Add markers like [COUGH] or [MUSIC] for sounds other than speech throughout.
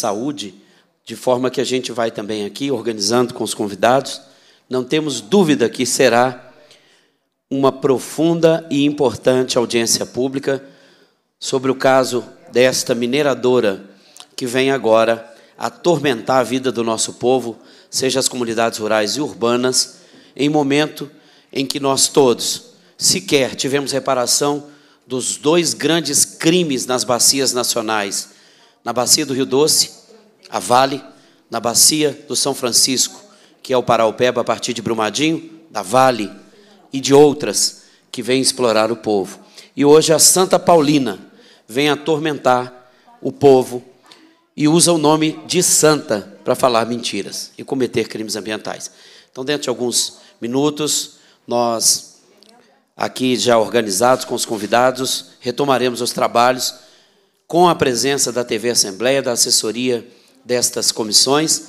saúde, de forma que a gente vai também aqui organizando com os convidados. Não temos dúvida que será uma profunda e importante audiência pública sobre o caso desta mineradora que vem agora atormentar a vida do nosso povo, seja as comunidades rurais e urbanas, em momento em que nós todos sequer tivemos reparação dos dois grandes crimes nas bacias nacionais na bacia do Rio Doce, a Vale, na bacia do São Francisco, que é o Paraupeba a partir de Brumadinho, da Vale e de outras que vêm explorar o povo. E hoje a Santa Paulina vem atormentar o povo e usa o nome de santa para falar mentiras e cometer crimes ambientais. Então, dentro de alguns minutos, nós aqui já organizados com os convidados, retomaremos os trabalhos com a presença da TV Assembleia, da assessoria destas comissões,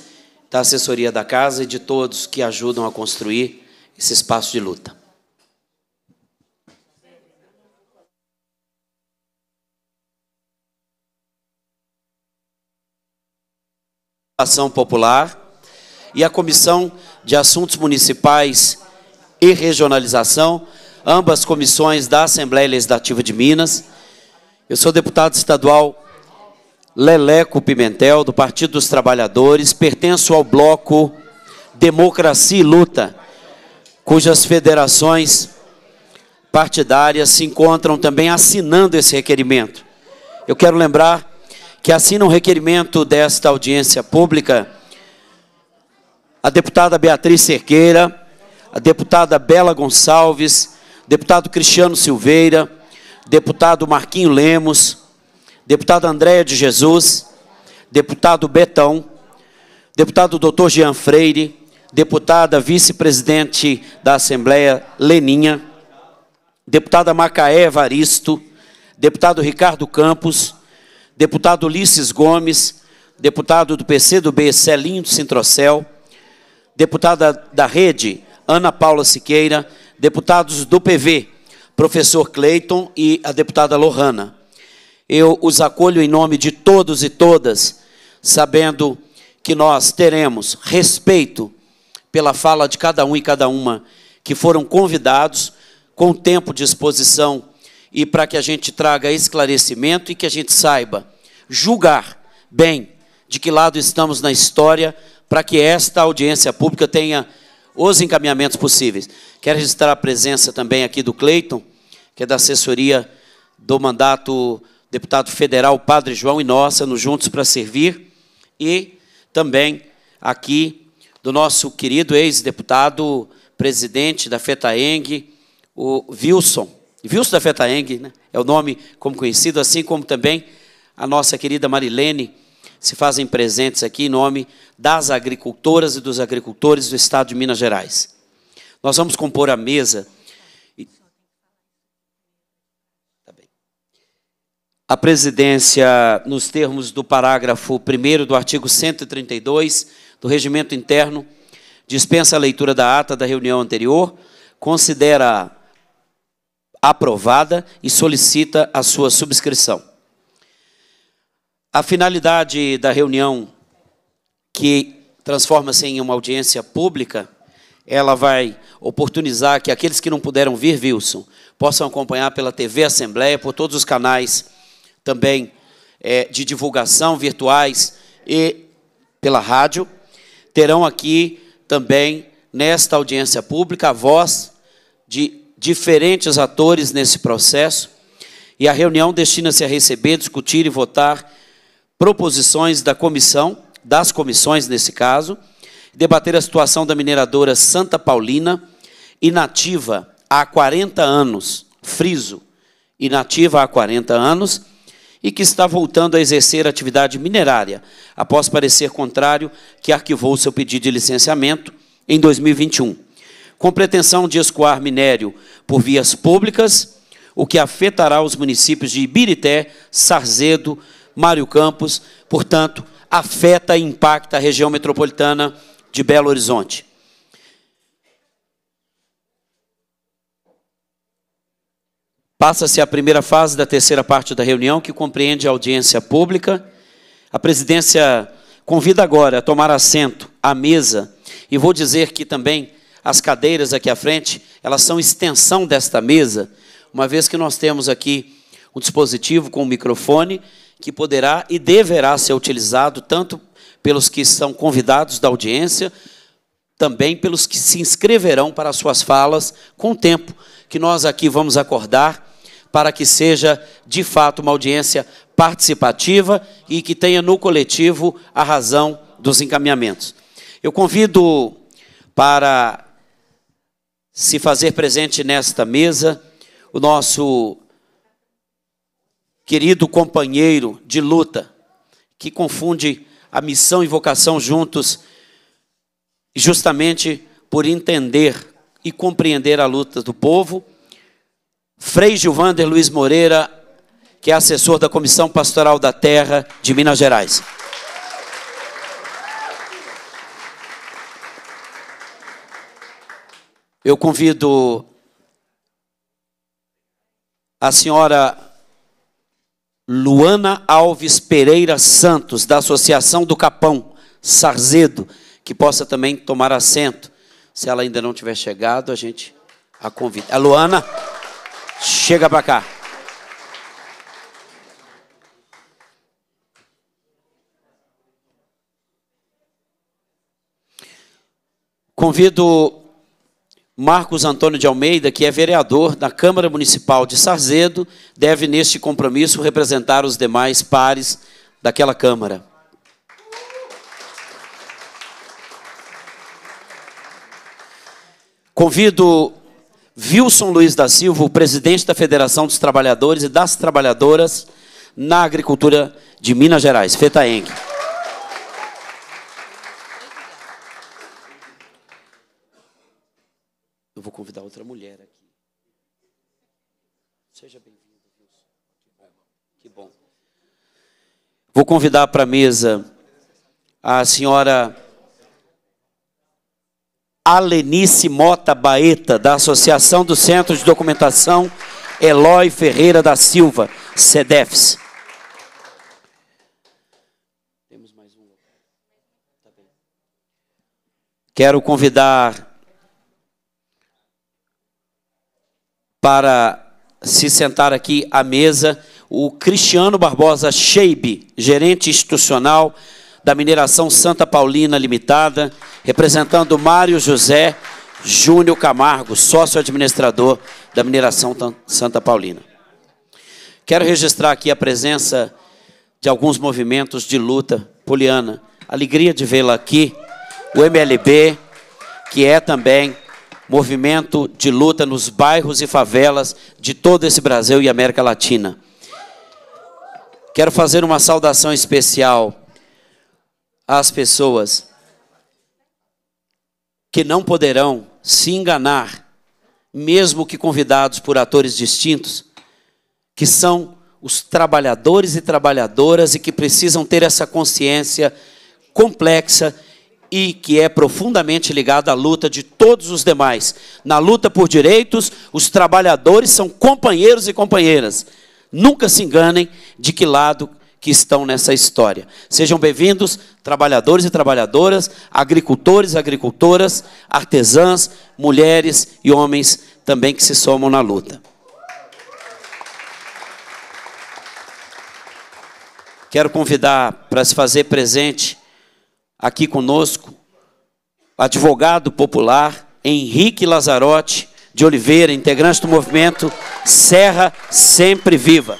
da assessoria da casa e de todos que ajudam a construir esse espaço de luta. Ação Popular e a Comissão de Assuntos Municipais e Regionalização, ambas comissões da Assembleia Legislativa de Minas, eu sou deputado estadual Leleco Pimentel, do Partido dos Trabalhadores, pertenço ao bloco Democracia e Luta, cujas federações partidárias se encontram também assinando esse requerimento. Eu quero lembrar que assina o um requerimento desta audiência pública a deputada Beatriz Cerqueira, a deputada Bela Gonçalves, deputado Cristiano Silveira, deputado Marquinho Lemos, deputado Andréia de Jesus, deputado Betão, deputado doutor Jean Freire, deputada vice-presidente da Assembleia Leninha, deputada Macaé Evaristo, deputado Ricardo Campos, deputado Ulisses Gomes, deputado do PCdoB Celinho Sintrocel, deputada da Rede Ana Paula Siqueira, deputados do PV professor Cleiton e a deputada Lohana. Eu os acolho em nome de todos e todas, sabendo que nós teremos respeito pela fala de cada um e cada uma que foram convidados, com tempo de exposição e para que a gente traga esclarecimento e que a gente saiba julgar bem de que lado estamos na história para que esta audiência pública tenha os encaminhamentos possíveis. Quero registrar a presença também aqui do Cleiton, que é da assessoria do mandato deputado federal Padre João e nossa, no Juntos para Servir, e também aqui do nosso querido ex-deputado presidente da FETAENG, o Wilson. Wilson da FETAENG, né? é o nome como conhecido, assim como também a nossa querida Marilene, se fazem presentes aqui em nome das agricultoras e dos agricultores do Estado de Minas Gerais. Nós vamos compor a mesa a presidência, nos termos do parágrafo 1 do artigo 132 do Regimento Interno, dispensa a leitura da ata da reunião anterior, considera aprovada e solicita a sua subscrição. A finalidade da reunião, que transforma-se em uma audiência pública, ela vai oportunizar que aqueles que não puderam vir, Wilson, possam acompanhar pela TV Assembleia, por todos os canais também é, de divulgação virtuais e pela rádio, terão aqui também, nesta audiência pública, a voz de diferentes atores nesse processo. E a reunião destina-se a receber, discutir e votar proposições da comissão, das comissões nesse caso, debater a situação da mineradora Santa Paulina, inativa há 40 anos, friso, inativa há 40 anos, e que está voltando a exercer atividade minerária, após parecer contrário que arquivou seu pedido de licenciamento em 2021, com pretensão de escoar minério por vias públicas, o que afetará os municípios de Ibirité, Sarzedo, Mário Campos, portanto, afeta e impacta a região metropolitana de Belo Horizonte. Passa-se a primeira fase da terceira parte da reunião, que compreende a audiência pública. A presidência convida agora a tomar assento à mesa e vou dizer que também as cadeiras aqui à frente, elas são extensão desta mesa, uma vez que nós temos aqui um dispositivo com um microfone que poderá e deverá ser utilizado tanto pelos que são convidados da audiência, também pelos que se inscreverão para as suas falas com o tempo que nós aqui vamos acordar para que seja de fato uma audiência participativa e que tenha no coletivo a razão dos encaminhamentos. Eu convido para se fazer presente nesta mesa o nosso querido companheiro de luta, que confunde a missão e vocação juntos, justamente por entender e compreender a luta do povo Frei Gilvander Luiz Moreira, que é assessor da Comissão Pastoral da Terra de Minas Gerais. Eu convido a senhora Luana Alves Pereira Santos, da Associação do Capão, Sarzedo, que possa também tomar assento. Se ela ainda não tiver chegado, a gente a convida. A Luana. Chega para cá. Convido Marcos Antônio de Almeida, que é vereador da Câmara Municipal de Sarzedo, deve neste compromisso representar os demais pares daquela Câmara. Convido Wilson Luiz da Silva, o presidente da Federação dos Trabalhadores e das Trabalhadoras na Agricultura de Minas Gerais, FETAENG. Eu vou convidar outra mulher aqui. Seja bem-vinda, Wilson. Que bom. Vou convidar para a mesa a senhora Alenice Mota Baeta, da Associação do Centro de Documentação Eloy Ferreira da Silva, SEDEFS. Temos mais um. Quero convidar para se sentar aqui à mesa o Cristiano Barbosa Sheib, gerente institucional da Mineração Santa Paulina Limitada, representando Mário José Júnior Camargo, sócio administrador da Mineração Santa Paulina. Quero registrar aqui a presença de alguns movimentos de luta poliana. Alegria de vê-la aqui, o MLB, que é também movimento de luta nos bairros e favelas de todo esse Brasil e América Latina. Quero fazer uma saudação especial às pessoas que não poderão se enganar, mesmo que convidados por atores distintos, que são os trabalhadores e trabalhadoras e que precisam ter essa consciência complexa e que é profundamente ligada à luta de todos os demais. Na luta por direitos, os trabalhadores são companheiros e companheiras. Nunca se enganem de que lado que estão nessa história. Sejam bem-vindos, trabalhadores e trabalhadoras, agricultores e agricultoras, artesãs, mulheres e homens também que se somam na luta. Quero convidar para se fazer presente aqui conosco advogado popular Henrique Lazarotti de Oliveira, integrante do movimento Serra Sempre Viva.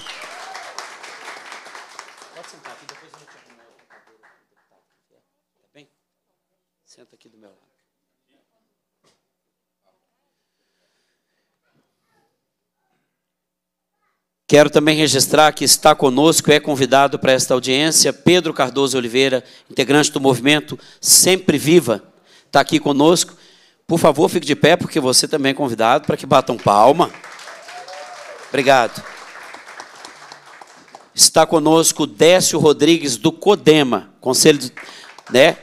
Quero também registrar que está conosco, é convidado para esta audiência, Pedro Cardoso Oliveira, integrante do movimento Sempre Viva, está aqui conosco. Por favor, fique de pé, porque você também é convidado para que batam palma. Obrigado. Está conosco Décio Rodrigues, do CODEMA, Conselho de, né,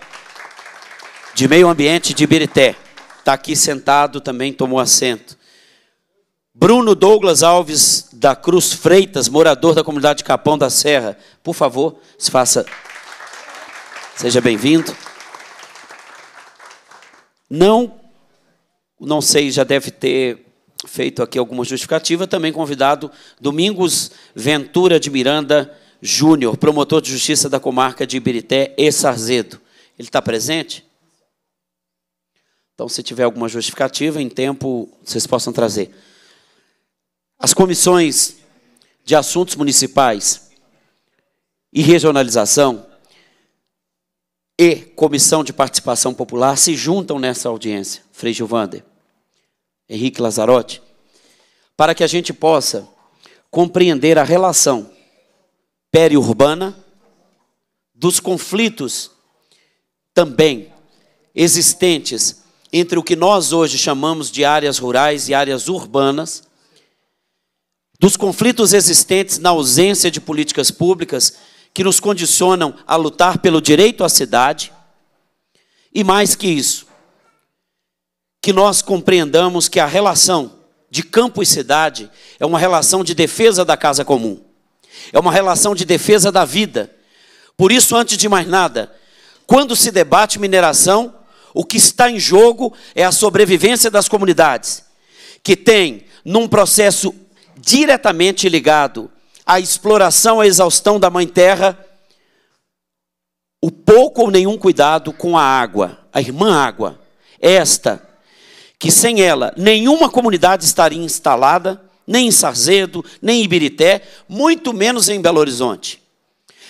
de Meio Ambiente de Ibirité. Está aqui sentado também, tomou assento. Bruno Douglas Alves da Cruz Freitas, morador da comunidade Capão da Serra. Por favor, se faça. Seja bem-vindo. Não, não sei, já deve ter feito aqui alguma justificativa. Também convidado Domingos Ventura de Miranda Júnior, promotor de justiça da comarca de Ibirité e Sarzedo. Ele está presente? Então, se tiver alguma justificativa, em tempo, vocês possam trazer. As comissões de assuntos municipais e regionalização e comissão de participação popular se juntam nessa audiência, Frei Gilvander, Henrique Lazarotti, para que a gente possa compreender a relação periurbana dos conflitos também existentes entre o que nós hoje chamamos de áreas rurais e áreas urbanas dos conflitos existentes na ausência de políticas públicas que nos condicionam a lutar pelo direito à cidade, e mais que isso, que nós compreendamos que a relação de campo e cidade é uma relação de defesa da casa comum, é uma relação de defesa da vida. Por isso, antes de mais nada, quando se debate mineração, o que está em jogo é a sobrevivência das comunidades, que tem, num processo diretamente ligado à exploração, à exaustão da mãe terra, o pouco ou nenhum cuidado com a água, a irmã água. Esta, que sem ela nenhuma comunidade estaria instalada, nem em Sarzedo, nem em Ibirité, muito menos em Belo Horizonte.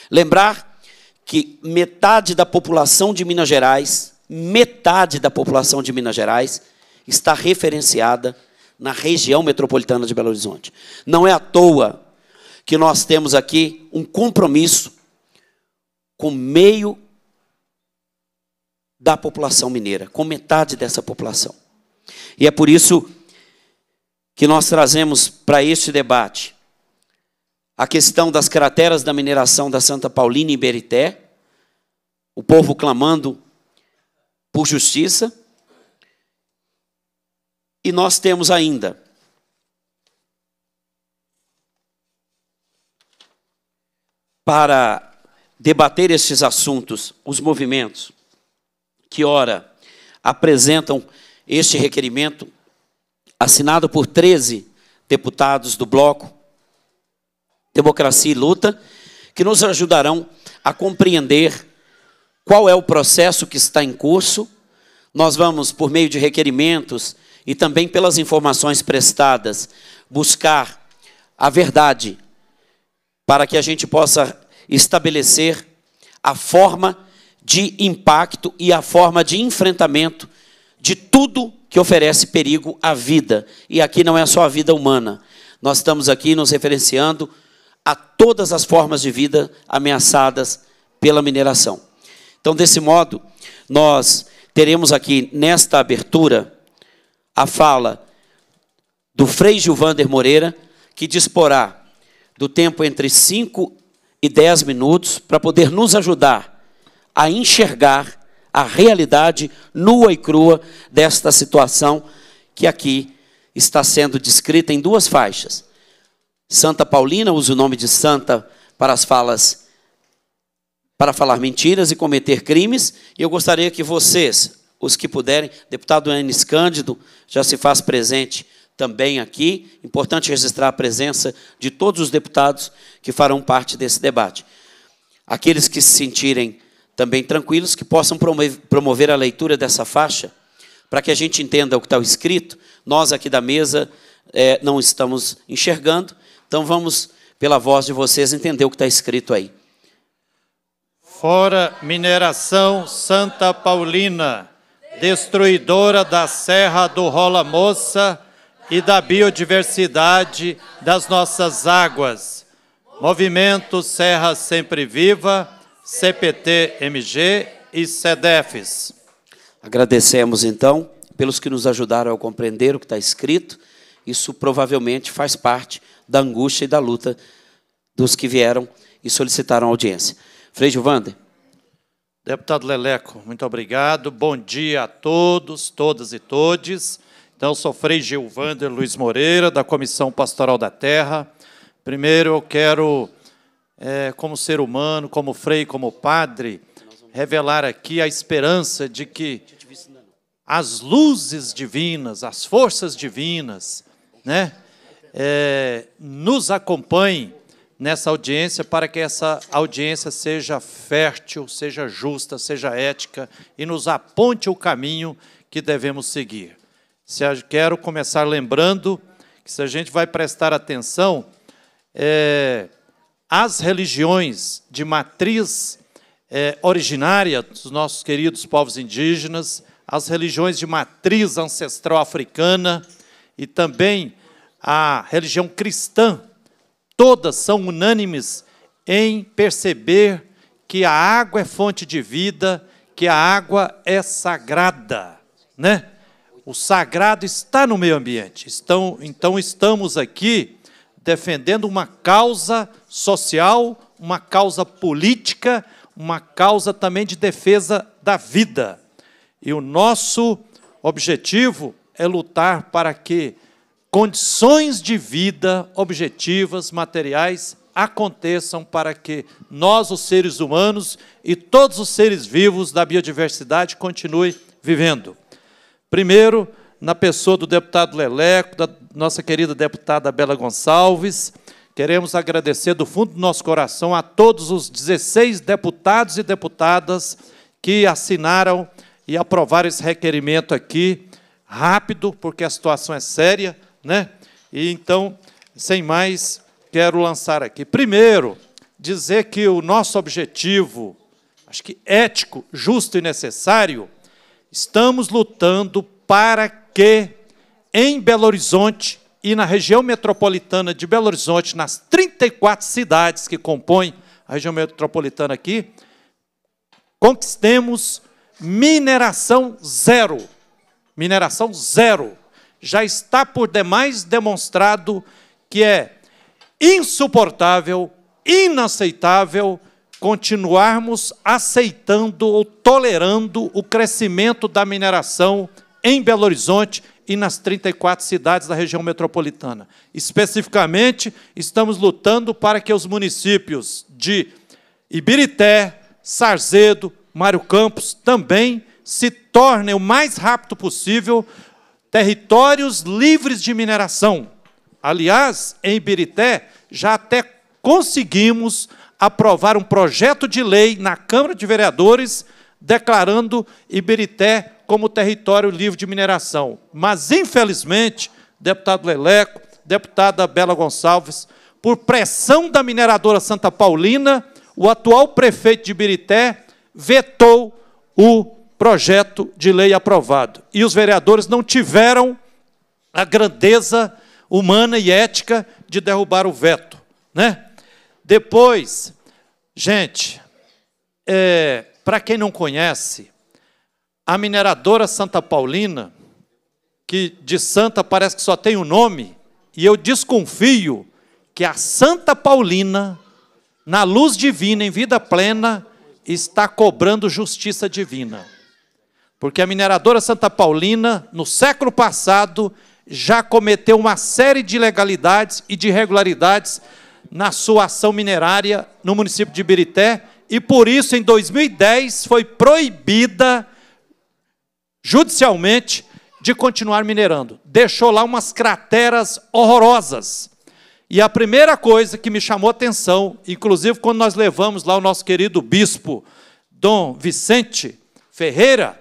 Lembrar que metade da população de Minas Gerais, metade da população de Minas Gerais está referenciada na região metropolitana de Belo Horizonte. Não é à toa que nós temos aqui um compromisso com meio da população mineira, com metade dessa população. E é por isso que nós trazemos para este debate a questão das crateras da mineração da Santa Paulina e Berité, o povo clamando por justiça, e nós temos ainda. Para debater esses assuntos, os movimentos que, ora, apresentam este requerimento, assinado por 13 deputados do Bloco Democracia e Luta, que nos ajudarão a compreender qual é o processo que está em curso. Nós vamos, por meio de requerimentos, e também pelas informações prestadas, buscar a verdade, para que a gente possa estabelecer a forma de impacto e a forma de enfrentamento de tudo que oferece perigo à vida. E aqui não é só a vida humana. Nós estamos aqui nos referenciando a todas as formas de vida ameaçadas pela mineração. Então, desse modo, nós teremos aqui nesta abertura a fala do Frei Gilvander Moreira, que disporá do tempo entre 5 e 10 minutos para poder nos ajudar a enxergar a realidade nua e crua desta situação que aqui está sendo descrita em duas faixas. Santa Paulina usa o nome de santa para as falas para falar mentiras e cometer crimes, e eu gostaria que vocês, os que puderem. Deputado Enes Cândido já se faz presente também aqui. Importante registrar a presença de todos os deputados que farão parte desse debate. Aqueles que se sentirem também tranquilos, que possam promover a leitura dessa faixa, para que a gente entenda o que está escrito. Nós aqui da mesa é, não estamos enxergando, então vamos, pela voz de vocês, entender o que está escrito aí. Fora mineração Santa Paulina destruidora da Serra do Rola Moça e da biodiversidade das nossas águas. Movimento Serra Sempre Viva, CPT-MG e SEDEFES. Agradecemos, então, pelos que nos ajudaram a compreender o que está escrito. Isso provavelmente faz parte da angústia e da luta dos que vieram e solicitaram audiência. Frei Gilvander. Deputado Leleco, muito obrigado. Bom dia a todos, todas e todes. Então, sou Frei Gilvander Luiz Moreira, da Comissão Pastoral da Terra. Primeiro, eu quero, é, como ser humano, como frei, como padre, revelar aqui a esperança de que as luzes divinas, as forças divinas, né, é, nos acompanhem nessa audiência para que essa audiência seja fértil, seja justa, seja ética e nos aponte o caminho que devemos seguir. Se quero começar lembrando que se a gente vai prestar atenção, é, as religiões de matriz é, originária dos nossos queridos povos indígenas, as religiões de matriz ancestral africana e também a religião cristã Todas são unânimes em perceber que a água é fonte de vida, que a água é sagrada, né? O sagrado está no meio ambiente. Estão, então estamos aqui defendendo uma causa social, uma causa política, uma causa também de defesa da vida. E o nosso objetivo é lutar para que condições de vida objetivas, materiais, aconteçam para que nós, os seres humanos e todos os seres vivos da biodiversidade continuem vivendo. Primeiro, na pessoa do deputado Leleco, da nossa querida deputada Bela Gonçalves, queremos agradecer do fundo do nosso coração a todos os 16 deputados e deputadas que assinaram e aprovaram esse requerimento aqui rápido, porque a situação é séria né? E então, sem mais, quero lançar aqui. Primeiro, dizer que o nosso objetivo, acho que ético, justo e necessário, estamos lutando para que em Belo Horizonte e na região metropolitana de Belo Horizonte, nas 34 cidades que compõem a região metropolitana aqui, conquistemos mineração zero. Mineração zero já está por demais demonstrado que é insuportável, inaceitável continuarmos aceitando ou tolerando o crescimento da mineração em Belo Horizonte e nas 34 cidades da região metropolitana. Especificamente, estamos lutando para que os municípios de Ibirité, Sarzedo, Mário Campos também se tornem o mais rápido possível territórios livres de mineração. Aliás, em Ibirité, já até conseguimos aprovar um projeto de lei na Câmara de Vereadores declarando Ibirité como território livre de mineração. Mas, infelizmente, deputado Leleco, deputada Bela Gonçalves, por pressão da mineradora Santa Paulina, o atual prefeito de Ibirité vetou o projeto de lei aprovado. E os vereadores não tiveram a grandeza humana e ética de derrubar o veto. Né? Depois, gente, é, para quem não conhece, a mineradora Santa Paulina, que de Santa parece que só tem o um nome, e eu desconfio que a Santa Paulina, na luz divina, em vida plena, está cobrando justiça divina. Porque a mineradora Santa Paulina, no século passado, já cometeu uma série de ilegalidades e de irregularidades na sua ação minerária no município de Ibirité, e por isso, em 2010, foi proibida judicialmente de continuar minerando. Deixou lá umas crateras horrorosas. E a primeira coisa que me chamou atenção, inclusive quando nós levamos lá o nosso querido bispo Dom Vicente Ferreira,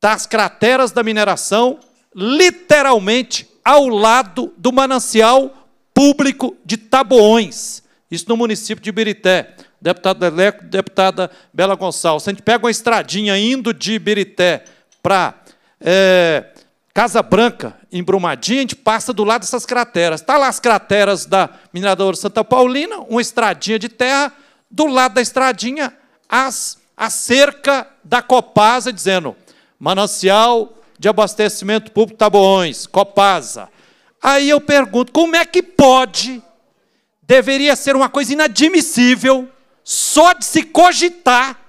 das crateras da mineração, literalmente ao lado do manancial público de Taboões, isso no município de Ibirité. Deputado Leleco, deputada Bela Gonçalves. Se a gente pega uma estradinha indo de Ibirité para é, Casa Branca, em Brumadinho, a gente passa do lado dessas crateras. Está lá as crateras da mineradora Santa Paulina, uma estradinha de terra, do lado da estradinha, as, a cerca da Copasa dizendo manancial de abastecimento público Taboões, Copasa. Aí eu pergunto, como é que pode? Deveria ser uma coisa inadmissível só de se cogitar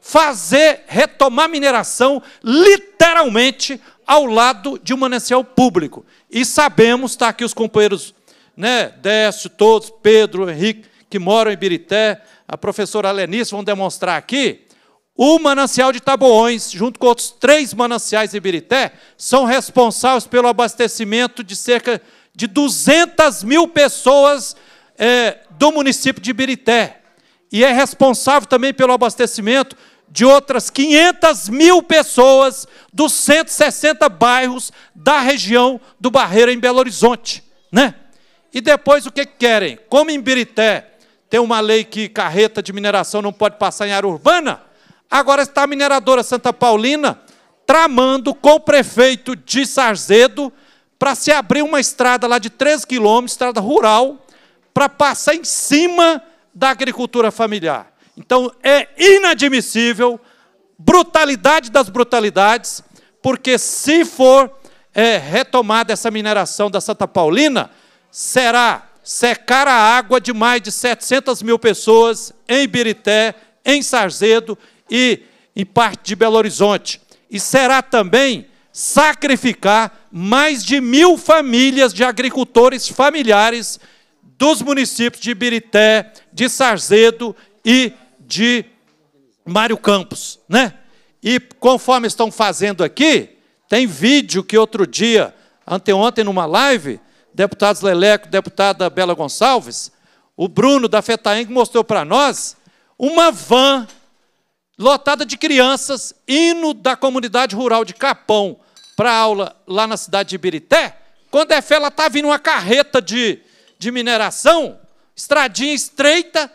fazer retomar mineração literalmente ao lado de um manancial público. E sabemos, está aqui os companheiros, né, Décio, todos, Pedro, Henrique, que moram em Birité, a professora Lenice vão demonstrar aqui, o manancial de Taboões, junto com outros três mananciais de Ibirité, são responsáveis pelo abastecimento de cerca de 200 mil pessoas é, do município de Ibirité. E é responsável também pelo abastecimento de outras 500 mil pessoas dos 160 bairros da região do Barreiro em Belo Horizonte. Né? E depois o que querem? Como em Ibirité tem uma lei que carreta de mineração não pode passar em área urbana, Agora está a mineradora Santa Paulina tramando com o prefeito de Sarzedo para se abrir uma estrada lá de 13 quilômetros, estrada rural, para passar em cima da agricultura familiar. Então é inadmissível, brutalidade das brutalidades, porque se for é, retomada essa mineração da Santa Paulina, será secar a água de mais de 700 mil pessoas em Birité, em Sarzedo e em parte de Belo Horizonte. E será também sacrificar mais de mil famílias de agricultores familiares dos municípios de Ibirité, de Sarzedo e de Mário Campos. Né? E conforme estão fazendo aqui, tem vídeo que outro dia, anteontem numa live, deputados Leleco, deputada Bela Gonçalves, o Bruno da FETAENG mostrou para nós uma van lotada de crianças indo da comunidade rural de Capão para aula lá na cidade de Ibirité, quando é fé, ela estava tá em uma carreta de, de mineração, estradinha estreita,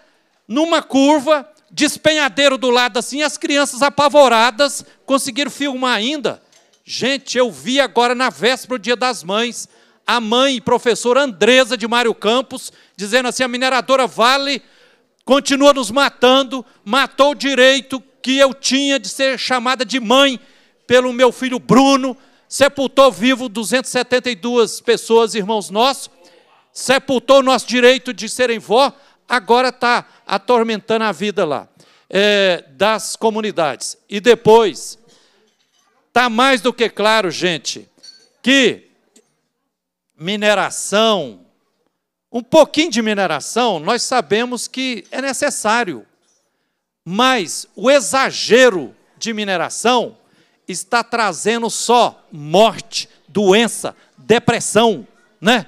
numa curva, despenhadeiro do lado assim, as crianças apavoradas conseguiram filmar ainda. Gente, eu vi agora na véspera do Dia das Mães, a mãe e professora Andresa de Mário Campos, dizendo assim: a mineradora Vale continua nos matando, matou o direito que eu tinha de ser chamada de mãe pelo meu filho Bruno, sepultou vivo 272 pessoas, irmãos nossos, sepultou o nosso direito de serem vó, agora está atormentando a vida lá, é, das comunidades. E depois, está mais do que claro, gente, que mineração, um pouquinho de mineração, nós sabemos que é necessário. Mas o exagero de mineração está trazendo só morte, doença, depressão, né?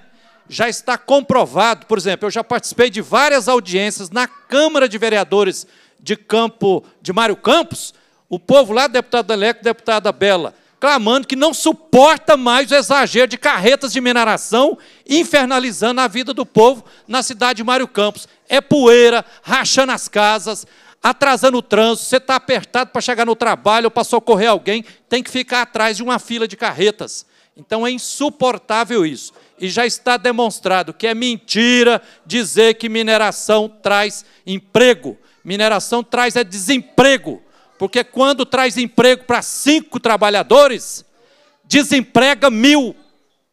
Já está comprovado, por exemplo, eu já participei de várias audiências na Câmara de Vereadores de Campo de Mário Campos, o povo lá, deputado Eleco, deputada Bela, clamando que não suporta mais o exagero de carretas de mineração infernalizando a vida do povo na cidade de Mário Campos. É poeira, rachando as casas, atrasando o trânsito, você está apertado para chegar no trabalho ou para socorrer alguém, tem que ficar atrás de uma fila de carretas. Então é insuportável isso. E já está demonstrado que é mentira dizer que mineração traz emprego. Mineração traz é desemprego. Porque quando traz emprego para cinco trabalhadores, desemprega mil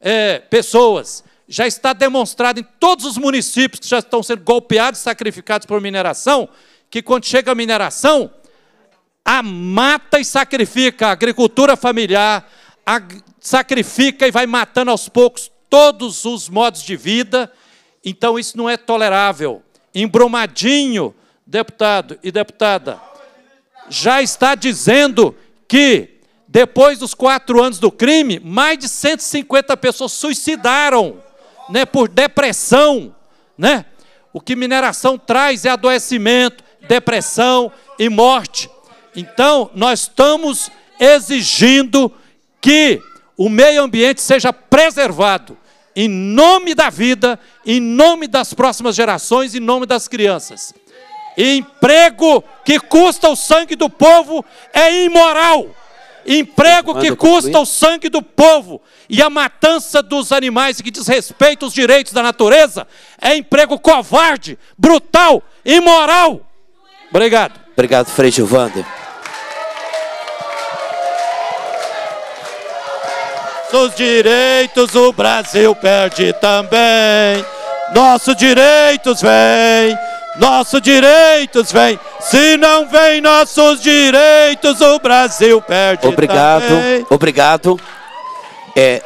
é, pessoas. Já está demonstrado em todos os municípios que já estão sendo golpeados, sacrificados por mineração, que quando chega a mineração, a mata e sacrifica a agricultura familiar, a, sacrifica e vai matando aos poucos todos os modos de vida. Então isso não é tolerável. Embromadinho, deputado e deputada, já está dizendo que depois dos quatro anos do crime, mais de 150 pessoas suicidaram, né, por depressão, né? O que mineração traz é adoecimento, depressão e morte. Então, nós estamos exigindo que o meio ambiente seja preservado em nome da vida, em nome das próximas gerações, em nome das crianças. Emprego que custa o sangue do povo é imoral. Emprego que custa o sangue do povo e a matança dos animais que desrespeita os direitos da natureza é emprego covarde, brutal, imoral. Obrigado. Obrigado, Frei Gilvander. Nossos direitos o Brasil perde também. Nossos direitos vêm, nossos direitos vêm. Se não vem nossos direitos, o Brasil perde obrigado, também. Obrigado, é,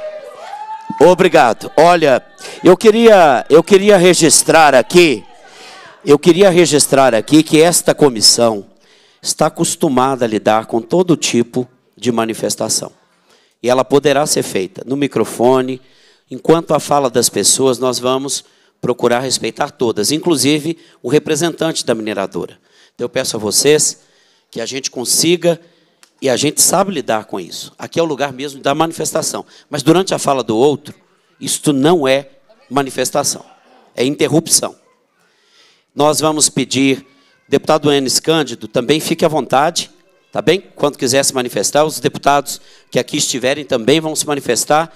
obrigado. Olha, eu queria, eu queria registrar aqui eu queria registrar aqui que esta comissão está acostumada a lidar com todo tipo de manifestação. E ela poderá ser feita no microfone, enquanto a fala das pessoas, nós vamos procurar respeitar todas, inclusive o representante da mineradora. Então eu peço a vocês que a gente consiga e a gente sabe lidar com isso. Aqui é o lugar mesmo da manifestação. Mas durante a fala do outro, isto não é manifestação, é interrupção nós vamos pedir, deputado Enes Cândido, também fique à vontade, tá bem? Quando quiser se manifestar, os deputados que aqui estiverem também vão se manifestar.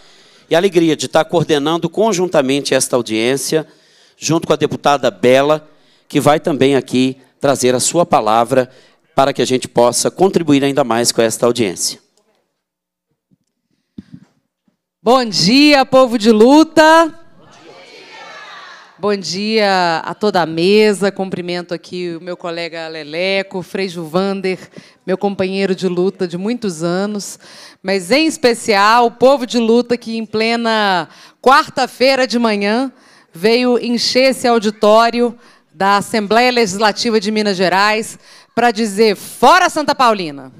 E a alegria de estar coordenando conjuntamente esta audiência, junto com a deputada Bela, que vai também aqui trazer a sua palavra para que a gente possa contribuir ainda mais com esta audiência. Bom dia, povo de luta. Bom dia a toda a mesa. Cumprimento aqui o meu colega Leleco, Frei Juvander, meu companheiro de luta de muitos anos, mas em especial o povo de luta que em plena quarta-feira de manhã veio encher esse auditório da Assembleia Legislativa de Minas Gerais para dizer fora Santa Paulina.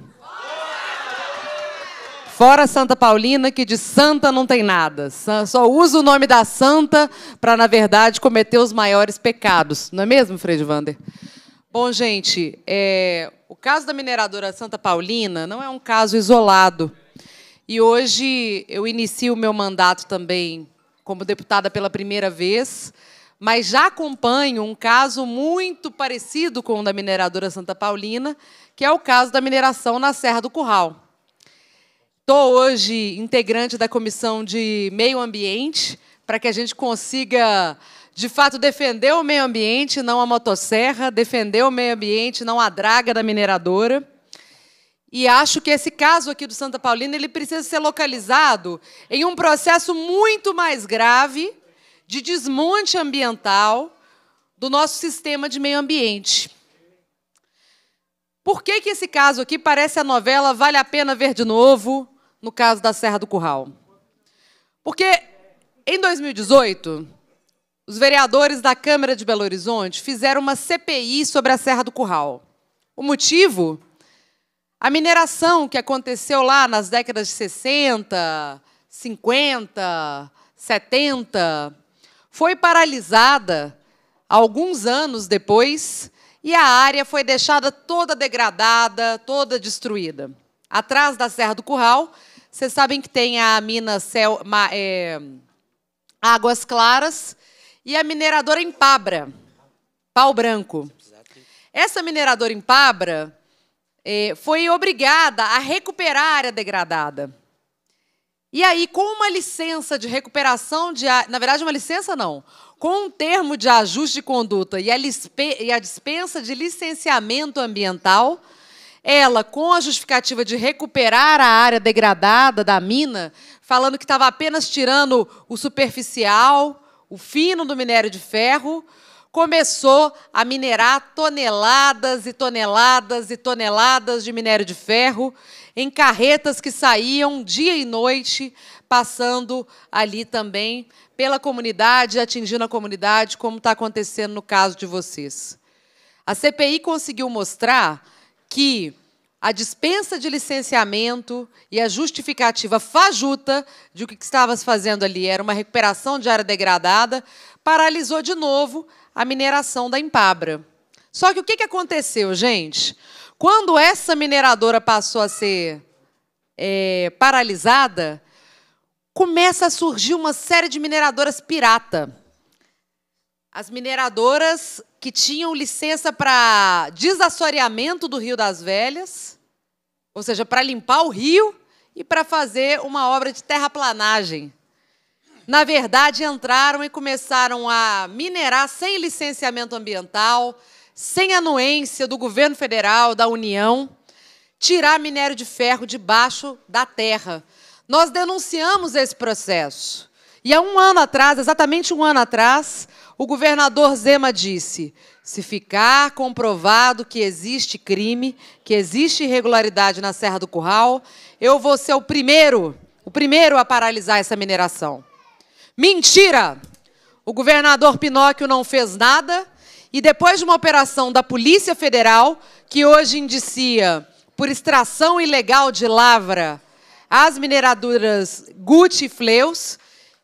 Fora Santa Paulina, que de santa não tem nada. Só usa o nome da santa para, na verdade, cometer os maiores pecados. Não é mesmo, Fred Vander? Bom, gente, é... o caso da mineradora Santa Paulina não é um caso isolado. E hoje eu inicio o meu mandato também como deputada pela primeira vez, mas já acompanho um caso muito parecido com o da mineradora Santa Paulina, que é o caso da mineração na Serra do Curral. Estou hoje integrante da Comissão de Meio Ambiente, para que a gente consiga, de fato, defender o meio ambiente, não a motosserra, defender o meio ambiente, não a draga da mineradora. E acho que esse caso aqui do Santa Paulina ele precisa ser localizado em um processo muito mais grave de desmonte ambiental do nosso sistema de meio ambiente. Por que, que esse caso aqui parece a novela Vale a Pena Ver de Novo, no caso da Serra do Curral. Porque em 2018, os vereadores da Câmara de Belo Horizonte fizeram uma CPI sobre a Serra do Curral. O motivo? A mineração que aconteceu lá nas décadas de 60, 50, 70 foi paralisada alguns anos depois e a área foi deixada toda degradada, toda destruída. Atrás da Serra do Curral vocês sabem que tem a mina ma, é, Águas Claras e a mineradora Pabra, pau branco. Essa mineradora Empabra é, foi obrigada a recuperar a área degradada. E aí, com uma licença de recuperação de. Na verdade, uma licença não. Com um termo de ajuste de conduta e a, e a dispensa de licenciamento ambiental, ela, com a justificativa de recuperar a área degradada da mina, falando que estava apenas tirando o superficial, o fino do minério de ferro, começou a minerar toneladas e toneladas e toneladas de minério de ferro em carretas que saíam dia e noite, passando ali também pela comunidade, atingindo a comunidade, como está acontecendo no caso de vocês. A CPI conseguiu mostrar que a dispensa de licenciamento e a justificativa fajuta de o que estavas fazendo ali era uma recuperação de área degradada, paralisou de novo a mineração da Empabra. Só que o que aconteceu, gente? Quando essa mineradora passou a ser é, paralisada, começa a surgir uma série de mineradoras pirata. As mineradoras que tinham licença para desassoreamento do Rio das Velhas, ou seja, para limpar o rio e para fazer uma obra de terraplanagem. Na verdade, entraram e começaram a minerar sem licenciamento ambiental, sem anuência do governo federal, da União, tirar minério de ferro debaixo da terra. Nós denunciamos esse processo. E há um ano atrás, exatamente um ano atrás, o governador Zema disse: se ficar comprovado que existe crime, que existe irregularidade na Serra do Curral, eu vou ser o primeiro, o primeiro a paralisar essa mineração. Mentira! O governador Pinóquio não fez nada e depois de uma operação da Polícia Federal, que hoje indicia por extração ilegal de lavra as mineradoras Guti e Fleus,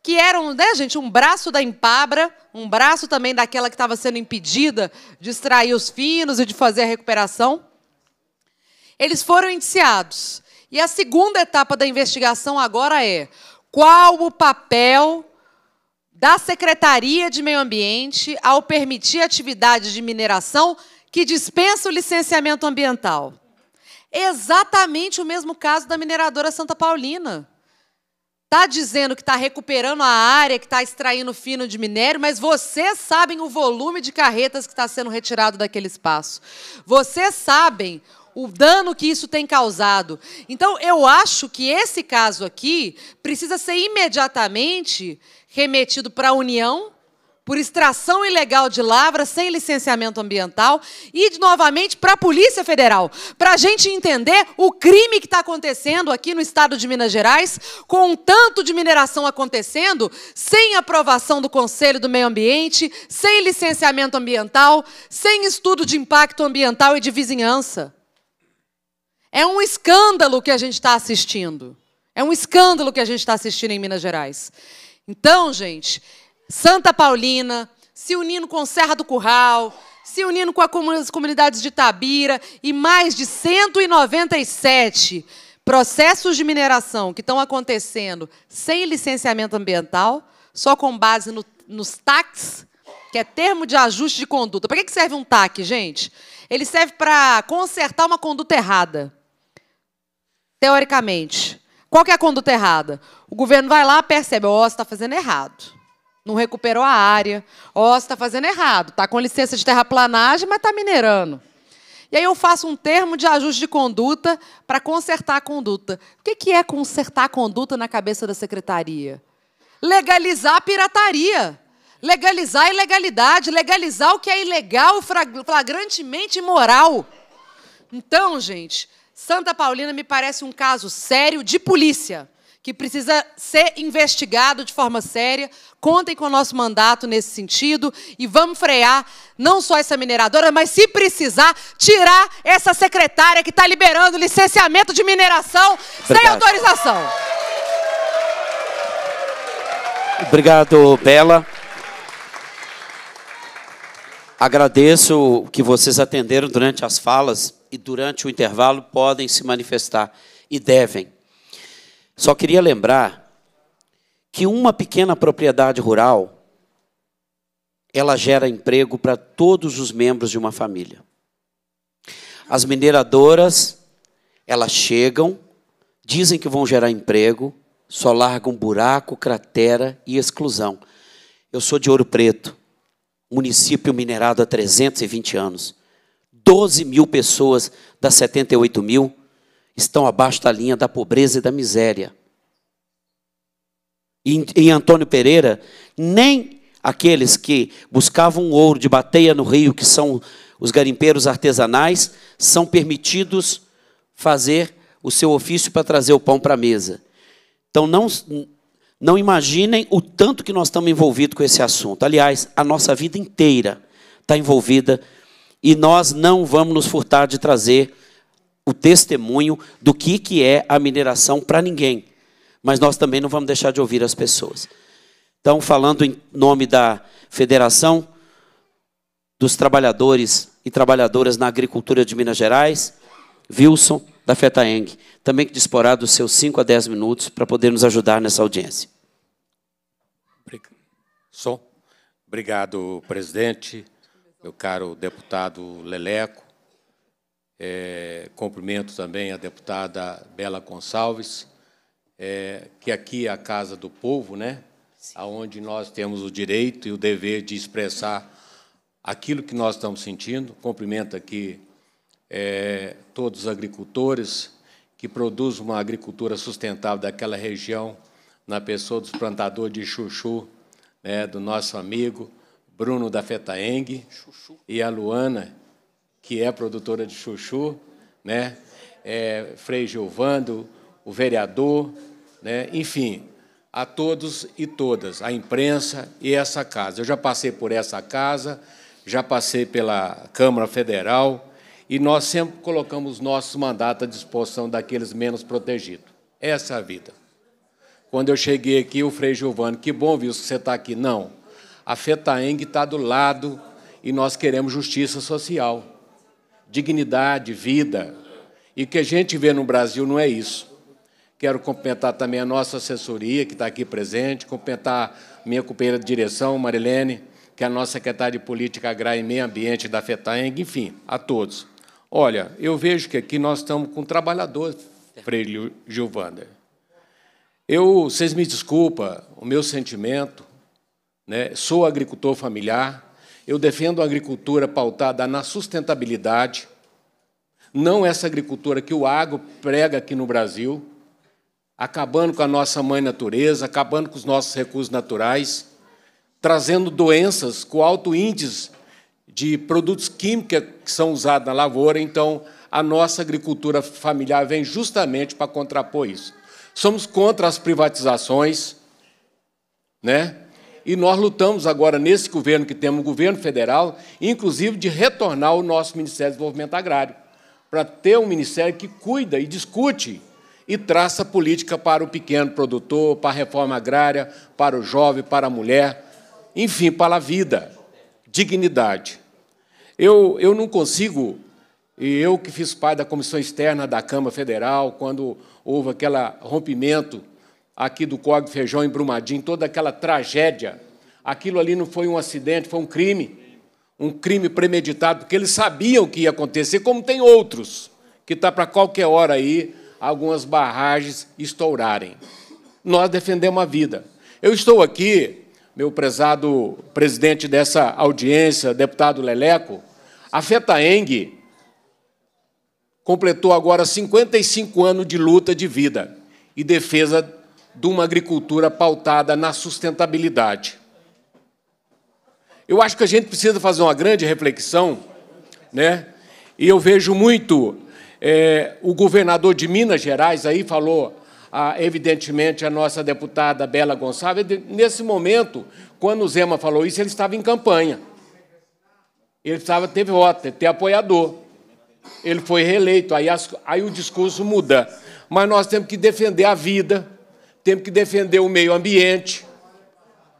que eram, né, gente, um braço da empabra, um braço também daquela que estava sendo impedida de extrair os finos e de fazer a recuperação. Eles foram indiciados. E a segunda etapa da investigação agora é qual o papel da Secretaria de Meio Ambiente ao permitir atividades de mineração que dispensa o licenciamento ambiental. Exatamente o mesmo caso da mineradora Santa Paulina está dizendo que está recuperando a área, que está extraindo fino de minério, mas vocês sabem o volume de carretas que está sendo retirado daquele espaço. Vocês sabem o dano que isso tem causado. Então, eu acho que esse caso aqui precisa ser imediatamente remetido para a União por extração ilegal de lavra sem licenciamento ambiental e novamente para a Polícia Federal, para a gente entender o crime que está acontecendo aqui no estado de Minas Gerais, com um tanto de mineração acontecendo, sem aprovação do Conselho do Meio Ambiente, sem licenciamento ambiental, sem estudo de impacto ambiental e de vizinhança. É um escândalo que a gente está assistindo. É um escândalo que a gente está assistindo em Minas Gerais. Então, gente, Santa Paulina, se unindo com Serra do Curral, se unindo com as comunidades de Tabira e mais de 197 processos de mineração que estão acontecendo sem licenciamento ambiental, só com base no, nos TACs, que é termo de ajuste de conduta. Para que serve um TAC, gente? Ele serve para consertar uma conduta errada, teoricamente. Qual que é a conduta errada? O governo vai lá, percebe, ó, oh, você está fazendo errado não recuperou a área. Ó, oh, você está fazendo errado. Está com licença de terraplanagem, mas está minerando. E aí eu faço um termo de ajuste de conduta para consertar a conduta. O que é consertar a conduta na cabeça da secretaria? Legalizar a pirataria. Legalizar a ilegalidade. Legalizar o que é ilegal, flagrantemente imoral. Então, gente, Santa Paulina me parece um caso sério de polícia que precisa ser investigado de forma séria. Contem com o nosso mandato nesse sentido e vamos frear não só essa mineradora, mas se precisar, tirar essa secretária que está liberando licenciamento de mineração Verdade. sem autorização. Obrigado, Bela. Agradeço que vocês atenderam durante as falas e durante o intervalo podem se manifestar e devem. Só queria lembrar que uma pequena propriedade rural ela gera emprego para todos os membros de uma família. As mineradoras, elas chegam, dizem que vão gerar emprego, só largam buraco, cratera e exclusão. Eu sou de Ouro Preto, município minerado há 320 anos. 12 mil pessoas das 78 mil estão abaixo da linha da pobreza e da miséria. E em Antônio Pereira, nem aqueles que buscavam ouro de bateia no rio, que são os garimpeiros artesanais, são permitidos fazer o seu ofício para trazer o pão para a mesa. Então não não imaginem o tanto que nós estamos envolvidos com esse assunto. Aliás, a nossa vida inteira está envolvida e nós não vamos nos furtar de trazer o testemunho do que, que é a mineração para ninguém. Mas nós também não vamos deixar de ouvir as pessoas. Então, falando em nome da Federação dos Trabalhadores e Trabalhadoras na Agricultura de Minas Gerais, Wilson, da FETAENG, também que disporá dos seus 5 a 10 minutos para poder nos ajudar nessa audiência. Som. Obrigado, presidente, meu caro deputado Leleco, é, cumprimento também a deputada Bela Gonçalves, é, que aqui é a casa do povo, né? Aonde nós temos o direito e o dever de expressar aquilo que nós estamos sentindo. Cumprimento aqui é, todos os agricultores que produzem uma agricultura sustentável daquela região, na pessoa dos plantadores de chuchu, né, do nosso amigo Bruno da Fetaeng e a Luana, que é produtora de chuchu, né? É, Frei Gilvando, o vereador, né? enfim, a todos e todas, a imprensa e essa casa. Eu já passei por essa casa, já passei pela Câmara Federal e nós sempre colocamos nossos mandatos à disposição daqueles menos protegidos. Essa é a vida. Quando eu cheguei aqui, o Frei Giovanni, que bom, viu, que você está aqui. Não, a FETAENG está do lado e nós queremos justiça social dignidade, vida. E o que a gente vê no Brasil não é isso. Quero cumprimentar também a nossa assessoria, que está aqui presente, cumprimentar minha companheira de direção, Marilene, que é a nossa secretária de Política Agrária e Meio Ambiente da FETAENG, enfim, a todos. Olha, eu vejo que aqui nós estamos com um trabalhador, Freire Gilvander. Eu, vocês me desculpa o meu sentimento, né? sou agricultor familiar, eu defendo a agricultura pautada na sustentabilidade, não essa agricultura que o agro prega aqui no Brasil, acabando com a nossa mãe natureza, acabando com os nossos recursos naturais, trazendo doenças com alto índice de produtos químicos que são usados na lavoura. Então, a nossa agricultura familiar vem justamente para contrapor isso. Somos contra as privatizações, né? e nós lutamos agora nesse governo que temos, o governo federal, inclusive de retornar o nosso Ministério do Desenvolvimento Agrário, para ter um ministério que cuida e discute e traça política para o pequeno produtor, para a reforma agrária, para o jovem, para a mulher, enfim, para a vida, dignidade. Eu, eu não consigo, e eu que fiz parte da Comissão Externa da Câmara Federal, quando houve aquele rompimento aqui do Córrego Feijão em Brumadinho, toda aquela tragédia, aquilo ali não foi um acidente, foi um crime. Um crime premeditado, porque eles sabiam que ia acontecer, como tem outros, que está para qualquer hora aí algumas barragens estourarem. Nós defendemos a vida. Eu estou aqui, meu prezado presidente dessa audiência, deputado Leleco, a FETAENG completou agora 55 anos de luta de vida e defesa de uma agricultura pautada na sustentabilidade. Eu acho que a gente precisa fazer uma grande reflexão, né? E eu vejo muito é, o governador de Minas Gerais aí falou, a, evidentemente, a nossa deputada Bela Gonçalves. Nesse momento, quando o Zema falou isso, ele estava em campanha. Ele precisava ter voto, ter apoiador. Ele foi reeleito, aí, as, aí o discurso muda. Mas nós temos que defender a vida, temos que defender o meio ambiente.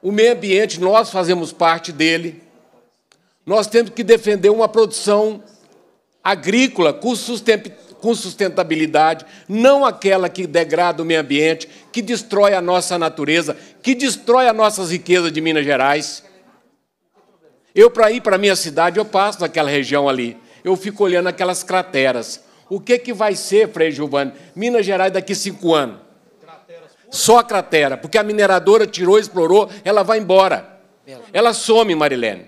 O meio ambiente, nós fazemos parte dele. Nós temos que defender uma produção agrícola com, sustentabilidade, não aquela que degrada o meio ambiente, que destrói a nossa natureza, que destrói as nossas riquezas de Minas Gerais. Eu, para ir para a minha cidade, eu passo naquela região ali. Eu fico olhando aquelas crateras. O que, que vai ser, Frei Giovanni, Minas Gerais daqui a cinco anos? Só a cratera, porque a mineradora tirou, explorou, ela vai embora. Ela some, Marilene.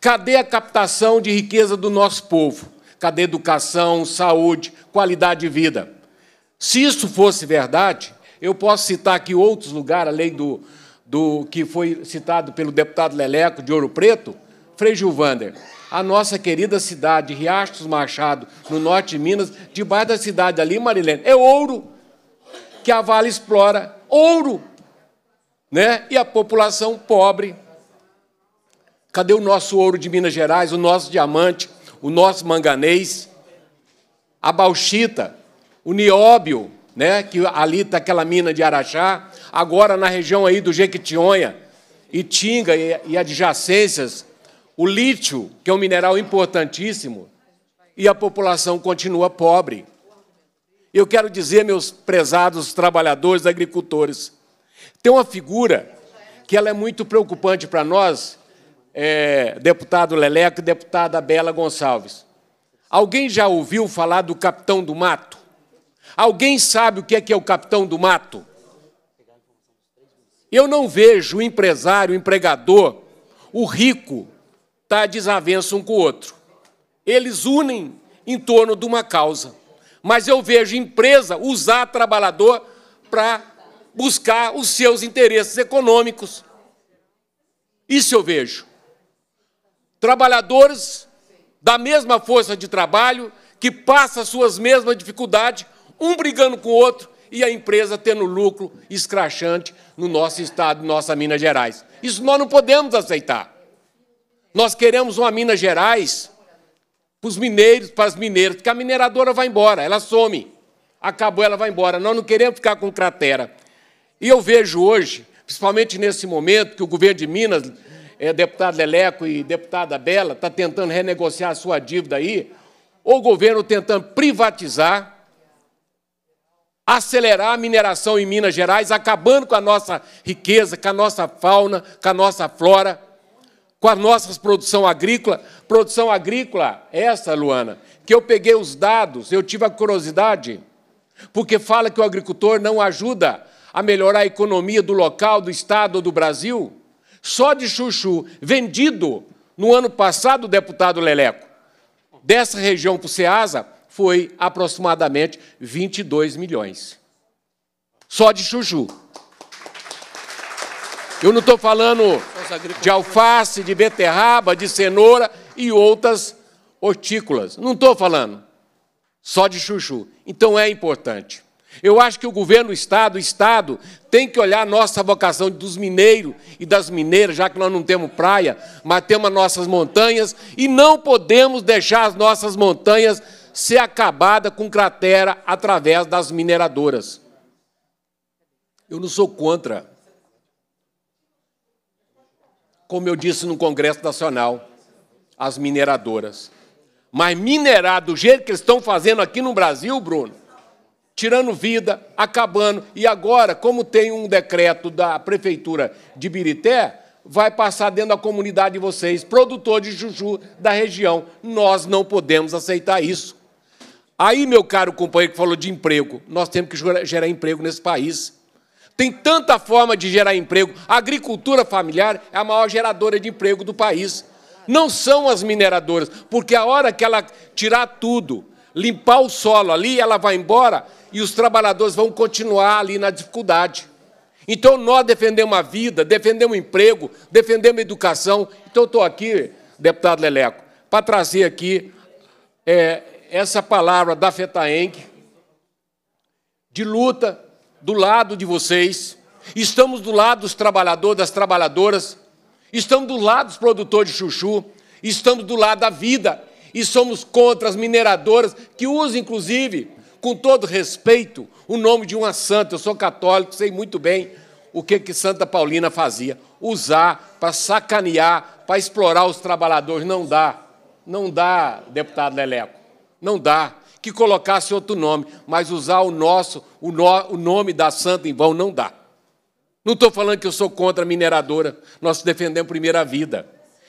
Cadê a captação de riqueza do nosso povo? Cadê educação, saúde, qualidade de vida? Se isso fosse verdade, eu posso citar aqui outros lugares, além do, do que foi citado pelo deputado Leleco de Ouro Preto, Frei Gilvander, a nossa querida cidade, Riachos Machado, no norte de Minas, debaixo da cidade ali, Marilene, é ouro que a Vale explora ouro, né? E a população pobre. Cadê o nosso ouro de Minas Gerais, o nosso diamante, o nosso manganês, a bauxita, o nióbio, né? Que ali está aquela mina de Araxá, agora na região aí do Jequitinhonha, Itinga e, e adjacências, o lítio, que é um mineral importantíssimo, e a população continua pobre. Eu quero dizer, meus prezados trabalhadores, agricultores, tem uma figura que ela é muito preocupante para nós, é, deputado Leleco e deputada Bela Gonçalves. Alguém já ouviu falar do capitão do mato? Alguém sabe o que é, que é o capitão do mato? Eu não vejo o empresário, o empregador, o rico, tá desavença um com o outro. Eles unem em torno de uma causa mas eu vejo empresa usar trabalhador para buscar os seus interesses econômicos. Isso eu vejo. Trabalhadores da mesma força de trabalho que passa suas mesmas dificuldades, um brigando com o outro e a empresa tendo lucro escrachante no nosso estado, nossa Minas Gerais. Isso nós não podemos aceitar. Nós queremos uma Minas Gerais para os mineiros, para as mineiras, porque a mineradora vai embora, ela some. Acabou, ela vai embora. Nós não queremos ficar com cratera. E eu vejo hoje, principalmente nesse momento, que o governo de Minas, é, deputado Leleco e deputada Bela, está tentando renegociar a sua dívida aí, ou o governo tentando privatizar, acelerar a mineração em Minas Gerais, acabando com a nossa riqueza, com a nossa fauna, com a nossa flora com a nossa produção agrícola. Produção agrícola, essa, Luana, que eu peguei os dados, eu tive a curiosidade, porque fala que o agricultor não ajuda a melhorar a economia do local, do estado ou do Brasil. Só de chuchu vendido no ano passado, deputado Leleco, dessa região para o Ceasa, foi aproximadamente 22 milhões. Só de chuchu. Eu não estou falando de alface, de beterraba, de cenoura e outras hortícolas. Não estou falando só de chuchu. Então é importante. Eu acho que o governo, o Estado, o Estado tem que olhar a nossa vocação dos mineiros e das mineiras, já que nós não temos praia, mas temos nossas montanhas, e não podemos deixar as nossas montanhas ser acabadas com cratera através das mineradoras. Eu não sou contra como eu disse no Congresso Nacional, as mineradoras. Mas minerar do jeito que eles estão fazendo aqui no Brasil, Bruno, tirando vida, acabando. E agora, como tem um decreto da Prefeitura de Birité, vai passar dentro da comunidade de vocês, produtor de juju da região. Nós não podemos aceitar isso. Aí, meu caro companheiro que falou de emprego, nós temos que gerar emprego nesse país. Tem tanta forma de gerar emprego. A agricultura familiar é a maior geradora de emprego do país. Não são as mineradoras, porque a hora que ela tirar tudo, limpar o solo ali, ela vai embora e os trabalhadores vão continuar ali na dificuldade. Então, nós defendemos a vida, defendemos o emprego, defendemos a educação. Então, estou aqui, deputado Leleco, para trazer aqui é, essa palavra da FETAENC, de luta do lado de vocês, estamos do lado dos trabalhadores, das trabalhadoras, estamos do lado dos produtores de chuchu, estamos do lado da vida e somos contra as mineradoras que usam, inclusive, com todo respeito, o nome de uma santa. Eu sou católico, sei muito bem o que, que Santa Paulina fazia. Usar para sacanear, para explorar os trabalhadores. Não dá. Não dá, deputado Leleco. Não dá que colocasse outro nome, mas usar o nosso, o, no, o nome da santa em vão não dá. Não estou falando que eu sou contra a mineradora, nós defendemos primeira vida.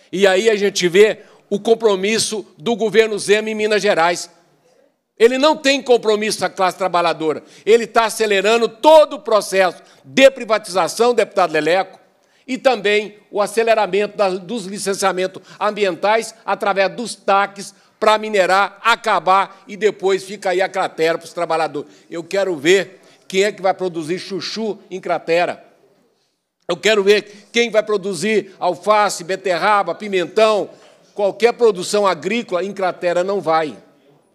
E aí a gente vê o compromisso do governo Zema em Minas Gerais. Ele não tem compromisso com a classe trabalhadora. Ele está acelerando todo o processo de privatização, deputado Leleco, e também o aceleramento dos licenciamentos ambientais através dos taques para minerar, acabar e depois fica aí a cratera para os trabalhadores. Eu quero ver quem é que vai produzir chuchu em cratera. Eu quero ver quem vai produzir alface, beterraba, pimentão, qualquer produção agrícola em cratera não vai.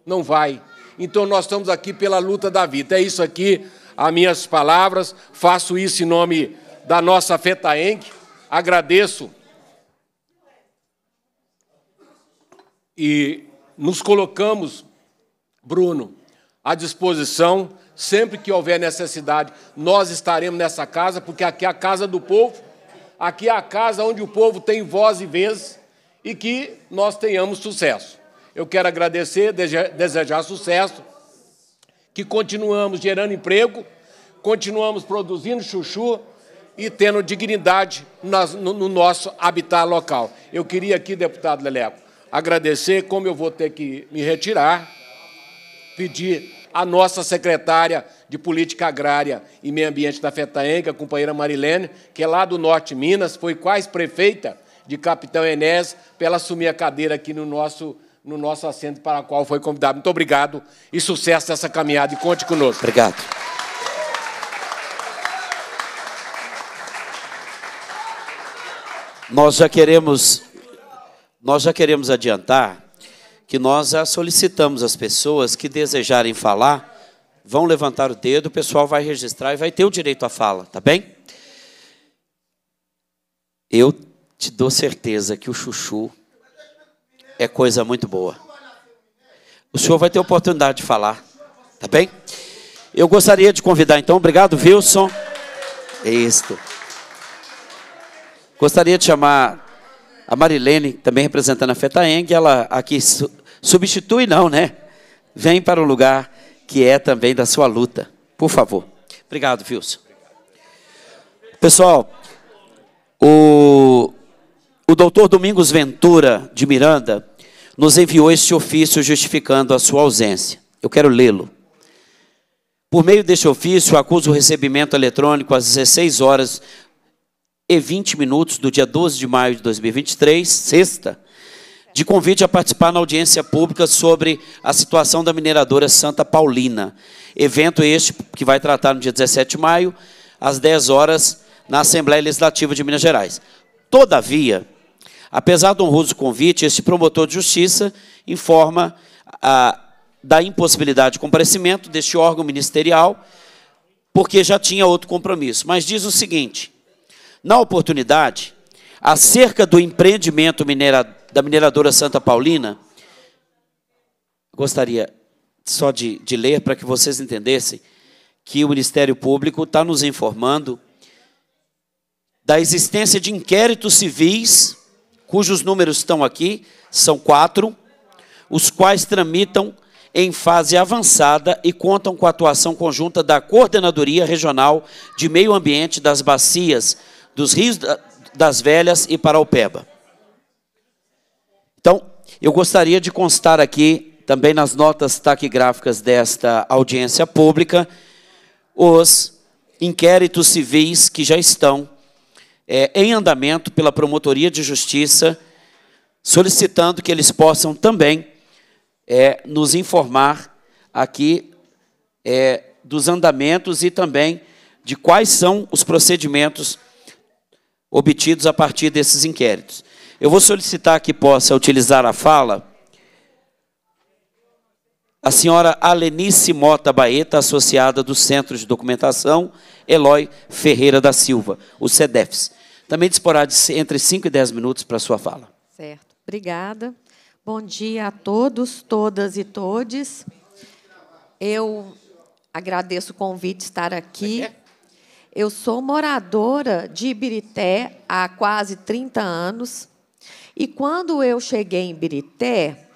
Não vai. Então nós estamos aqui pela luta da vida. É isso aqui, as minhas palavras. Faço isso em nome da nossa FETAENC. Agradeço. E nos colocamos, Bruno, à disposição. Sempre que houver necessidade, nós estaremos nessa casa, porque aqui é a casa do povo, aqui é a casa onde o povo tem voz e vez e que nós tenhamos sucesso. Eu quero agradecer, desejar sucesso, que continuamos gerando emprego, continuamos produzindo chuchu e tendo dignidade no nosso habitat local. Eu queria aqui, deputado Leleco, agradecer, como eu vou ter que me retirar, pedir à nossa secretária de Política Agrária e Meio Ambiente da FETAENCA, a companheira Marilene, que é lá do Norte Minas, foi quase prefeita de Capitão Enés, para ela assumir a cadeira aqui no nosso, no nosso assento para a qual foi convidado. Muito obrigado e sucesso nessa caminhada. E conte conosco. Obrigado. Nós já queremos nós já queremos adiantar que nós já solicitamos as pessoas que desejarem falar, vão levantar o dedo, o pessoal vai registrar e vai ter o direito à fala, tá bem? Eu te dou certeza que o chuchu é coisa muito boa. O senhor vai ter oportunidade de falar, tá bem? Eu gostaria de convidar então, obrigado Wilson. É Isto. Gostaria de chamar a Marilene, também representando a FETAENG, ela aqui su substitui, não, né? Vem para o lugar que é também da sua luta. Por favor. Obrigado, Wilson. Pessoal, o, o doutor Domingos Ventura de Miranda nos enviou este ofício justificando a sua ausência. Eu quero lê-lo. Por meio deste ofício, acuso o recebimento eletrônico às 16 horas e 20 minutos do dia 12 de maio de 2023, sexta, de convite a participar na audiência pública sobre a situação da mineradora Santa Paulina. Evento este que vai tratar no dia 17 de maio, às 10 horas, na Assembleia Legislativa de Minas Gerais. Todavia, apesar do honroso convite, este promotor de justiça informa a, ah, da impossibilidade de comparecimento deste órgão ministerial, porque já tinha outro compromisso. Mas diz o seguinte: na oportunidade, acerca do empreendimento minera, da mineradora Santa Paulina, gostaria só de, de ler para que vocês entendessem que o Ministério Público está nos informando da existência de inquéritos civis, cujos números estão aqui, são quatro, os quais tramitam em fase avançada e contam com a atuação conjunta da Coordenadoria Regional de Meio Ambiente das Bacias dos rios das Velhas e Paraupeba. Então, eu gostaria de constar aqui, também nas notas taquigráficas desta audiência pública, os inquéritos civis que já estão é, em andamento pela Promotoria de Justiça, solicitando que eles possam também é, nos informar aqui é, dos andamentos e também de quais são os procedimentos obtidos a partir desses inquéritos. Eu vou solicitar que possa utilizar a fala a senhora Alenice Mota Baeta, associada do Centro de Documentação Eloy Ferreira da Silva, o SEDEFS. Também disporá de entre 5 e 10 minutos para a sua fala. Certo. Obrigada. Bom dia a todos, todas e todes. Eu agradeço o convite de estar aqui. É? Eu sou moradora de Ibirité há quase 30 anos. E quando eu cheguei em Ibirité,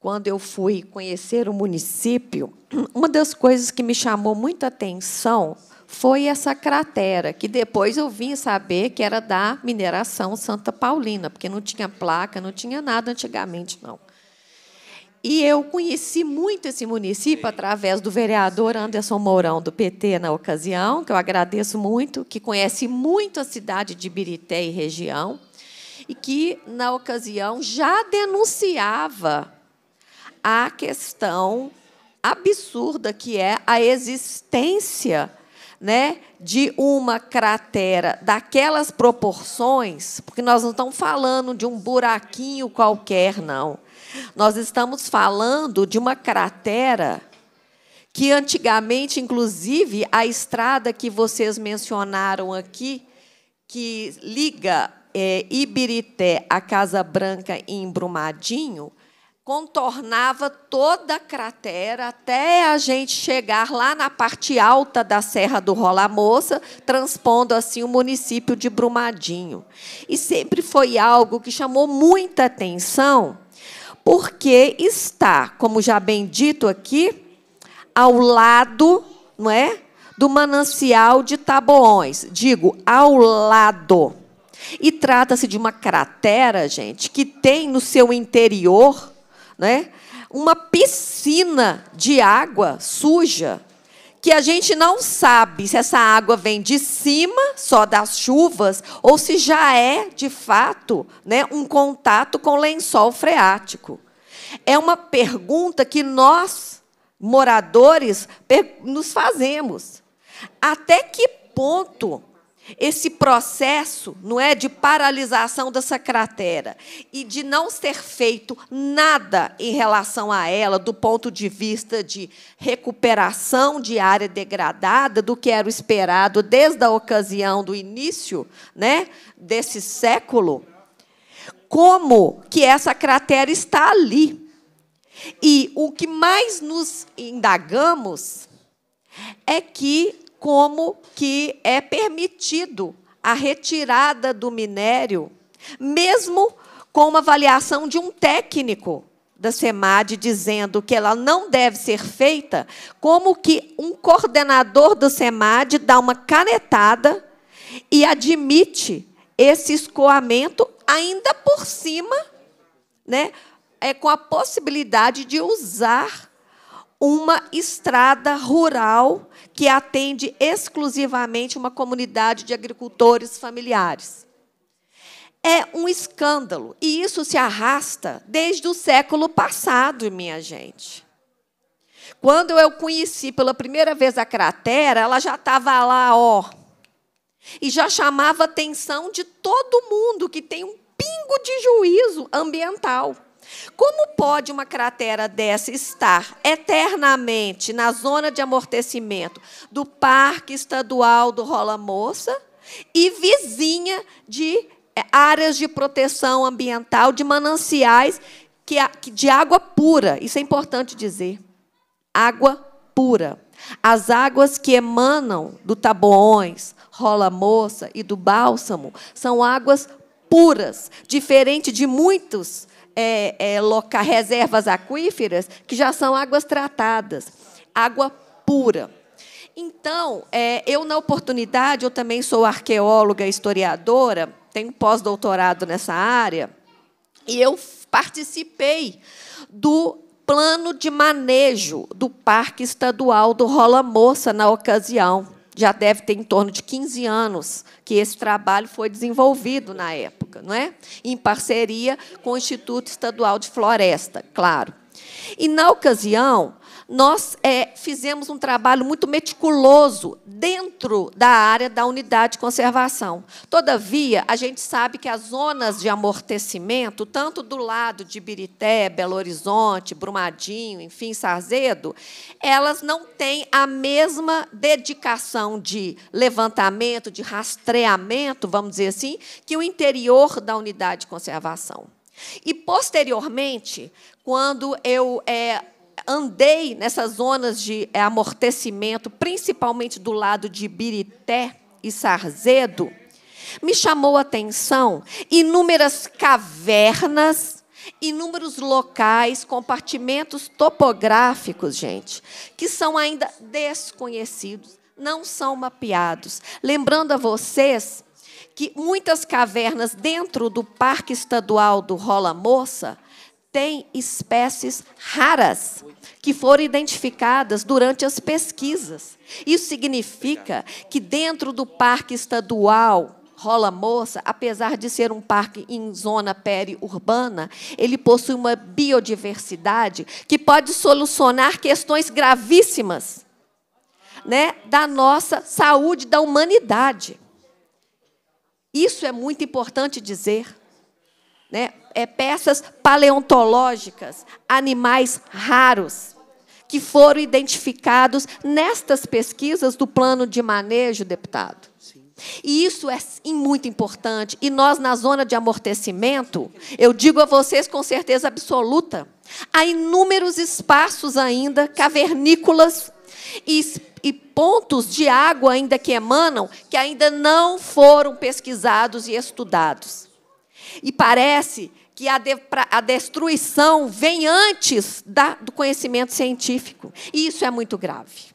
quando eu fui conhecer o município, [CLEARS THROAT] uma das coisas que me chamou muita atenção foi essa cratera, que depois eu vim saber que era da mineração Santa Paulina, porque não tinha placa, não tinha nada antigamente, não. E eu conheci muito esse município através do vereador Anderson Mourão, do PT, na ocasião, que eu agradeço muito, que conhece muito a cidade de Birité e região, e que, na ocasião, já denunciava a questão absurda que é a existência né, de uma cratera daquelas proporções, porque nós não estamos falando de um buraquinho qualquer, não. Nós estamos falando de uma cratera que antigamente, inclusive, a estrada que vocês mencionaram aqui, que liga é, Ibirité à Casa Branca em Brumadinho, contornava toda a cratera até a gente chegar lá na parte alta da Serra do Rola Moça, transpondo assim o município de Brumadinho. E sempre foi algo que chamou muita atenção porque está, como já bem dito aqui, ao lado, não é? Do manancial de Taboões. Digo, ao lado. E trata-se de uma cratera, gente, que tem no seu interior, né? Uma piscina de água suja que a gente não sabe se essa água vem de cima, só das chuvas, ou se já é, de fato, né, um contato com o lençol freático. É uma pergunta que nós, moradores, nos fazemos. Até que ponto esse processo, não é, de paralisação dessa cratera e de não ser feito nada em relação a ela do ponto de vista de recuperação de área degradada do que era esperado desde a ocasião do início, né, desse século. Como que essa cratera está ali? E o que mais nos indagamos é que como que é permitido a retirada do minério, mesmo com uma avaliação de um técnico da SEMAD dizendo que ela não deve ser feita, como que um coordenador do SEMAD dá uma canetada e admite esse escoamento ainda por cima, né, é com a possibilidade de usar uma estrada rural que atende exclusivamente uma comunidade de agricultores familiares. É um escândalo, e isso se arrasta desde o século passado, minha gente. Quando eu conheci pela primeira vez a cratera, ela já estava lá, ó. E já chamava a atenção de todo mundo que tem um pingo de juízo ambiental. Como pode uma cratera dessa estar eternamente na zona de amortecimento do Parque Estadual do Rola Moça e vizinha de eh, áreas de proteção ambiental, de mananciais de água pura? Isso é importante dizer. Água pura. As águas que emanam do Taboões, Rola Moça e do Bálsamo são águas puras, diferente de muitos é, é, loca, reservas aquíferas que já são águas tratadas, água pura. Então, é, eu, na oportunidade, eu também sou arqueóloga, historiadora, tenho pós-doutorado nessa área, e eu participei do plano de manejo do Parque Estadual do Rola Moça na ocasião já deve ter em torno de 15 anos que esse trabalho foi desenvolvido na época, não é? em parceria com o Instituto Estadual de Floresta, claro. E, na ocasião, nós é, fizemos um trabalho muito meticuloso dentro da área da unidade de conservação. Todavia, a gente sabe que as zonas de amortecimento, tanto do lado de Birité, Belo Horizonte, Brumadinho, enfim, Sarzedo, elas não têm a mesma dedicação de levantamento, de rastreamento, vamos dizer assim, que o interior da unidade de conservação. E, posteriormente, quando eu é, andei nessas zonas de eh, amortecimento, principalmente do lado de Birité e Sarzedo, me chamou a atenção inúmeras cavernas, inúmeros locais, compartimentos topográficos, gente, que são ainda desconhecidos, não são mapeados. Lembrando a vocês que muitas cavernas dentro do Parque Estadual do Rola Moça tem espécies raras que foram identificadas durante as pesquisas. Isso significa que dentro do Parque Estadual Rola Moça, apesar de ser um parque em zona periurbana, ele possui uma biodiversidade que pode solucionar questões gravíssimas né, da nossa saúde, da humanidade. Isso é muito importante dizer. Né? é, peças paleontológicas, animais raros, que foram identificados nestas pesquisas do plano de manejo, deputado. E isso é muito importante. E nós, na zona de amortecimento, eu digo a vocês com certeza absoluta, há inúmeros espaços ainda, cavernícolas e, e pontos de água ainda que emanam, que ainda não foram pesquisados e estudados. E parece que a, de, a destruição vem antes da, do conhecimento científico. E isso é muito grave.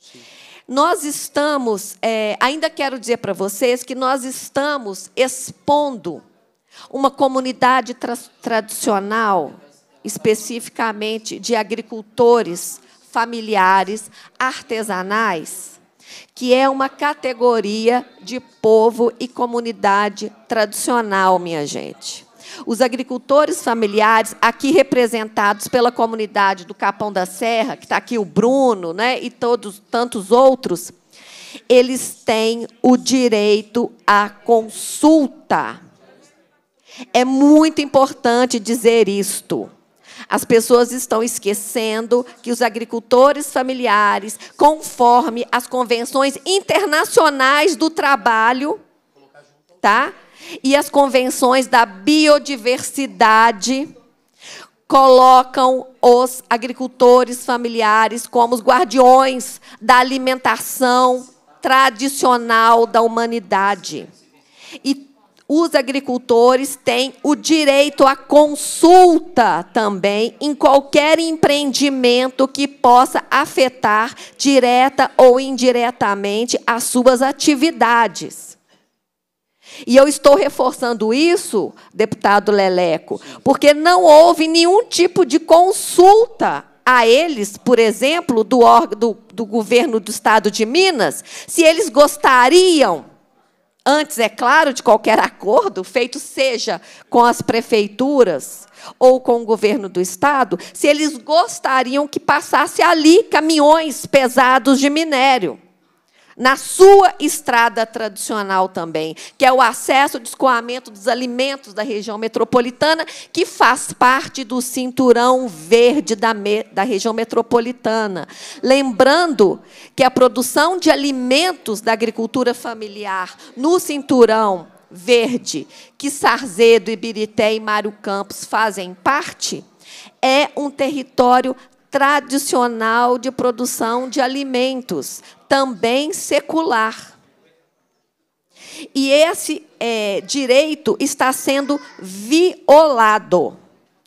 Sim. Nós estamos, é, ainda quero dizer para vocês que nós estamos expondo uma comunidade tra tradicional, especificamente de agricultores familiares artesanais, que é uma categoria de povo e comunidade tradicional, minha gente. Os agricultores familiares, aqui representados pela comunidade do Capão da Serra, que está aqui o Bruno né, e todos tantos outros, eles têm o direito à consulta. É muito importante dizer isto. As pessoas estão esquecendo que os agricultores familiares, conforme as convenções internacionais do trabalho, tá? e as convenções da biodiversidade colocam os agricultores familiares como os guardiões da alimentação tradicional da humanidade. E os agricultores têm o direito à consulta também em qualquer empreendimento que possa afetar direta ou indiretamente as suas atividades. E eu estou reforçando isso, deputado Leleco, porque não houve nenhum tipo de consulta a eles, por exemplo, do, do, do governo do estado de Minas, se eles gostariam antes, é claro, de qualquer acordo, feito seja com as prefeituras ou com o governo do Estado, se eles gostariam que passasse ali caminhões pesados de minério na sua estrada tradicional também, que é o acesso ao escoamento dos alimentos da região metropolitana, que faz parte do cinturão verde da, da região metropolitana. Lembrando que a produção de alimentos da agricultura familiar no cinturão verde, que Sarzedo, Ibirité e Mário Campos fazem parte, é um território tradicional de produção de alimentos, também secular. E esse é, direito está sendo violado.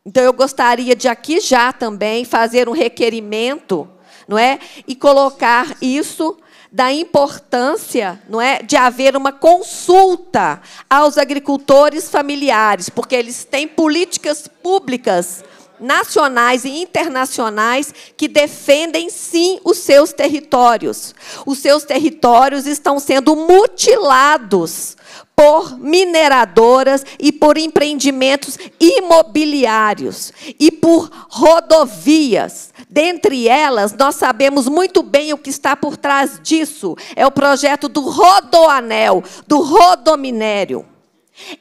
Então, eu gostaria de aqui já também fazer um requerimento, não é, e colocar isso da importância, não é, de haver uma consulta aos agricultores familiares, porque eles têm políticas públicas nacionais e internacionais que defendem sim os seus territórios. Os seus territórios estão sendo mutilados por mineradoras e por empreendimentos imobiliários e por rodovias. Dentre elas, nós sabemos muito bem o que está por trás disso. É o projeto do rodoanel, do rodominério.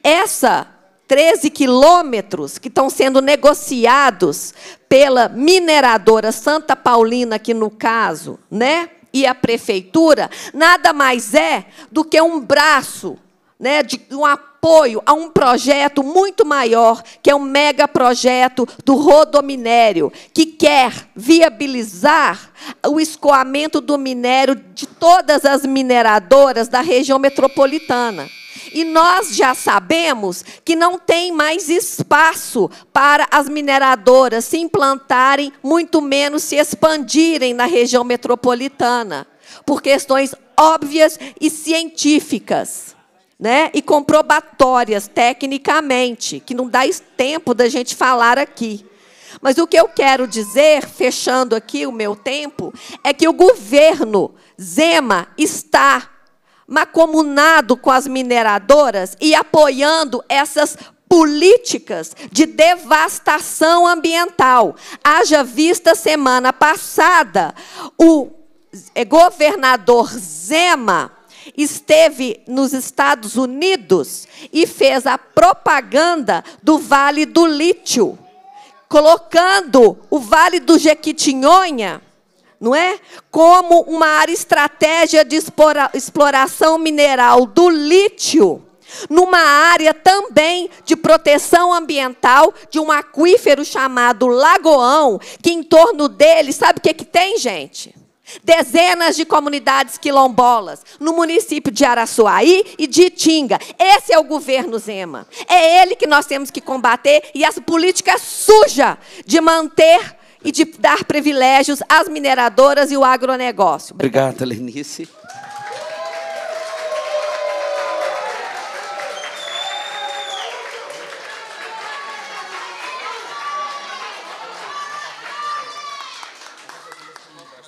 Essa 13 quilômetros que estão sendo negociados pela mineradora Santa Paulina, que no caso, né? E a prefeitura, nada mais é do que um braço, né, de um apoio a um projeto muito maior, que é um mega projeto do rodominério, que quer viabilizar o escoamento do minério de todas as mineradoras da região metropolitana. E nós já sabemos que não tem mais espaço para as mineradoras se implantarem, muito menos se expandirem na região metropolitana, por questões óbvias e científicas. Né, e comprobatórias tecnicamente, que não dá tempo da gente falar aqui. Mas o que eu quero dizer, fechando aqui o meu tempo, é que o governo Zema está macomunado com as mineradoras e apoiando essas políticas de devastação ambiental. Haja vista semana passada o eh, governador Zema esteve nos Estados Unidos e fez a propaganda do Vale do Lítio, colocando o Vale do Jequitinhonha não é? Como uma área estratégia de exploração mineral do lítio, numa área também de proteção ambiental de um aquífero chamado Lagoão, que em torno dele, sabe o que, que tem, gente? Dezenas de comunidades quilombolas no município de Araçuaí e de Itinga. Esse é o governo Zema. É ele que nós temos que combater e essa política suja de manter e de dar privilégios às mineradoras e o agronegócio. Obrigada, Lenice.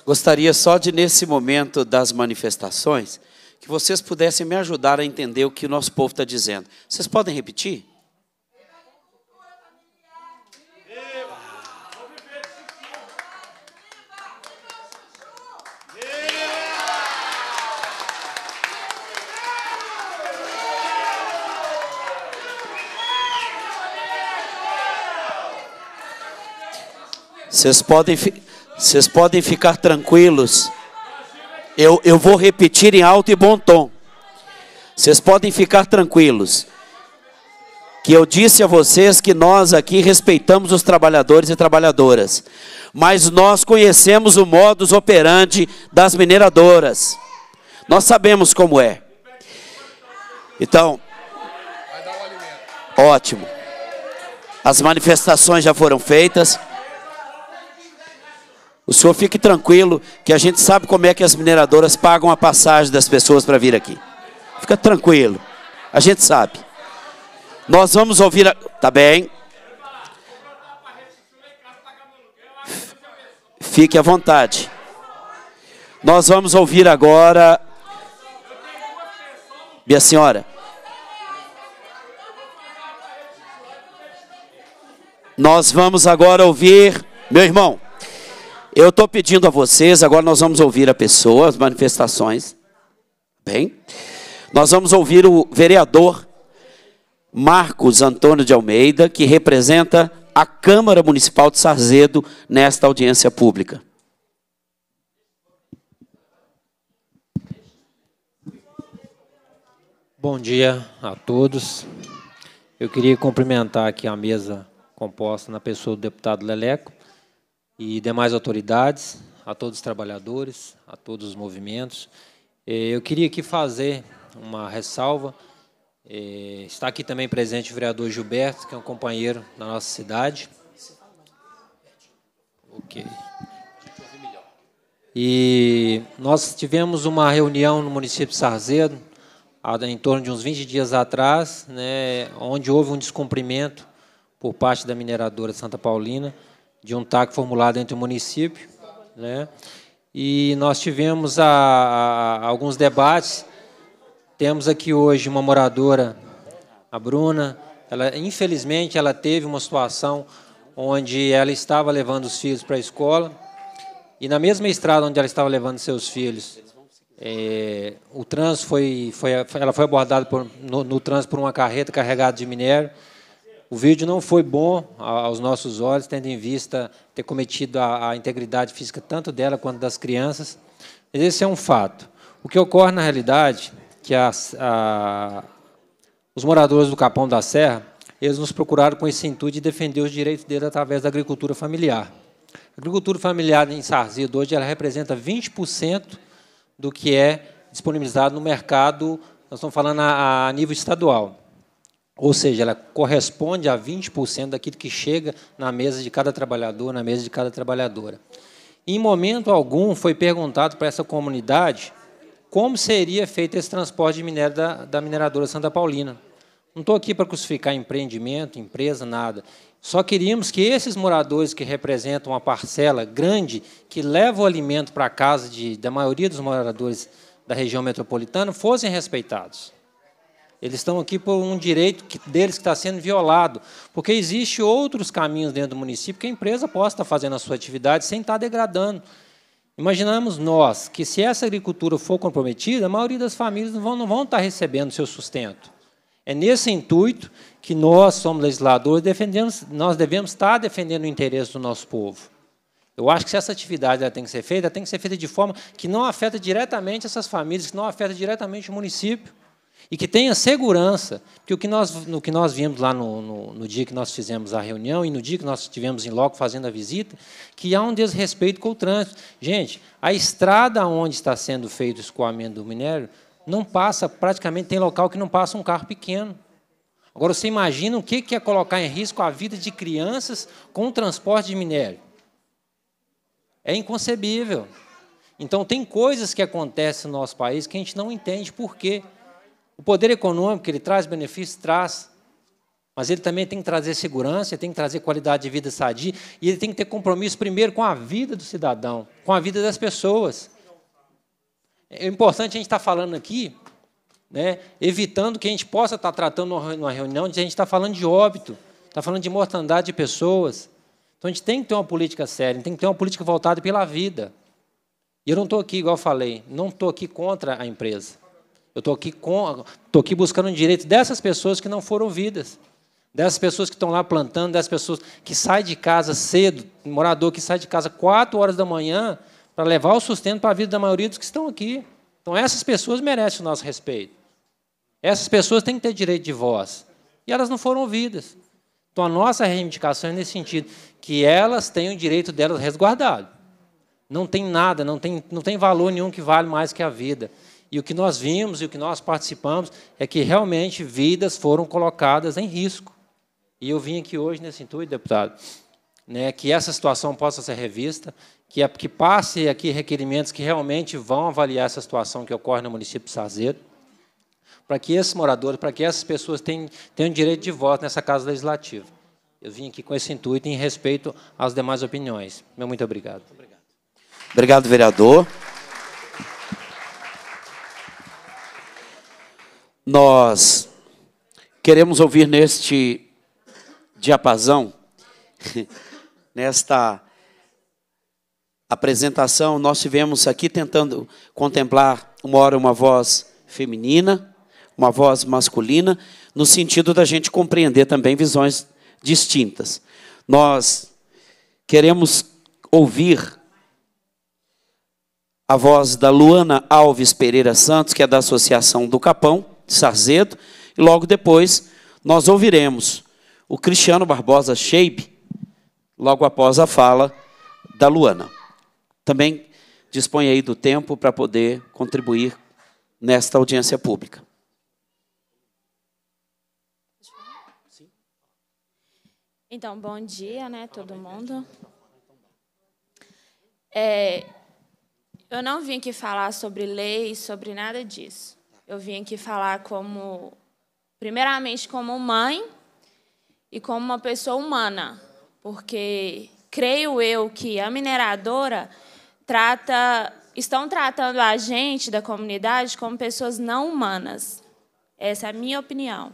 Gostaria só de, nesse momento das manifestações, que vocês pudessem me ajudar a entender o que o nosso povo está dizendo. Vocês podem repetir? Vocês podem, vocês podem ficar tranquilos. Eu, eu vou repetir em alto e bom tom. Vocês podem ficar tranquilos. Que eu disse a vocês que nós aqui respeitamos os trabalhadores e trabalhadoras, mas nós conhecemos o modus operandi das mineradoras. Nós sabemos como é. Então, ótimo. As manifestações já foram feitas. O senhor fique tranquilo, que a gente sabe como é que as mineradoras pagam a passagem das pessoas para vir aqui. Fica tranquilo, a gente sabe. Nós vamos ouvir. A... Tá bem? Fique à vontade. Nós vamos ouvir agora. Minha senhora. Nós vamos agora ouvir. Meu irmão. Eu estou pedindo a vocês, agora nós vamos ouvir a pessoa, as manifestações. Bem, nós vamos ouvir o vereador Marcos Antônio de Almeida, que representa a Câmara Municipal de Sarzedo nesta audiência pública. Bom dia a todos. Eu queria cumprimentar aqui a mesa composta na pessoa do deputado Leleco, e demais autoridades, a todos os trabalhadores, a todos os movimentos. É, eu queria aqui fazer uma ressalva. É, está aqui também presente o vereador Gilberto, que é um companheiro da nossa cidade. Ok. E nós tivemos uma reunião no município de Sarzedo, em torno de uns 20 dias atrás, né, onde houve um descumprimento por parte da mineradora Santa Paulina, de um TAC formulado entre o município. Né? E nós tivemos a, a, alguns debates. Temos aqui hoje uma moradora, a Bruna. Ela, infelizmente, ela teve uma situação onde ela estava levando os filhos para a escola e na mesma estrada onde ela estava levando seus filhos, é, o trânsito foi, foi, ela foi abordada por, no, no trânsito por uma carreta carregada de minério o vídeo não foi bom aos nossos olhos, tendo em vista ter cometido a, a integridade física tanto dela quanto das crianças. Mas esse é um fato. O que ocorre na realidade é que as, a, os moradores do Capão da Serra eles nos procuraram com esse intuito de defender os direitos deles através da agricultura familiar. A agricultura familiar em Sarzedo hoje ela representa 20% do que é disponibilizado no mercado, nós estamos falando a, a nível estadual. Ou seja, ela corresponde a 20% daquilo que chega na mesa de cada trabalhador, na mesa de cada trabalhadora. Em momento algum foi perguntado para essa comunidade como seria feito esse transporte de minério da, da mineradora Santa Paulina. Não estou aqui para crucificar empreendimento, empresa, nada. Só queríamos que esses moradores que representam uma parcela grande, que leva o alimento para a casa de, da maioria dos moradores da região metropolitana, fossem respeitados. Eles estão aqui por um direito deles que está sendo violado, porque existe outros caminhos dentro do município que a empresa possa estar fazendo a sua atividade sem estar degradando. Imaginamos nós que se essa agricultura for comprometida, a maioria das famílias não vão, não vão estar recebendo seu sustento. É nesse intuito que nós, somos legisladores, defendemos, nós devemos estar defendendo o interesse do nosso povo. Eu acho que se essa atividade tem que ser feita, ela tem que ser feita de forma que não afeta diretamente essas famílias, que não afeta diretamente o município e que tenha segurança, que o que nós, no que nós vimos lá no, no, no dia que nós fizemos a reunião e no dia que nós estivemos em loco fazendo a visita, que há um desrespeito com o trânsito. Gente, a estrada onde está sendo feito o escoamento do minério não passa, praticamente tem local que não passa um carro pequeno. Agora, você imagina o que é colocar em risco a vida de crianças com o transporte de minério? É inconcebível. Então, tem coisas que acontecem no nosso país que a gente não entende por quê. O poder econômico, ele traz benefícios? Traz. Mas ele também tem que trazer segurança, ele tem que trazer qualidade de vida sadia, e ele tem que ter compromisso primeiro com a vida do cidadão, com a vida das pessoas. É importante a gente estar tá falando aqui, né, evitando que a gente possa estar tá tratando numa reunião de a gente está falando de óbito, está falando de mortandade de pessoas. Então a gente tem que ter uma política séria, tem que ter uma política voltada pela vida. E eu não estou aqui, igual eu falei, não estou aqui contra a empresa. Eu estou aqui, tô aqui buscando o direito dessas pessoas que não foram ouvidas. Dessas pessoas que estão lá plantando, dessas pessoas que saem de casa cedo, morador que sai de casa 4 horas da manhã para levar o sustento para a vida da maioria dos que estão aqui. Então, essas pessoas merecem o nosso respeito. Essas pessoas têm que ter direito de voz. E elas não foram ouvidas. Então, a nossa reivindicação é nesse sentido, que elas tenham o direito delas resguardado. Não tem nada, não tem, não tem valor nenhum que vale mais que a vida. E o que nós vimos e o que nós participamos é que realmente vidas foram colocadas em risco. E eu vim aqui hoje nesse intuito, deputado, né, que essa situação possa ser revista, que, que passe aqui requerimentos que realmente vão avaliar essa situação que ocorre no município de Saseiro, para que esses moradores, para que essas pessoas tenham, tenham direito de voto nessa Casa Legislativa. Eu vim aqui com esse intuito em respeito às demais opiniões. Meu muito obrigado. Obrigado, obrigado vereador. nós queremos ouvir neste diapasão, [LAUGHS] nesta apresentação, nós tivemos aqui tentando contemplar uma hora uma voz feminina, uma voz masculina, no sentido da gente compreender também visões distintas. Nós queremos ouvir a voz da Luana Alves Pereira Santos, que é da Associação do Capão, Sarzedo, e logo depois nós ouviremos o Cristiano Barbosa Sheib, logo após a fala da Luana. Também dispõe aí do tempo para poder contribuir nesta audiência pública. Então, bom dia, né, todo mundo. É, eu não vim aqui falar sobre lei, sobre nada disso. Eu vim aqui falar como, primeiramente, como mãe e como uma pessoa humana, porque creio eu que a mineradora trata, estão tratando a gente da comunidade como pessoas não humanas. Essa é a minha opinião.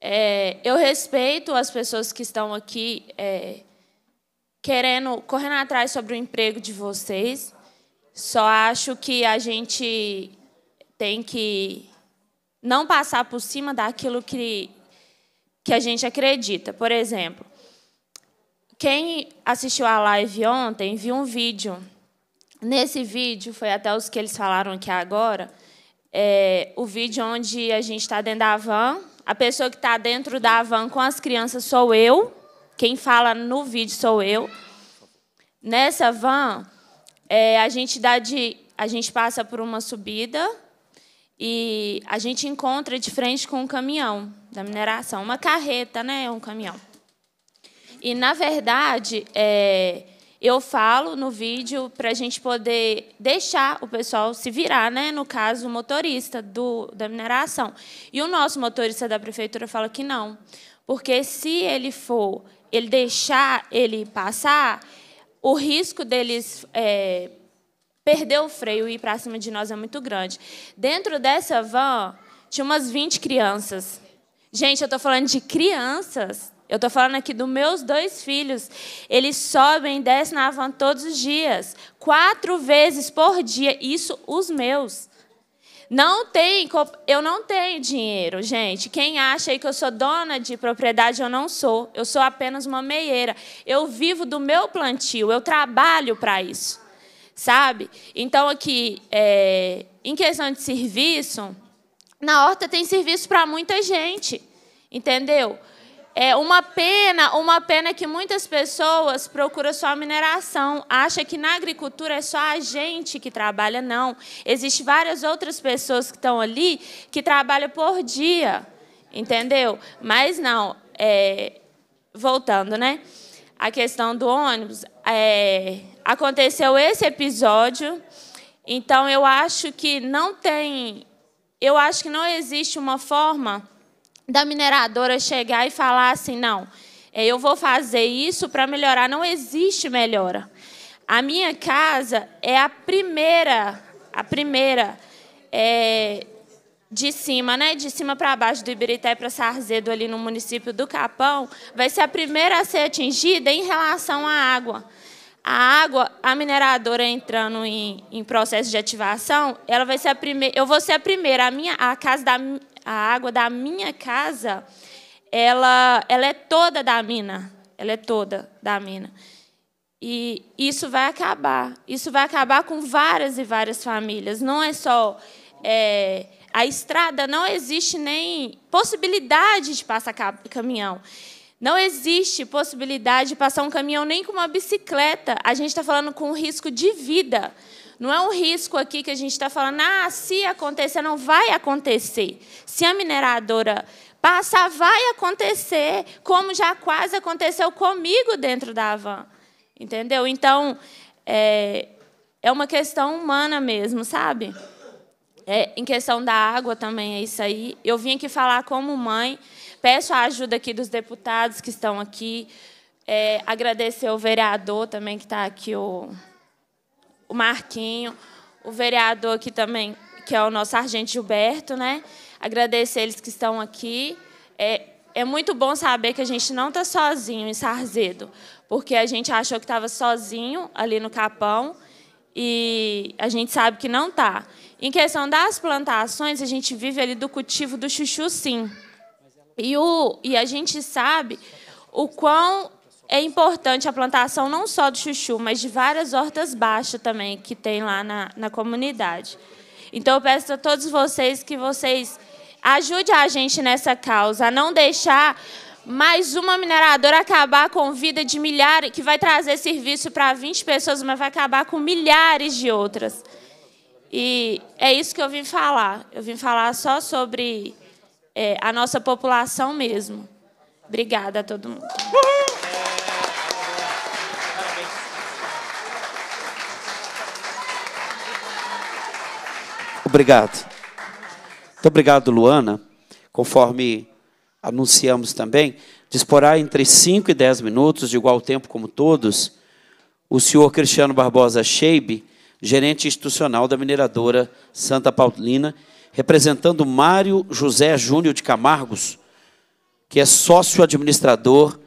É, eu respeito as pessoas que estão aqui é, querendo, correndo atrás sobre o emprego de vocês. Só acho que a gente tem que não passar por cima daquilo que, que a gente acredita. Por exemplo, quem assistiu a live ontem viu um vídeo. Nesse vídeo, foi até os que eles falaram aqui agora, é, o vídeo onde a gente está dentro da van. A pessoa que está dentro da van com as crianças sou eu. Quem fala no vídeo sou eu. Nessa van, é, a gente dá de, a gente passa por uma subida e a gente encontra de frente com um caminhão da mineração, uma carreta, né? Um caminhão. E, na verdade, é, eu falo no vídeo para a gente poder deixar o pessoal se virar, né? no caso, o motorista do, da mineração. E o nosso motorista da prefeitura fala que não, porque se ele for, ele deixar ele passar, o risco deles é, perdeu o freio e ir para cima de nós é muito grande. Dentro dessa van, tinha umas 20 crianças. Gente, eu estou falando de crianças. Eu estou falando aqui dos meus dois filhos. Eles sobem e descem na van todos os dias. Quatro vezes por dia. Isso os meus. Não tem, eu não tenho dinheiro, gente. Quem acha aí que eu sou dona de propriedade, eu não sou. Eu sou apenas uma meieira. Eu vivo do meu plantio, eu trabalho para isso sabe? Então, aqui, é, em questão de serviço, na horta tem serviço para muita gente, entendeu? É uma pena, uma pena que muitas pessoas procuram só a mineração, acha que na agricultura é só a gente que trabalha, não. Existem várias outras pessoas que estão ali que trabalham por dia, entendeu? Mas não, é, voltando, né? A questão do ônibus, é, aconteceu esse episódio. Então eu acho que não tem, eu acho que não existe uma forma da mineradora chegar e falar assim, não, é, eu vou fazer isso para melhorar. Não existe melhora. A minha casa é a primeira, a primeira é, de cima, né? De cima para baixo do Ibirité para Sarzedo ali no município do Capão, vai ser a primeira a ser atingida em relação à água a água, a mineradora entrando em, em, processo de ativação, ela vai ser a primeira, eu vou ser a primeira, a minha, a casa da a água da minha casa, ela, ela é toda da mina, ela é toda da mina. E isso vai acabar, isso vai acabar com várias e várias famílias. Não é só é, a estrada, não existe nem possibilidade de passar caminhão. Não existe possibilidade de passar um caminhão nem com uma bicicleta. A gente está falando com risco de vida. Não é um risco aqui que a gente está falando, ah, se acontecer, não vai acontecer. Se a mineradora passar, vai acontecer, como já quase aconteceu comigo dentro da van. Entendeu? Então, é, é uma questão humana mesmo, sabe? É, em questão da água também é isso aí. Eu vim aqui falar como mãe peço a ajuda aqui dos deputados que estão aqui, é, agradecer o vereador também que está aqui, o, o Marquinho, o vereador aqui também, que é o nosso sargento Gilberto, né? agradecer eles que estão aqui. É, é muito bom saber que a gente não está sozinho em Sarzedo, porque a gente achou que estava sozinho ali no Capão e a gente sabe que não está. Em questão das plantações, a gente vive ali do cultivo do chuchu, sim. E, o, e a gente sabe o quão é importante a plantação não só do chuchu, mas de várias hortas baixas também que tem lá na, na comunidade. Então, eu peço a todos vocês que vocês ajudem a gente nessa causa, a não deixar mais uma mineradora acabar com vida de milhares, que vai trazer serviço para 20 pessoas, mas vai acabar com milhares de outras. E é isso que eu vim falar. Eu vim falar só sobre é, a nossa população mesmo. Obrigada a todo mundo. Obrigado. Muito obrigado, Luana. Conforme anunciamos também, disporá entre 5 e 10 minutos, de igual tempo como todos, o senhor Cristiano Barbosa Sheib, gerente institucional da mineradora Santa Paulina, representando Mário José Júnior de Camargos, que é sócio administrador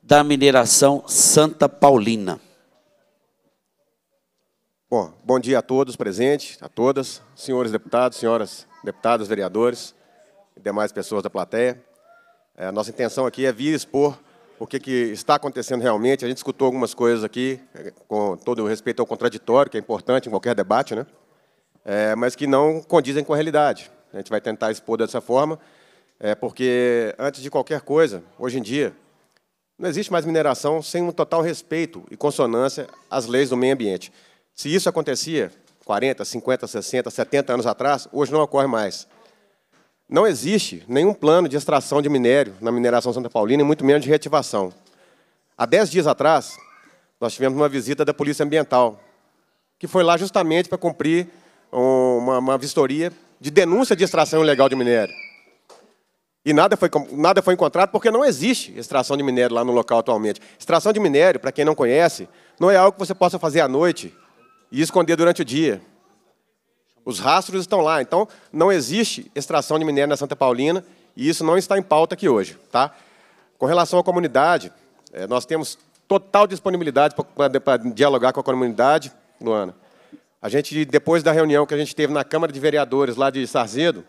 da mineração Santa Paulina. Bom, bom dia a todos presentes, a todas, senhores deputados, senhoras deputadas, vereadores e demais pessoas da plateia. É, nossa intenção aqui é vir expor o que, que, está acontecendo realmente. A gente escutou algumas coisas aqui, é, com todo o respeito ao contraditório, que é importante em qualquer debate, né? é, mas que não condizem com a realidade. A gente vai tentar expor dessa forma, é, porque, antes de qualquer coisa, hoje em dia, não existe mais mineração sem um total respeito e consonância às leis do meio ambiente. Se isso acontecia 40, 50, 60, 70 anos atrás, hoje não ocorre mais. Não existe nenhum plano de extração de minério na mineração Santa Paulina, e muito menos de reativação. Há 10 dias atrás, nós tivemos uma visita da Polícia Ambiental, que foi lá justamente para cumprir uma, uma vistoria de denúncia de extração ilegal de minério. E nada foi, nada foi encontrado porque não existe extração de minério lá no local atualmente. Extração de minério, para quem não conhece, não é algo que você possa fazer à noite e esconder durante o dia. Os rastros estão lá. Então, não existe extração de minério na Santa Paulina e isso não está em pauta aqui hoje. Tá? Com relação à comunidade, eh, nós temos total disponibilidade para dialogar com a comunidade, Luana. A gente, depois da reunião que a gente teve na Câmara de Vereadores, lá de Sarzedo,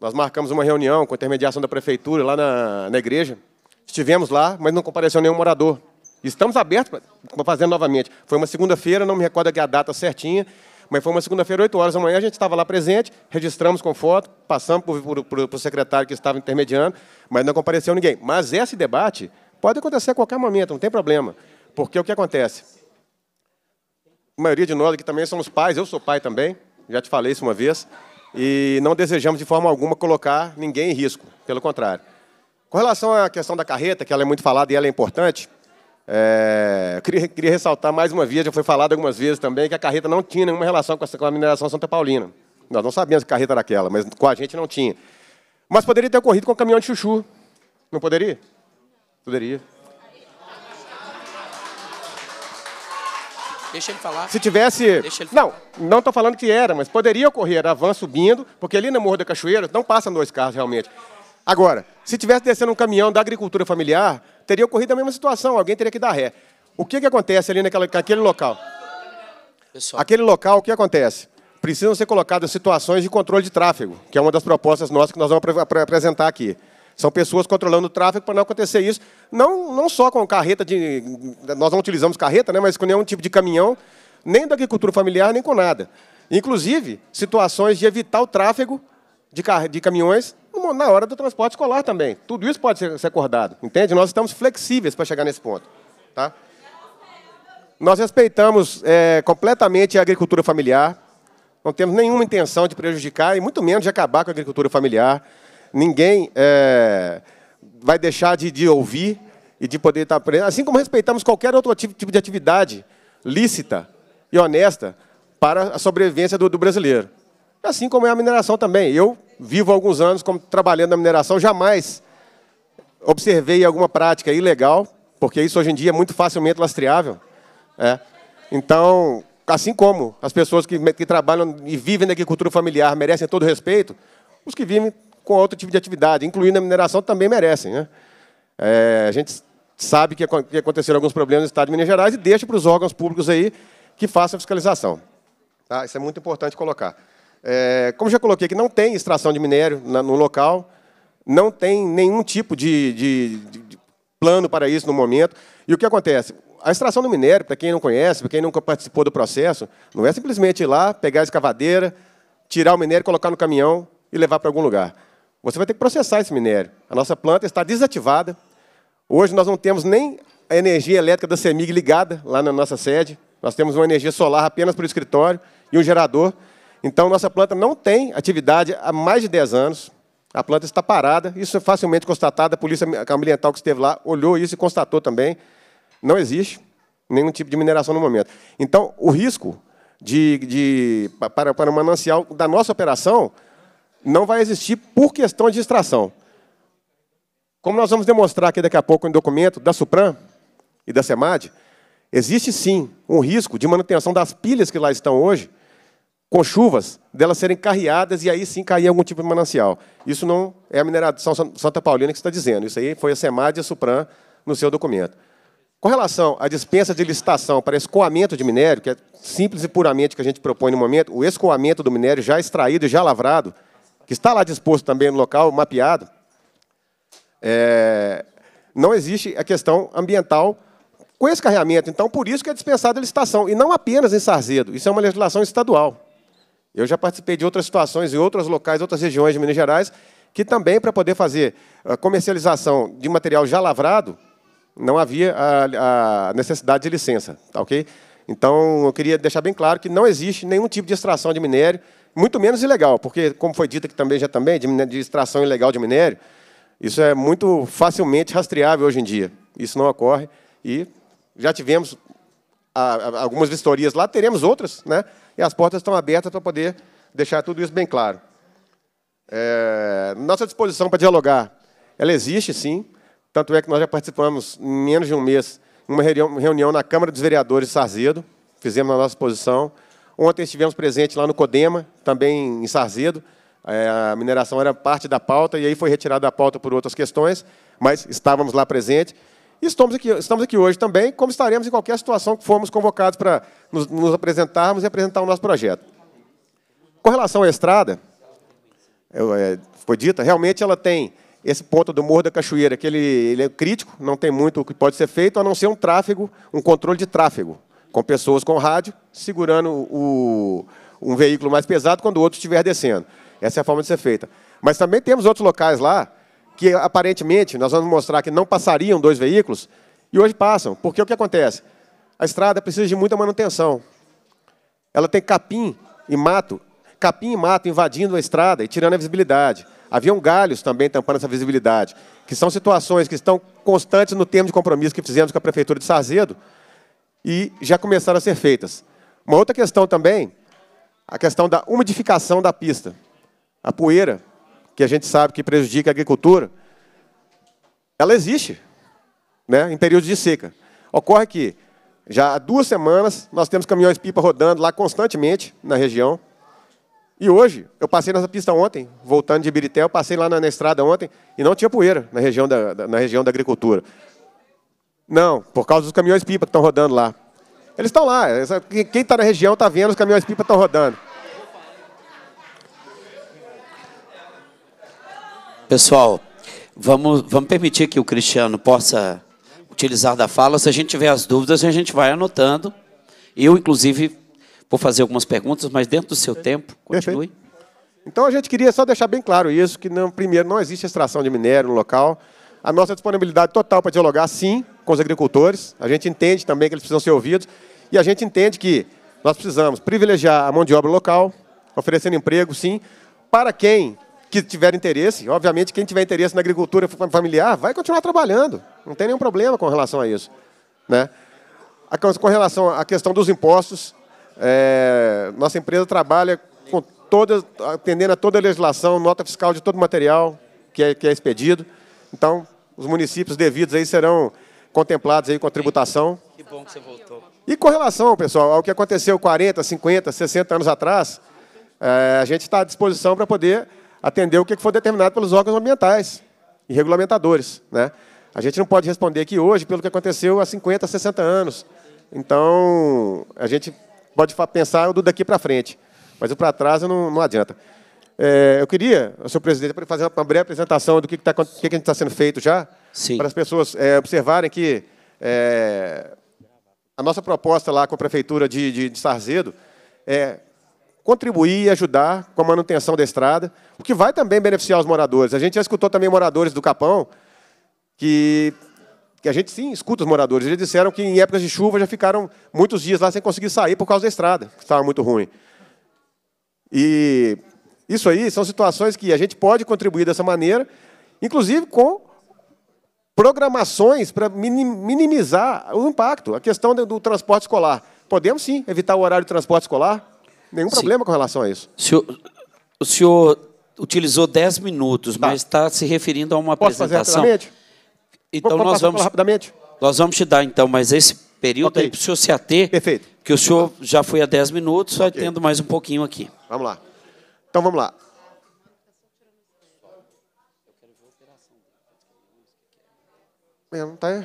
nós marcamos uma reunião com a intermediação da prefeitura, lá na, na igreja. Estivemos lá, mas não compareceu nenhum morador. Estamos abertos para fazer novamente. Foi uma segunda-feira, não me recordo aqui a data certinha, mas foi uma segunda-feira, 8 horas da manhã, a gente estava lá presente, registramos com foto, passamos para o secretário que estava intermediando, mas não compareceu ninguém. Mas esse debate pode acontecer a qualquer momento, não tem problema. Porque o que acontece? a maioria de nós que também somos pais, eu sou pai também, já te falei isso uma vez, e não desejamos de forma alguma colocar ninguém em risco, pelo contrário. Com relação à questão da carreta, que ela é muito falada e ela é importante, é, eu queria, queria, ressaltar mais uma vez, já foi falado algumas vezes também, que a carreta não tinha nenhuma relação com, essa, com a mineração Santa Paulina. Nós não sabíamos que a carreta era aquela, mas com a gente não tinha. Mas poderia ter ocorrido com o caminhão de chuchu. Não poderia? Poderia. Deixa ele falar. Se tivesse. Não, não estou falando que era, mas poderia ocorrer a van subindo, porque ali no Morro da Cachoeira não passa dois carros realmente. Agora, se tivesse descendo um caminhão da agricultura familiar, teria ocorrido a mesma situação, alguém teria que dar ré. O que, que acontece ali naquela, naquele local? Pessoal. Aquele local, o que acontece? Precisam ser colocadas situações de controle de tráfego, que é uma das propostas nossas que nós vamos apresentar aqui. São pessoas controlando o tráfego para não acontecer isso. Não, não só com carreta de. Nós não utilizamos carreta, né, mas com nenhum tipo de caminhão, nem da agricultura familiar, nem com nada. Inclusive, situações de evitar o tráfego de, de caminhões na hora do transporte escolar também. Tudo isso pode ser, ser acordado, entende? Nós estamos flexíveis para chegar nesse ponto. Tá? Nós respeitamos é, completamente a agricultura familiar, não temos nenhuma intenção de prejudicar e muito menos de acabar com a agricultura familiar ninguém é, vai deixar de, de, ouvir e de poder estar presente. Assim como respeitamos qualquer outro tipo de atividade lícita e honesta para a sobrevivência do, do brasileiro. Assim como é a mineração também. Eu vivo há alguns anos como trabalhando na mineração, jamais observei alguma prática ilegal, porque isso hoje em dia é muito facilmente lastreável. É. Então, assim como as pessoas que, que trabalham e vivem na agricultura familiar merecem todo respeito, os que vivem com outro tipo de atividade, incluindo a mineração, também merecem. Né? É, a gente sabe que, aconteceram alguns problemas no Estado de Minas Gerais e deixa para os órgãos públicos aí que façam a fiscalização. Tá? Isso é muito importante colocar. É, como já coloquei que não tem extração de minério na, no local, não tem nenhum tipo de, de, de plano para isso no momento. E o que acontece? A extração do minério, para quem não conhece, para quem nunca participou do processo, não é simplesmente ir lá, pegar a escavadeira, tirar o minério, colocar no caminhão e levar para algum lugar. Você vai ter que processar esse minério. A nossa planta está desativada. Hoje nós não temos nem a energia elétrica da CEMIG ligada lá na nossa sede. Nós temos uma energia solar apenas para o escritório e um gerador. Então, nossa planta não tem atividade há mais de 10 anos. A planta está parada. Isso é facilmente constatado. A polícia ambiental que esteve lá olhou isso e constatou também. Não existe nenhum tipo de mineração no momento. Então, o risco de, de para, para o manancial da nossa operação não vai existir por questão de extração. Como nós vamos demonstrar aqui daqui a pouco em documento da Supram e da SEMAD, existe sim um risco de manutenção das pilhas que lá estão hoje, com chuvas, delas serem carreadas e aí sim cair algum tipo de manancial. Isso não é a mineração Santa Paulina que está dizendo. Isso aí foi a SEMAD e a Supram no seu documento. Com relação à dispensa de licitação para escoamento de minério, que é simples e puramente que a gente propõe no momento, o escoamento do minério já extraído e já lavrado, que está lá disposto também no local, mapeado, é, não existe a questão ambiental com esse carreamento. Então, por isso que é dispensada a licitação, e não apenas em Sarzedo. Isso é uma legislação estadual. Eu já participei de outras situações em outros locais, outras regiões de Minas Gerais, que também, para poder fazer a comercialização de material já lavrado, não havia a, a necessidade de licença. Tá, okay? Então, eu queria deixar bem claro que não existe nenhum tipo de extração de minério, muito menos ilegal, porque, como foi dito aqui também, já também, de, de extração ilegal de minério, isso é muito facilmente rastreável hoje em dia. Isso não ocorre e já tivemos a, a, algumas vistorias lá, teremos outras, né? e as portas estão abertas para poder deixar tudo isso bem claro. É, nossa disposição para dialogar, ela existe, sim, tanto é que nós já participamos, em menos de um mês, em uma reunião na Câmara dos Vereadores de Sarzedo, fizemos a nossa exposição, Ontem estivemos presentes lá no Codema, também em Sarzedo. É, a mineração era parte da pauta e aí foi retirada da pauta por outras questões, mas estávamos lá presentes. E estamos aqui, estamos aqui hoje também, como estaremos em qualquer situação que formos convocados para nos, nos apresentarmos e apresentar o nosso projeto. Com relação à estrada, é, foi dita, realmente ela tem esse ponto do Morro da Cachoeira, que ele, ele é crítico, não tem muito o que pode ser feito, a não ser um tráfego, um controle de tráfego com pessoas com rádio segurando o, um veículo mais pesado quando o outro estiver descendo. Essa é a forma de ser feita. Mas também temos outros locais lá que, aparentemente, nós vamos mostrar que não passariam dois veículos e hoje passam. Porque o que acontece? A estrada precisa de muita manutenção. Ela tem capim e mato, capim e mato invadindo a estrada e tirando a visibilidade. Haviam galhos também tampando essa visibilidade, que são situações que estão constantes no termo de compromisso que fizemos com a Prefeitura de Sarzedo, e já começaram a ser feitas. Uma outra questão também, a questão da umidificação da pista. A poeira, que a gente sabe que prejudica a agricultura, ela existe né, em períodos de seca. Ocorre que, já há duas semanas, nós temos caminhões-pipa rodando lá constantemente na região. E hoje, eu passei nessa pista ontem, voltando de Ibirité, eu passei lá na, na estrada ontem, e não tinha poeira na região da, da na região da agricultura. Não, por causa dos caminhões pipa que estão rodando lá. Eles estão lá. Quem está na região está vendo os caminhões pipa estão rodando. Pessoal, vamos, vamos permitir que o Cristiano possa utilizar da fala. Se a gente tiver as dúvidas, a gente vai anotando. Eu, inclusive, vou fazer algumas perguntas, mas dentro do seu tempo, continue. Perfeito. Então, a gente queria só deixar bem claro isso, que, não, primeiro, não existe extração de minério no local. A nossa disponibilidade total para dialogar, sim, com os agricultores, a gente entende também que eles precisam ser ouvidos, e a gente entende que nós precisamos privilegiar a mão de obra local, oferecendo emprego, sim, para quem que tiver interesse. Obviamente, quem tiver interesse na agricultura familiar vai continuar trabalhando, não tem nenhum problema com relação a isso. Né? Com relação à questão dos impostos, é, nossa empresa trabalha com toda, atendendo a toda a legislação, nota fiscal de todo material que é, que é expedido. Então, os municípios devidos aí serão contemplados aí com a tributação. Que bom que você voltou. E com relação, pessoal, ao que aconteceu 40, 50, 60 anos atrás, é, a gente está à disposição para poder atender o que for determinado pelos órgãos ambientais e regulamentadores. Né? A gente não pode responder aqui hoje pelo que aconteceu há 50, 60 anos. Então, a gente pode pensar do daqui para frente, mas o para trás não, não adianta. É, eu queria, senhor presidente, fazer uma breve apresentação do que, que, tá, que, que a gente está sendo feito já, Sim. para as pessoas é, observarem que é, a nossa proposta lá com a Prefeitura de, de, de Sarzedo é contribuir e ajudar com a manutenção da estrada, o que vai também beneficiar os moradores. A gente já escutou também moradores do Capão que que a gente sim escuta os moradores. Eles disseram que em épocas de chuva já ficaram muitos dias lá sem conseguir sair por causa da estrada, que estava muito ruim. E isso aí são situações que a gente pode contribuir dessa maneira, inclusive com programações para minimizar o impacto. A questão do, transporte escolar. Podemos sim evitar o horário de transporte escolar? Nenhum sim. problema com relação a isso. O senhor, o senhor utilizou 10 minutos, tá. mas está se referindo a uma Posso apresentação. Fazer rapidamente? Então Vou, nós vamos rapidamente. Nós vamos te dar então, mas esse período okay. aí para o senhor se ater. Perfeito. Que o senhor já foi a 10 minutos, só tendo mais um pouquinho aqui. Vamos lá. Então vamos lá. Não tá...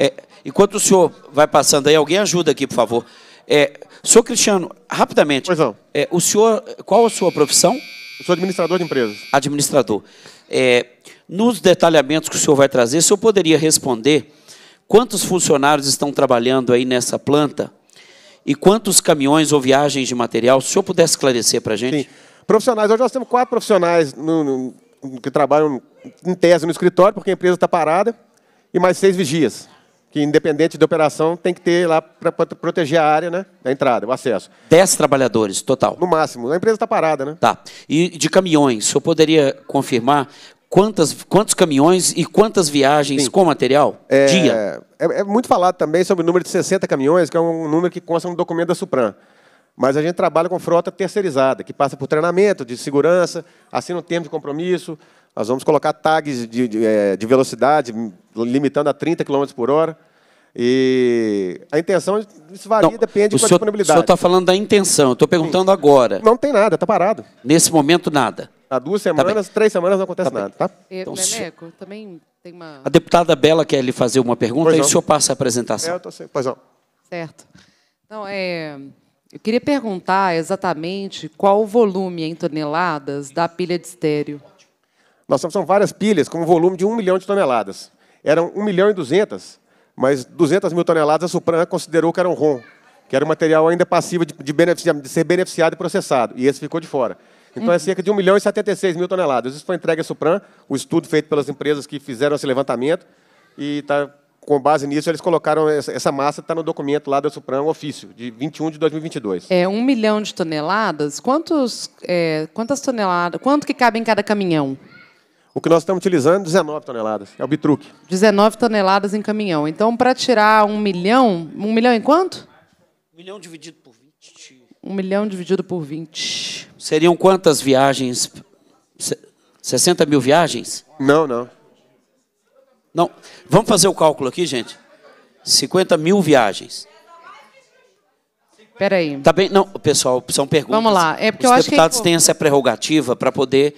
É, enquanto o senhor vai passando aí, alguém ajuda aqui, por favor. É, senhor Cristiano, rapidamente. Pois não. É, o senhor, qual a sua profissão? Eu sou administrador de empresas. Administrador. É, nos detalhamentos que o senhor vai trazer, o senhor poderia responder quantos funcionários estão trabalhando aí nessa planta e quantos caminhões ou viagens de material, se o senhor pudesse esclarecer para a gente? Sim. Profissionais, hoje nós temos quatro profissionais no, no, que trabalham em tese, no escritório, porque a empresa está parada, e mais seis vigias, que independente da operação tem que ter lá para proteger a área né, da entrada, o acesso. Dez trabalhadores total? No máximo. A empresa está parada, né? Tá. E de caminhões, o senhor poderia confirmar quantas, quantos caminhões e quantas viagens Sim. com material? É, Dia? É, é, muito falado também sobre o número de 60 caminhões, que é um número que consta no documento da Supran. Mas a gente trabalha com frota terceirizada, que passa por treinamento de segurança, assina um termo de compromisso, nós vamos colocar tags de, de, é, de velocidade, limitando a 30 km por hora. E a intenção, isso varia, não, depende da disponibilidade. O senhor está falando da intenção, estou perguntando agora. Não tem nada, está parado. Nesse momento, nada. Há duas tá semanas, tá três semanas, não acontece tá nada. Tá? Então, também tem uma... A deputada Bela quer lhe fazer uma pergunta e o senhor passa a apresentação. É, eu sem... Pois não. Certo. Então, é... eu queria perguntar exatamente qual o volume em toneladas da pilha de estéreo. Nós são várias pilhas com um volume de 1 milhão de toneladas. Eram 1 milhão e 200, mas 200 mil toneladas a Supran considerou que eram ROM, que era um material ainda passivo de, de, de ser beneficiado e processado, e esse ficou de fora. Então é uhum. cerca de 1 milhão e 76 mil toneladas. Isso foi entregue à Supran, o estudo feito pelas empresas que fizeram esse levantamento, e tá, com base nisso eles colocaram essa, essa massa, está no documento lá da Supran, um ofício, de 21 de 2022. É, 1 um milhão de toneladas, quantos, é, quantas toneladas, quanto que cabe em cada caminhão? O que nós estamos utilizando, 19 toneladas. É o bitruque. 19 toneladas em caminhão. Então, para tirar um milhão, um milhão em quanto? Um milhão dividido por 20. Um milhão dividido por 20. Seriam quantas viagens? 60 mil viagens? Não, não. Não. Vamos fazer o cálculo aqui, gente? 50 mil viagens. Peraí. Tá bem? Não, pessoal, são perguntas. Vamos lá. É porque Os eu deputados acho que... É têm essa prerrogativa para poder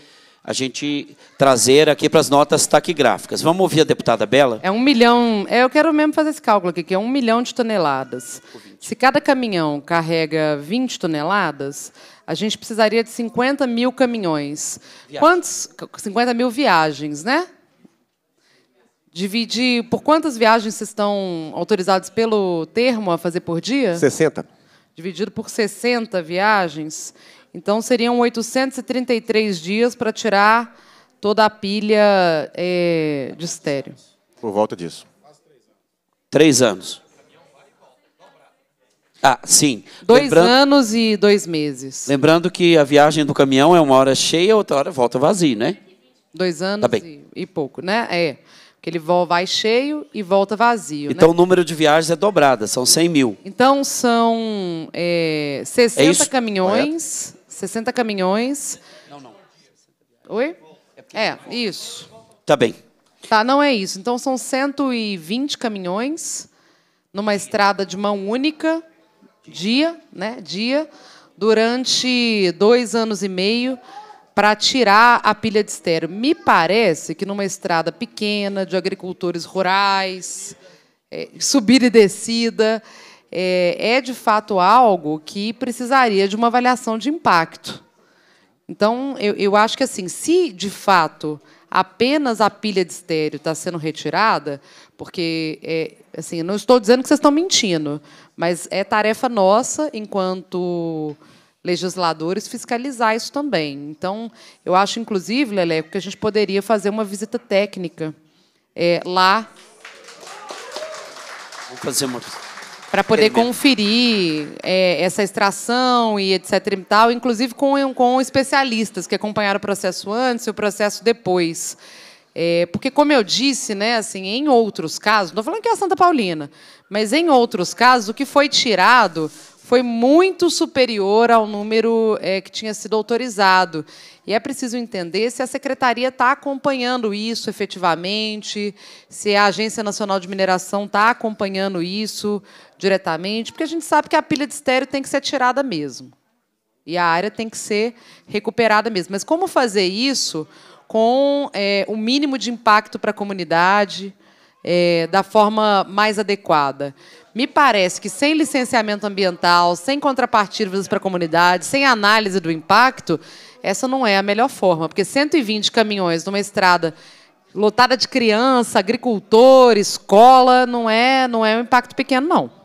a gente trazer aqui para as notas taquigráficas. Vamos ouvir a deputada Bela? É um milhão. É, eu quero mesmo fazer esse cálculo aqui, que é um milhão de toneladas. Se cada caminhão carrega 20 toneladas, a gente precisaria de 50 mil caminhões. Viagem. Quantos? 50 mil viagens, né? Dividir por quantas viagens vocês estão autorizados pelo termo a fazer por dia? 60. Dividido por 60 viagens, então, seriam 833 dias para tirar toda a pilha é, de estéreo. Por volta disso. Três anos. Ah, sim. Dois anos e dois meses. Lembrando que a viagem do caminhão é uma hora cheia, outra hora volta vazio, né? Dois tá anos tá e, e, pouco, né? É. Porque ele vai cheio e volta vazio. Né? Então né? o número de viagens é dobrada, são 100 mil. Então são eh, é, 60 é caminhões. Correto? 60 caminhões. Não, não. Oi? É, é isso. Tá bem. Tá, não é isso. Então são 120 caminhões numa estrada de mão única, dia, né? Dia, durante dois anos e meio para tirar a pilha de estéreo. Me parece que numa estrada pequena, de agricultores rurais, é, subida e descida, é, é de fato algo que precisaria de uma avaliação de impacto. Então, eu, eu acho que assim, se de fato apenas a pilha de estéreo está sendo retirada, porque é, assim, não estou dizendo que vocês estão mentindo, mas é tarefa nossa, enquanto legisladores, fiscalizar isso também. Então, eu acho, inclusive, Leleco, que a gente poderia fazer uma visita técnica é, lá. Vamos fazer uma visita para poder conferir é, essa extração e etc e tal, inclusive com, com especialistas que acompanharam o processo antes e o processo depois. É, porque, como eu disse, né, assim, em outros casos, não estou falando que é a Santa Paulina, mas em outros casos, o que foi tirado foi muito superior ao número é, que tinha sido autorizado. E é preciso entender se a secretaria está acompanhando isso efetivamente, se a Agência Nacional de Mineração está acompanhando isso, diretamente, porque a gente sabe que a pilha de estéreo tem que ser tirada mesmo. E a área tem que ser recuperada mesmo. Mas como fazer isso com é, o é, um mínimo de impacto para a comunidade, é, da forma mais adequada? Me parece que sem licenciamento ambiental, sem contrapartidas para a comunidade, sem análise do impacto, essa não é a melhor forma, porque 120 caminhões numa estrada lotada de criança, agricultor, escola, não é, não é um impacto pequeno não.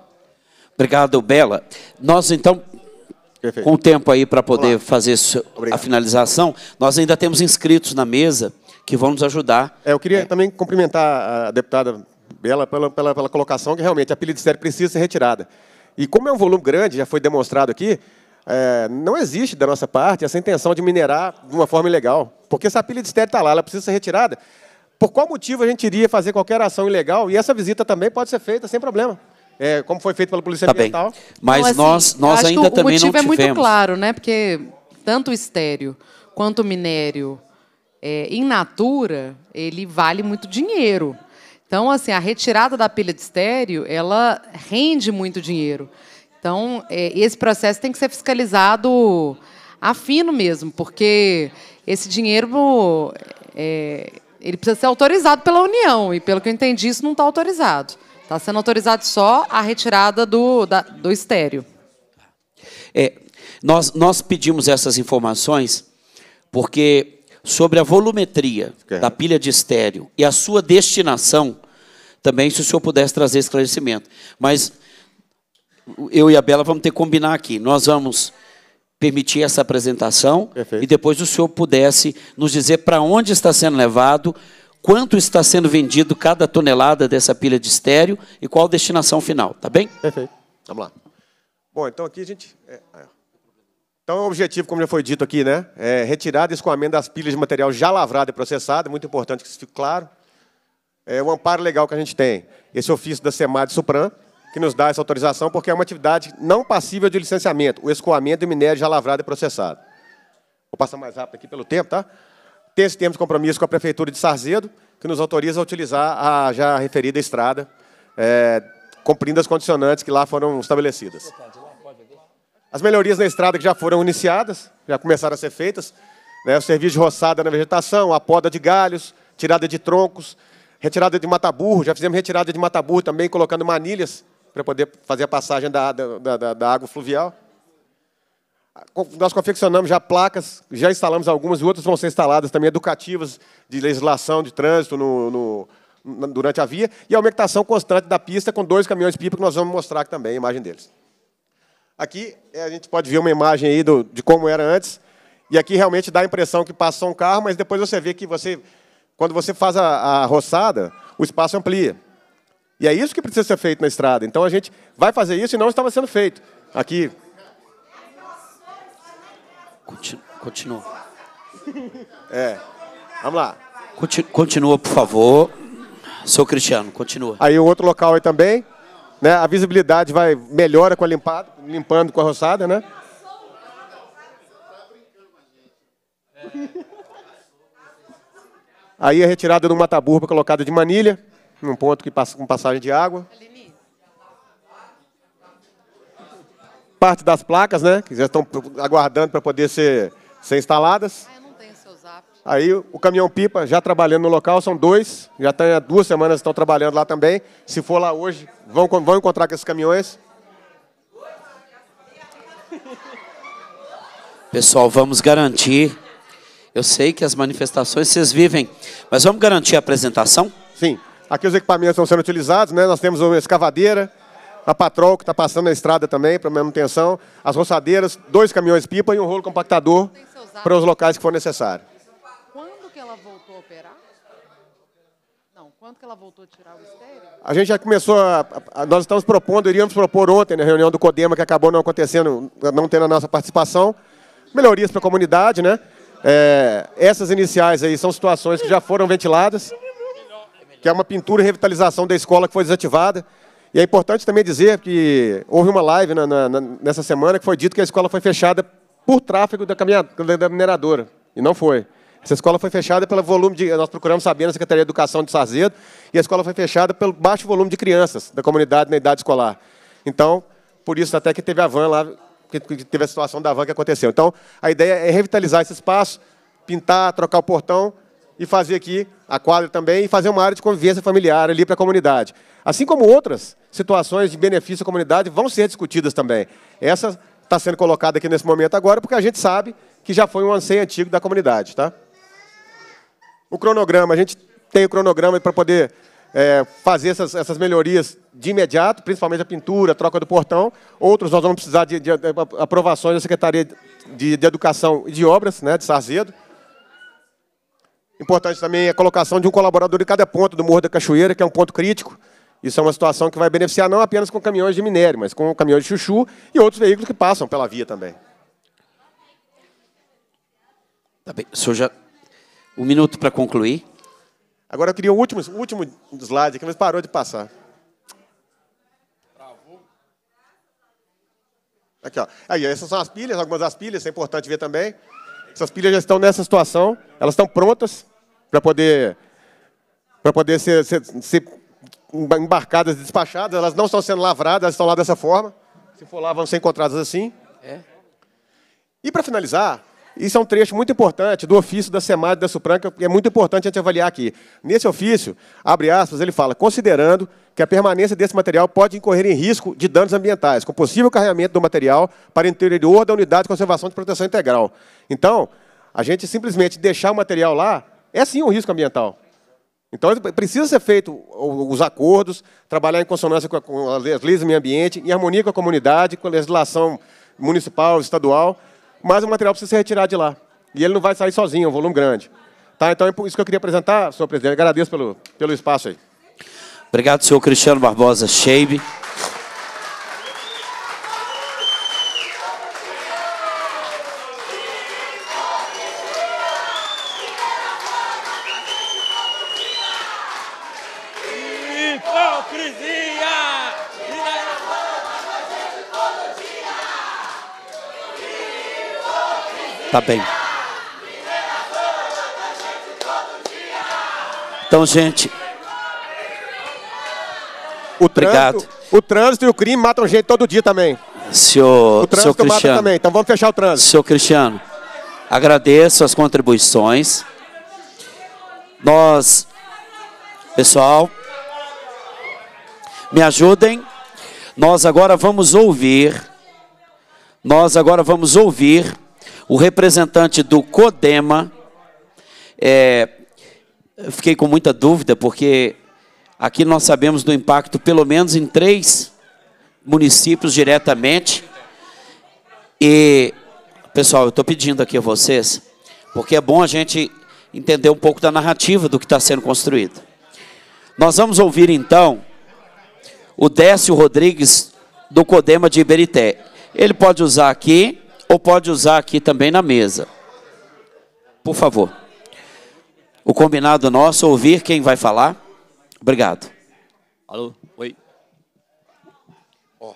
Obrigado, Bela. Nós então Perfeito. com tempo aí para poder fazer a finalização, nós ainda temos inscritos na mesa que vão nos ajudar. É, eu queria é. também cumprimentar a deputada Bela pela, pela, pela colocação, que realmente a pilha de série precisa ser retirada. E como é um volume grande, já foi demonstrado aqui, é, não existe da nossa parte essa intenção de minerar de uma forma ilegal. Porque essa pilha de estéreo está lá, ela precisa ser retirada. Por qual motivo a gente iria fazer qualquer ação ilegal? E essa visita também pode ser feita sem problema é, como foi feito pela Polícia tá Ambiental. Bem. Mas então, assim, nós, nós ainda também não tivemos... O motivo é muito claro, né? Porque tanto o estéreo quanto o minério é, in natura, ele vale muito dinheiro. Então, assim, a retirada da pilha de estéreo, ela rende muito dinheiro. Então, é, esse processo tem que ser fiscalizado afino mesmo, porque esse dinheiro é, ele precisa ser autorizado pela União, e pelo que eu entendi, isso não está autorizado. Está sendo autorizado só a retirada do, da, do estéreo. É, nós, nós pedimos essas informações porque sobre a volumetria da pilha de estéreo e a sua destinação, também se o senhor pudesse trazer esclarecimento. Mas eu e a Bela vamos ter que combinar aqui. Nós vamos permitir essa apresentação Perfeito. e depois o senhor pudesse nos dizer para onde está sendo levado, quanto está sendo vendido cada tonelada dessa pilha de estéreo e qual a destinação final, tá bem? Perfeito. Vamos lá. Bom, então aqui a gente. É, é... Então, o objetivo, como já foi dito aqui, né, é retirar e escoamento das pilhas de material já lavrado e processado, é muito importante que isso fique claro. É um amparo legal que a gente tem, esse ofício da SEMAD Supran, que nos dá essa autorização, porque é uma atividade não passível de licenciamento, o escoamento do minério já lavrado e processado. Vou passar mais rápido aqui pelo tempo, tá? Temos, temos compromisso com a Prefeitura de Sarzedo, que nos autoriza a utilizar a já referida estrada, é, cumprindo as condicionantes que lá foram estabelecidas. As melhorias na estrada que já foram iniciadas, já começaram a ser feitas, né, o serviço de roçada na vegetação, a poda de galhos, tirada de troncos, retirada de mataburro, já fizemos retirada de mataburro também, colocando manilhas para poder fazer a passagem da, da, da, da água fluvial. Nós confeccionamos já placas, já instalamos algumas, outras vão ser instaladas também, educativas de legislação de trânsito no, no durante a via, e a aumentação constante da pista com dois caminhões-pipa, que nós vamos mostrar aqui também a imagem deles. Aqui é, a gente pode ver uma imagem aí do, de como era antes, e aqui realmente dá a impressão que passa um carro, mas depois você vê que você, quando você faz a, a roçada, o espaço amplia. E é isso que precisa ser feito na estrada. Então a gente vai fazer isso e não estava sendo feito. Aqui, Continu, continua. É. Vamos lá. Continu, continua, por favor. Sou Cristiano, continua. Aí o outro local aí também, né? A visibilidade vai melhora com a limpada, limpando com a roçada, né? Aí a é retirada do mataburba colocada de manilha, num ponto que passa com passagem de água. parte das placas, né? Que já estão aguardando para poder ser, ser instaladas. Ah, eu não tenho seu zap. Aí o caminhão pipa já trabalhando no local, são dois, já tem há duas semanas estão trabalhando lá também. Se for lá hoje, vão, vão encontrar com esses caminhões. Pessoal, vamos garantir. Eu sei que as manifestações vocês vivem, mas vamos garantir a apresentação? Sim. Aqui os equipamentos estão sendo utilizados, né? Nós temos uma escavadeira, a Patrol, que está passando na estrada também, para manutenção, as roçadeiras, dois caminhões-pipa e um rolo compactador para os locais que for necessário. Quando que ela voltou a operar? Não, quando que ela voltou a tirar o estéreo? A gente já começou, a, a, nós estamos propondo, iríamos propor ontem na né, reunião do CODEMA, que acabou não acontecendo, não tendo a nossa participação, melhorias para a comunidade, né? É, essas iniciais aí são situações que já foram ventiladas, que é uma pintura e revitalização da escola que foi desativada, e é importante também dizer que houve uma live na, na, nessa semana que foi dito que a escola foi fechada por tráfego da, da mineradora, e não foi. Essa escola foi fechada pelo volume de. Nós procuramos saber na Secretaria de Educação de Sarzedo, e a escola foi fechada pelo baixo volume de crianças da comunidade na idade escolar. Então, por isso até que teve a van lá, que teve a situação da van que aconteceu. Então, a ideia é revitalizar esse espaço, pintar, trocar o portão e fazer aqui a quadra também e fazer uma área de convivência familiar ali para a comunidade. Assim como outras situações de benefício à comunidade vão ser discutidas também. Essa está sendo colocada aqui nesse momento agora porque a gente sabe que já foi um anseio antigo da comunidade. Tá? O cronograma, a gente tem o cronograma para poder é, fazer essas, essas, melhorias de imediato, principalmente a pintura, a troca do portão. Outros nós vamos precisar de, de, de aprovações da Secretaria de, de Educação e de Obras, né, de Sarzedo. Importante também é a colocação de um colaborador em cada ponto do Morro da Cachoeira, que é um ponto crítico. Isso é uma situação que vai beneficiar não apenas com caminhões de minério, mas com caminhões de chuchu e outros veículos que passam pela via também. Tá bem. O senhor já... Um minuto para concluir. Agora eu queria o último, o último slide aqui, mas parou de passar. Aqui, ó. Aí, essas são as pilhas, algumas das pilhas, é importante ver também. Essas pilhas já estão nessa situação, elas estão prontas para poder, pra poder ser, ser, ser embarcadas, despachadas. Elas não estão sendo lavradas, elas estão lá dessa forma. Se for lá, vão ser encontradas assim. É. E para finalizar, isso é um trecho muito importante do ofício da SEMAD da Supranca, que é muito importante a gente avaliar aqui. Nesse ofício, abre aspas, ele fala, considerando que a permanência desse material pode incorrer em risco de danos ambientais, com possível carregamento do material para o interior da unidade de conservação de proteção integral. Então, a gente simplesmente deixar o material lá é sim um risco ambiental. Então, precisa ser feito os acordos, trabalhar em consonância com as leis do meio ambiente, em harmonia com a comunidade, com a legislação municipal, estadual, mas o material precisa ser retirado de lá. E ele não vai sair sozinho, é um volume grande. Tá, então, é isso que eu queria apresentar, senhor presidente. Agradeço pelo, pelo espaço aí. Obrigado, senhor Cristiano Barbosa Sheib. está bem. Então, gente. O Obrigado. Trânsito, o trânsito e o crime matam gente todo dia também. Senhor, o trânsito senhor Cristiano, mata também. Então vamos fechar o trânsito. Senhor Cristiano, agradeço as contribuições. Nós, pessoal, me ajudem. Nós agora vamos ouvir. Nós agora vamos ouvir o representante do CODEMA. É, fiquei com muita dúvida, porque aqui nós sabemos do impacto, pelo menos em três municípios diretamente. E, pessoal, eu estou pedindo aqui a vocês, porque é bom a gente entender um pouco da narrativa do que está sendo construído. Nós vamos ouvir então o Décio Rodrigues do Codema de Iberité. Ele pode usar aqui ou pode usar aqui também na mesa. Por favor. O combinado nosso, ouvir quem vai falar. Obrigado. Alô, oi. Oh.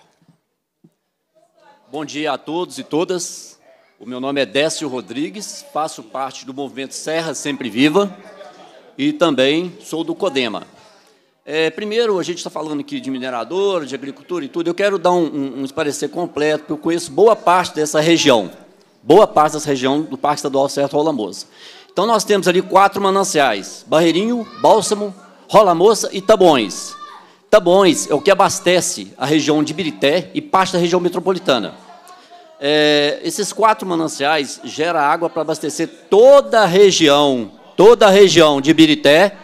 Bom dia a todos e todas. O meu nome é Décio Rodrigues, faço parte do movimento Serra Sempre Viva e também sou do CODEMA. É, primeiro, a gente está falando aqui de minerador, de agricultura e tudo. Eu quero dar um, um, um completo, porque eu conheço boa parte dessa região, boa parte dessa região do Parque Estadual Certo Rola Moça. Então, nós temos ali quatro mananciais, Barreirinho, Bálsamo, Rola Moça e Tabões. Tabões é o que abastece a região de Birité e parte da região metropolitana. É, esses quatro mananciais geram água para abastecer toda a região, toda a região de Birité,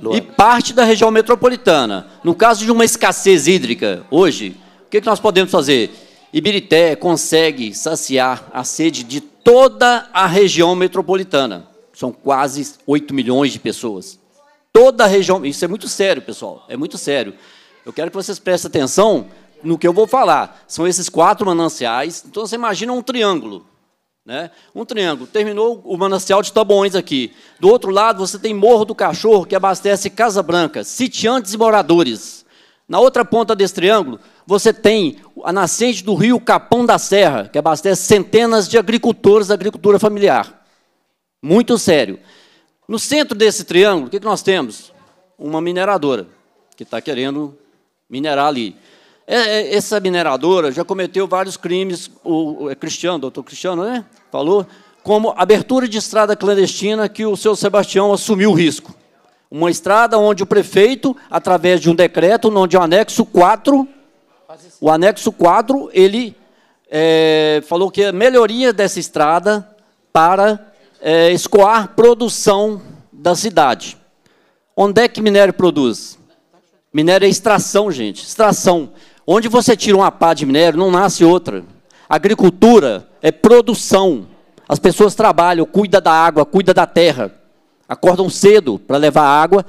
Luana. e parte da região metropolitana. No caso de uma escassez hídrica hoje, o que, que nós podemos fazer? Ibirité consegue saciar a sede de toda a região metropolitana. São quase 8 milhões de pessoas. Toda a região. Isso é muito sério, pessoal. É muito sério. Eu quero que vocês prestem atenção no que eu vou falar. São esses quatro mananciais. Então, você imagina um triângulo. Né? Um triângulo. Terminou o manancial de Tabões aqui. Do outro lado, você tem Morro do Cachorro, que abastece Casa Branca, sitiantes e moradores. Na outra ponta desse triângulo, você tem a nascente do rio Capão da Serra, que abastece centenas de agricultores da agricultura familiar. Muito sério. No centro desse triângulo, o que, que nós temos? Uma mineradora, que está querendo minerar ali. É, é, essa mineradora já cometeu vários crimes, o, é Cristiano, doutor Cristiano, né? Falou, como abertura de estrada clandestina que o seu Sebastião assumiu o risco. Uma estrada onde o prefeito, através de um decreto, onde o anexo 4, o anexo 4, ele é, falou que a melhoria dessa estrada para é, escoar produção da cidade. Onde é que minério produz? Minério é extração, gente, extração. Onde você tira uma pá de minério, não nasce outra. Agricultura é produção. As pessoas trabalham, cuidam da água, cuidam da terra. Acordam cedo para levar água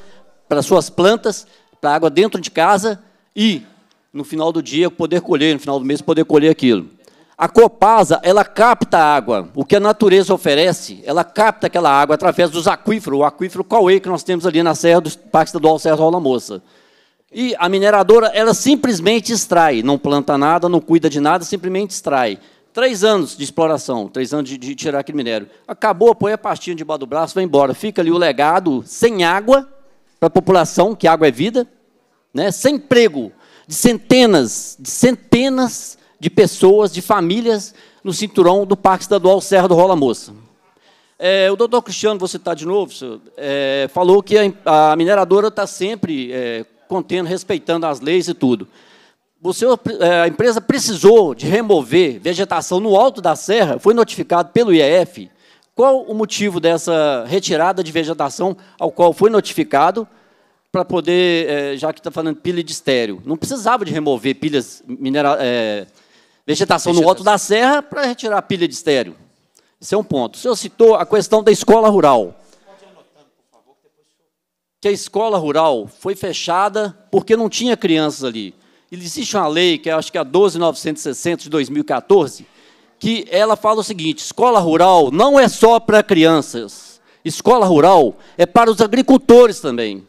para suas plantas, para água dentro de casa e, no final do dia, poder colher, no final do mês, poder colher aquilo. A Copasa, ela capta a água. O que a natureza oferece, ela capta aquela água através dos aquíferos, o aquífero Cauê que nós temos ali na Serra do Parque Estadual Serra Rola Moça. E a mineradora, ela simplesmente extrai, não planta nada, não cuida de nada, simplesmente extrai. Três anos de exploração, três anos de, de tirar aquele minério. Acabou, põe a pastinha debaixo do braço, vai embora. Fica ali o legado sem água para a população, que água é vida, né? sem emprego de centenas, de centenas de pessoas, de famílias, no cinturão do Parque Estadual Serra do Rola Moça. É, o doutor Cristiano, vou citar de novo, senhor, é, falou que a, a mineradora está sempre é, contendo, respeitando as leis e tudo. Você, é, a empresa precisou de remover vegetação no alto da serra, foi notificado pelo IEF. Qual o motivo dessa retirada de vegetação ao qual foi notificado para poder, é, já que está falando pilha de estéreo? Não precisava de remover pilhas mineral, é, vegetação, vegetação no alto da serra para retirar pilha de estéreo. Esse é um ponto. O senhor citou a questão da escola rural que a escola rural foi fechada porque não tinha crianças ali. E existe uma lei, que é, acho que é a 12960 de 2014, que ela fala o seguinte: escola rural não é só para crianças. Escola rural é para os agricultores também.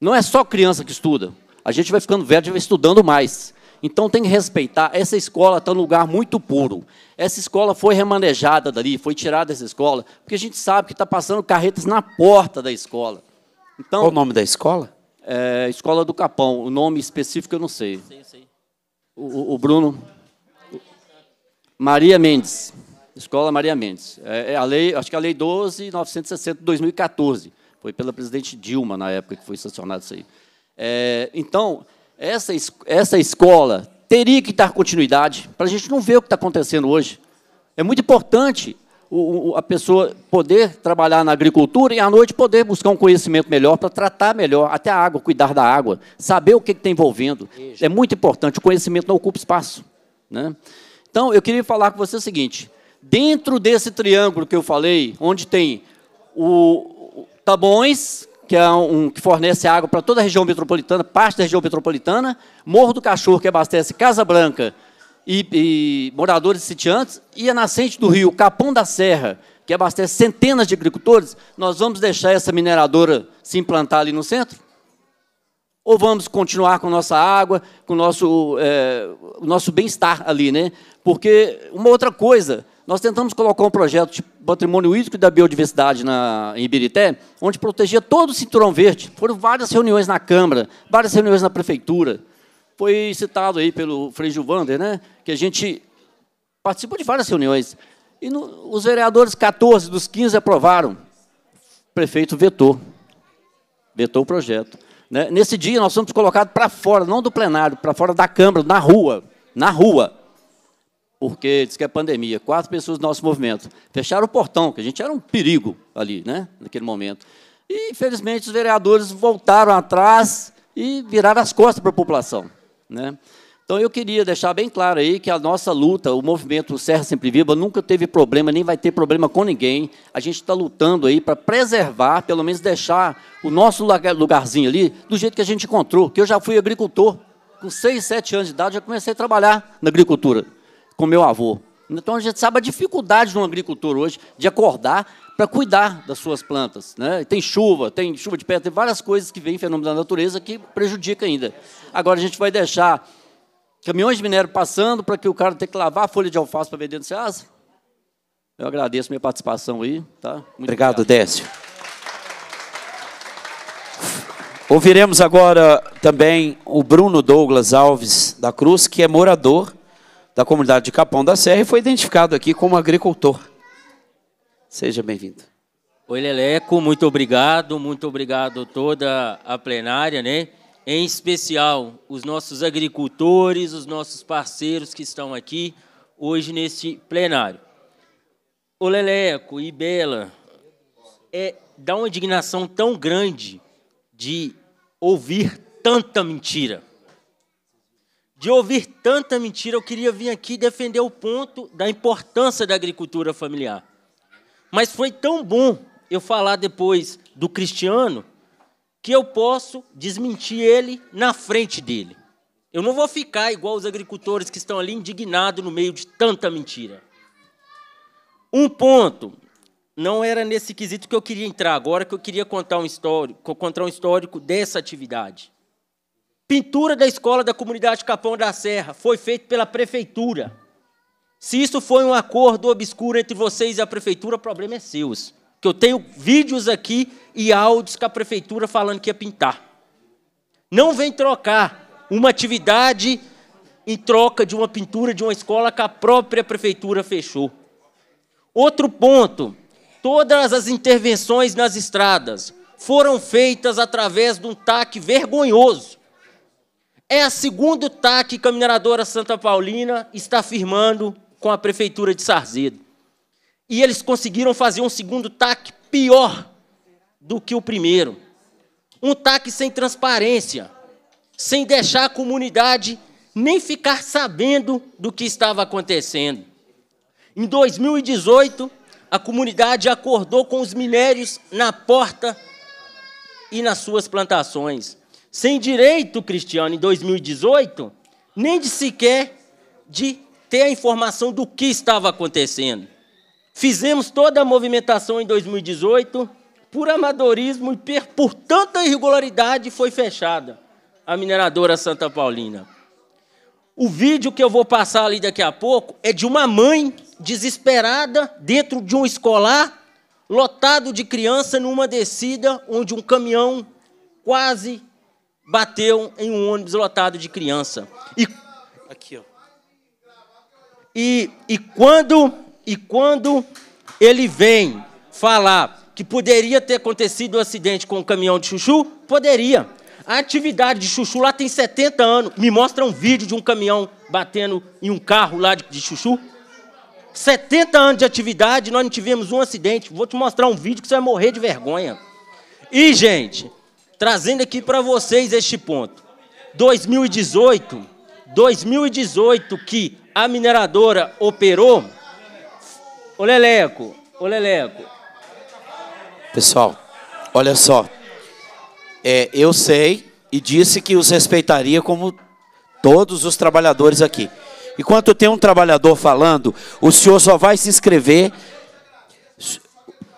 Não é só criança que estuda. A gente vai ficando velho, e vai estudando mais. Então tem que respeitar. Essa escola está num lugar muito puro. Essa escola foi remanejada dali, foi tirada dessa escola, porque a gente sabe que está passando carretas na porta da escola. Então, Qual o nome da escola? É, escola do Capão. O nome específico eu não sei. O, o Bruno. Maria Mendes. Escola Maria Mendes. É, é, a lei, acho que é a Lei 12.960 de 2014. Foi pela presidente Dilma, na época, que foi sancionado isso aí. É, então, essa, essa escola teria que dar continuidade para a gente não ver o que está acontecendo hoje. É muito importante o, a pessoa poder trabalhar na agricultura e à noite poder buscar um conhecimento melhor para tratar melhor, até a água, cuidar da água, saber o que está envolvendo. É muito importante, o conhecimento não ocupa espaço. Né? Então, eu queria falar com você o seguinte: dentro desse triângulo que eu falei, onde tem o, o Tabões, que, é um, que fornece água para toda a região metropolitana, parte da região metropolitana, Morro do Cachorro, que abastece Casa Branca, e, e moradores sitiantes, e a nascente do rio Capão da Serra, que abastece centenas de agricultores, nós vamos deixar essa mineradora se implantar ali no centro? Ou vamos continuar com nossa água, com nosso, é, o nosso bem-estar ali? Né? Porque uma outra coisa, nós tentamos colocar um projeto de patrimônio hídrico e da biodiversidade na, em Ibirité, onde protegia todo o cinturão verde. Foram várias reuniões na Câmara, várias reuniões na Prefeitura foi citado aí pelo Frei Gilvander, né, que a gente participou de várias reuniões. E no, os vereadores, 14 dos 15 aprovaram. O prefeito vetou. Vetou o projeto. Né? Nesse dia, nós fomos colocados para fora, não do plenário, para fora da Câmara, na rua. Na rua. Porque diz que é pandemia. Quatro pessoas do nosso movimento. Fecharam o portão, que a gente era um perigo ali, né? naquele momento. E, infelizmente, os vereadores voltaram atrás e viraram as costas para a população. Né? Então eu queria deixar bem claro aí que a nossa luta, o movimento Serra Sempre Viva, nunca teve problema, nem vai ter problema com ninguém. A gente está lutando aí para preservar, pelo menos deixar o nosso lugarzinho ali do jeito que a gente encontrou. Que eu já fui agricultor, com 6, 7 anos de idade já comecei a trabalhar na agricultura, com meu avô. Então a gente sabe a dificuldade de um agricultor hoje de acordar para cuidar das suas plantas. Né? Tem chuva, tem chuva de pedra, tem várias coisas que vêm, fenômenos da natureza, que prejudica ainda. Agora a gente vai deixar caminhões de minério passando para que o cara tenha que lavar a folha de alface para vender no Ceasa? Eu agradeço minha participação aí. Tá? Muito obrigado, obrigado, Décio. Ouviremos agora também o Bruno Douglas Alves da Cruz, que é morador da comunidade de Capão da Serra e foi identificado aqui como agricultor. Seja bem-vindo. Oi, Leleco, muito obrigado, muito obrigado toda a plenária, né? Em especial os nossos agricultores, os nossos parceiros que estão aqui hoje neste plenário. O Leleco e Bela, é, dá uma indignação tão grande de ouvir tanta mentira. De ouvir tanta mentira, eu queria vir aqui defender o ponto da importância da agricultura familiar. Mas foi tão bom eu falar depois do Cristiano que eu posso desmentir ele na frente dele. Eu não vou ficar igual os agricultores que estão ali indignados no meio de tanta mentira. Um ponto, não era nesse quesito que eu queria entrar agora, que eu queria contar um histórico, contar um histórico dessa atividade. Pintura da escola da comunidade Capão da Serra foi feita pela prefeitura. Se isso foi um acordo obscuro entre vocês e a prefeitura, o problema é seu. Que eu tenho vídeos aqui e áudios com a prefeitura falando que ia pintar. Não vem trocar uma atividade em troca de uma pintura de uma escola que a própria prefeitura fechou. Outro ponto: todas as intervenções nas estradas foram feitas através de um TAC vergonhoso. É a segundo TAC que a mineradora Santa Paulina está firmando com a prefeitura de Sarzedo. E eles conseguiram fazer um segundo TAC pior do que o primeiro. Um TAC sem transparência, sem deixar a comunidade nem ficar sabendo do que estava acontecendo. Em 2018, a comunidade acordou com os minérios na porta e nas suas plantações. Sem direito, Cristiano, em 2018, nem de sequer de ter a informação do que estava acontecendo. Fizemos toda a movimentação em 2018, por amadorismo e por tanta irregularidade foi fechada a mineradora Santa Paulina. O vídeo que eu vou passar ali daqui a pouco é de uma mãe desesperada dentro de um escolar lotado de criança numa descida onde um caminhão quase bateu em um ônibus lotado de criança. E aqui, ó. E, e, quando, e quando ele vem falar que poderia ter acontecido um acidente com o um caminhão de chuchu, poderia. A atividade de chuchu lá tem 70 anos. Me mostra um vídeo de um caminhão batendo em um carro lá de, de chuchu. 70 anos de atividade, nós não tivemos um acidente. Vou te mostrar um vídeo que você vai morrer de vergonha. E, gente, trazendo aqui para vocês este ponto. 2018, 2018 que a mineradora operou. Ô Leleco, ô Leleco. Pessoal, olha só. É, eu sei e disse que os respeitaria como todos os trabalhadores aqui. Enquanto tem um trabalhador falando, o senhor só vai se inscrever.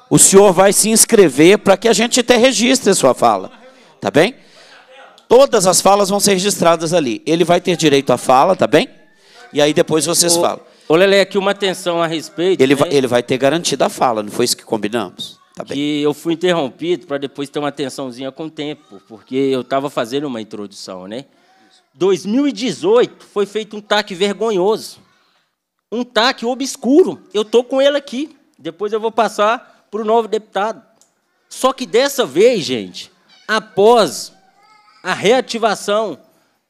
O senhor vai se inscrever para que a gente até registre a sua fala. Tá bem? Todas as falas vão ser registradas ali. Ele vai ter direito à fala, tá bem? e aí depois vocês o, falam. Olha, Lele, aqui uma atenção a respeito. Ele, né? vai, ele vai ter garantida a fala, não foi isso que combinamos? Tá bem. Que eu fui interrompido para depois ter uma atençãozinha com o tempo, porque eu estava fazendo uma introdução, né? 2018 foi feito um TAC vergonhoso. Um TAC obscuro. Eu estou com ele aqui. Depois eu vou passar para o novo deputado. Só que dessa vez, gente, após a reativação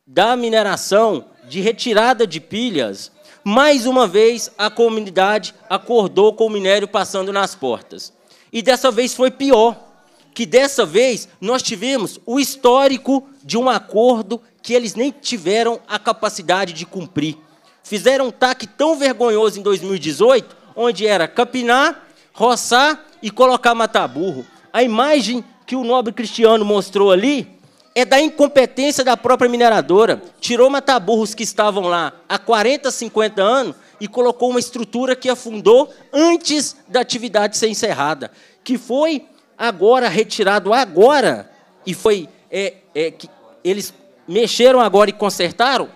da mineração, de retirada de pilhas, mais uma vez a comunidade acordou com o minério passando nas portas. E dessa vez foi pior, que dessa vez nós tivemos o histórico de um acordo que eles nem tiveram a capacidade de cumprir. Fizeram um taque tão vergonhoso em 2018, onde era capinar, roçar e colocar mataburro. A imagem que o nobre cristiano mostrou ali é da incompetência da própria mineradora. Tirou mataburros que estavam lá há 40, 50 anos e colocou uma estrutura que afundou antes da atividade ser encerrada, que foi agora retirado agora e foi é, é, que eles mexeram agora e consertaram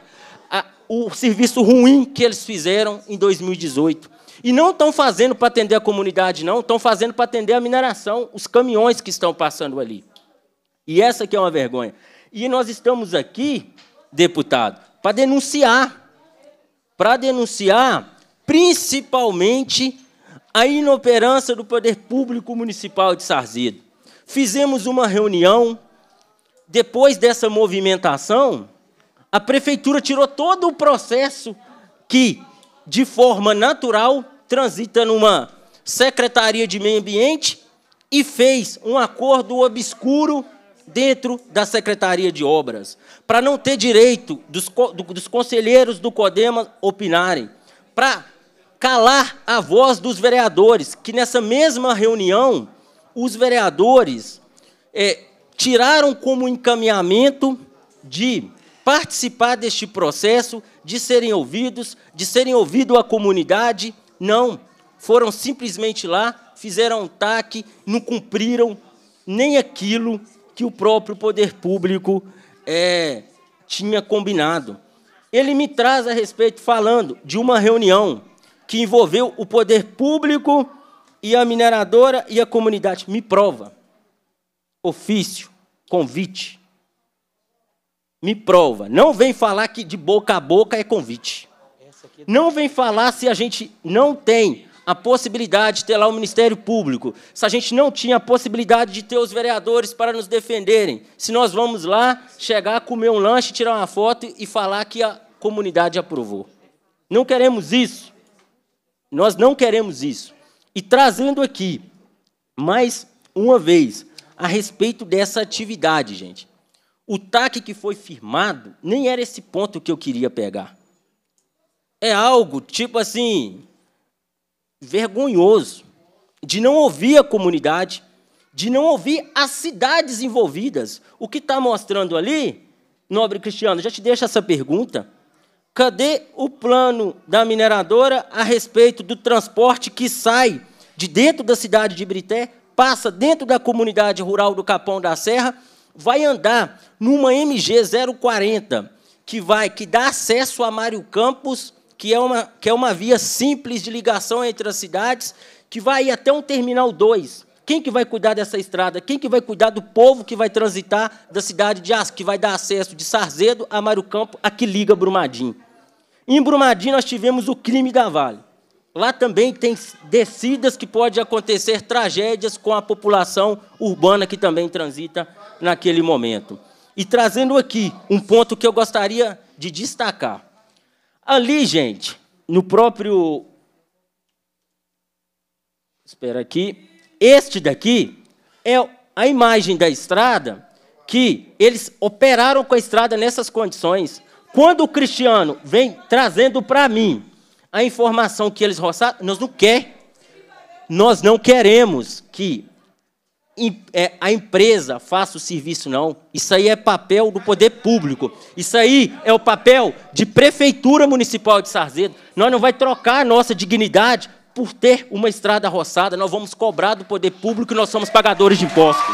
a, o serviço ruim que eles fizeram em 2018. E não estão fazendo para atender a comunidade, não, estão fazendo para atender a mineração, os caminhões que estão passando ali. E essa que é uma vergonha. E nós estamos aqui, deputado, para denunciar. Para denunciar principalmente a inoperância do poder público municipal de Sarzedo. Fizemos uma reunião, depois dessa movimentação, a prefeitura tirou todo o processo que, de forma natural, transita numa secretaria de meio ambiente e fez um acordo obscuro dentro da Secretaria de Obras, para não ter direito dos, dos conselheiros do CODEMA opinarem, para calar a voz dos vereadores, que nessa mesma reunião, os vereadores é, tiraram como encaminhamento de participar deste processo, de serem ouvidos, de serem ouvido a comunidade. Não, foram simplesmente lá, fizeram um taque, não cumpriram nem aquilo que o próprio poder público é, tinha combinado. Ele me traz a respeito falando de uma reunião que envolveu o poder público e a mineradora e a comunidade. Me prova. Ofício, convite. Me prova. Não vem falar que de boca a boca é convite. É não vem falar se a gente não tem a possibilidade de ter lá o Ministério Público, se a gente não tinha a possibilidade de ter os vereadores para nos defenderem, se nós vamos lá chegar, comer um lanche, tirar uma foto e falar que a comunidade aprovou. Não queremos isso. Nós não queremos isso. E trazendo aqui, mais uma vez, a respeito dessa atividade, gente. O TAC que foi firmado nem era esse ponto que eu queria pegar. É algo tipo assim, vergonhoso de não ouvir a comunidade, de não ouvir as cidades envolvidas. O que está mostrando ali, nobre Cristiano, já te deixo essa pergunta. Cadê o plano da mineradora a respeito do transporte que sai de dentro da cidade de Brité, passa dentro da comunidade rural do Capão da Serra, vai andar numa MG 040, que vai que dá acesso a Mário Campos que é uma, que é uma via simples de ligação entre as cidades, que vai até um terminal 2. Quem que vai cuidar dessa estrada? Quem que vai cuidar do povo que vai transitar da cidade de Aço, que vai dar acesso de Sarzedo a Campo, a que liga Brumadinho? Em Brumadinho nós tivemos o crime da Vale. Lá também tem descidas que pode acontecer tragédias com a população urbana que também transita naquele momento. E trazendo aqui um ponto que eu gostaria de destacar. Ali, gente, no próprio. Espera aqui. Este daqui é a imagem da estrada que eles operaram com a estrada nessas condições. Quando o cristiano vem trazendo para mim a informação que eles roçaram, nós não quer, nós não queremos que é, a empresa faça o serviço, não. Isso aí é papel do poder público. Isso aí é o papel de prefeitura municipal de Sarzedo. Nós não vai trocar a nossa dignidade por ter uma estrada roçada. Nós vamos cobrar do poder público e nós somos pagadores de impostos.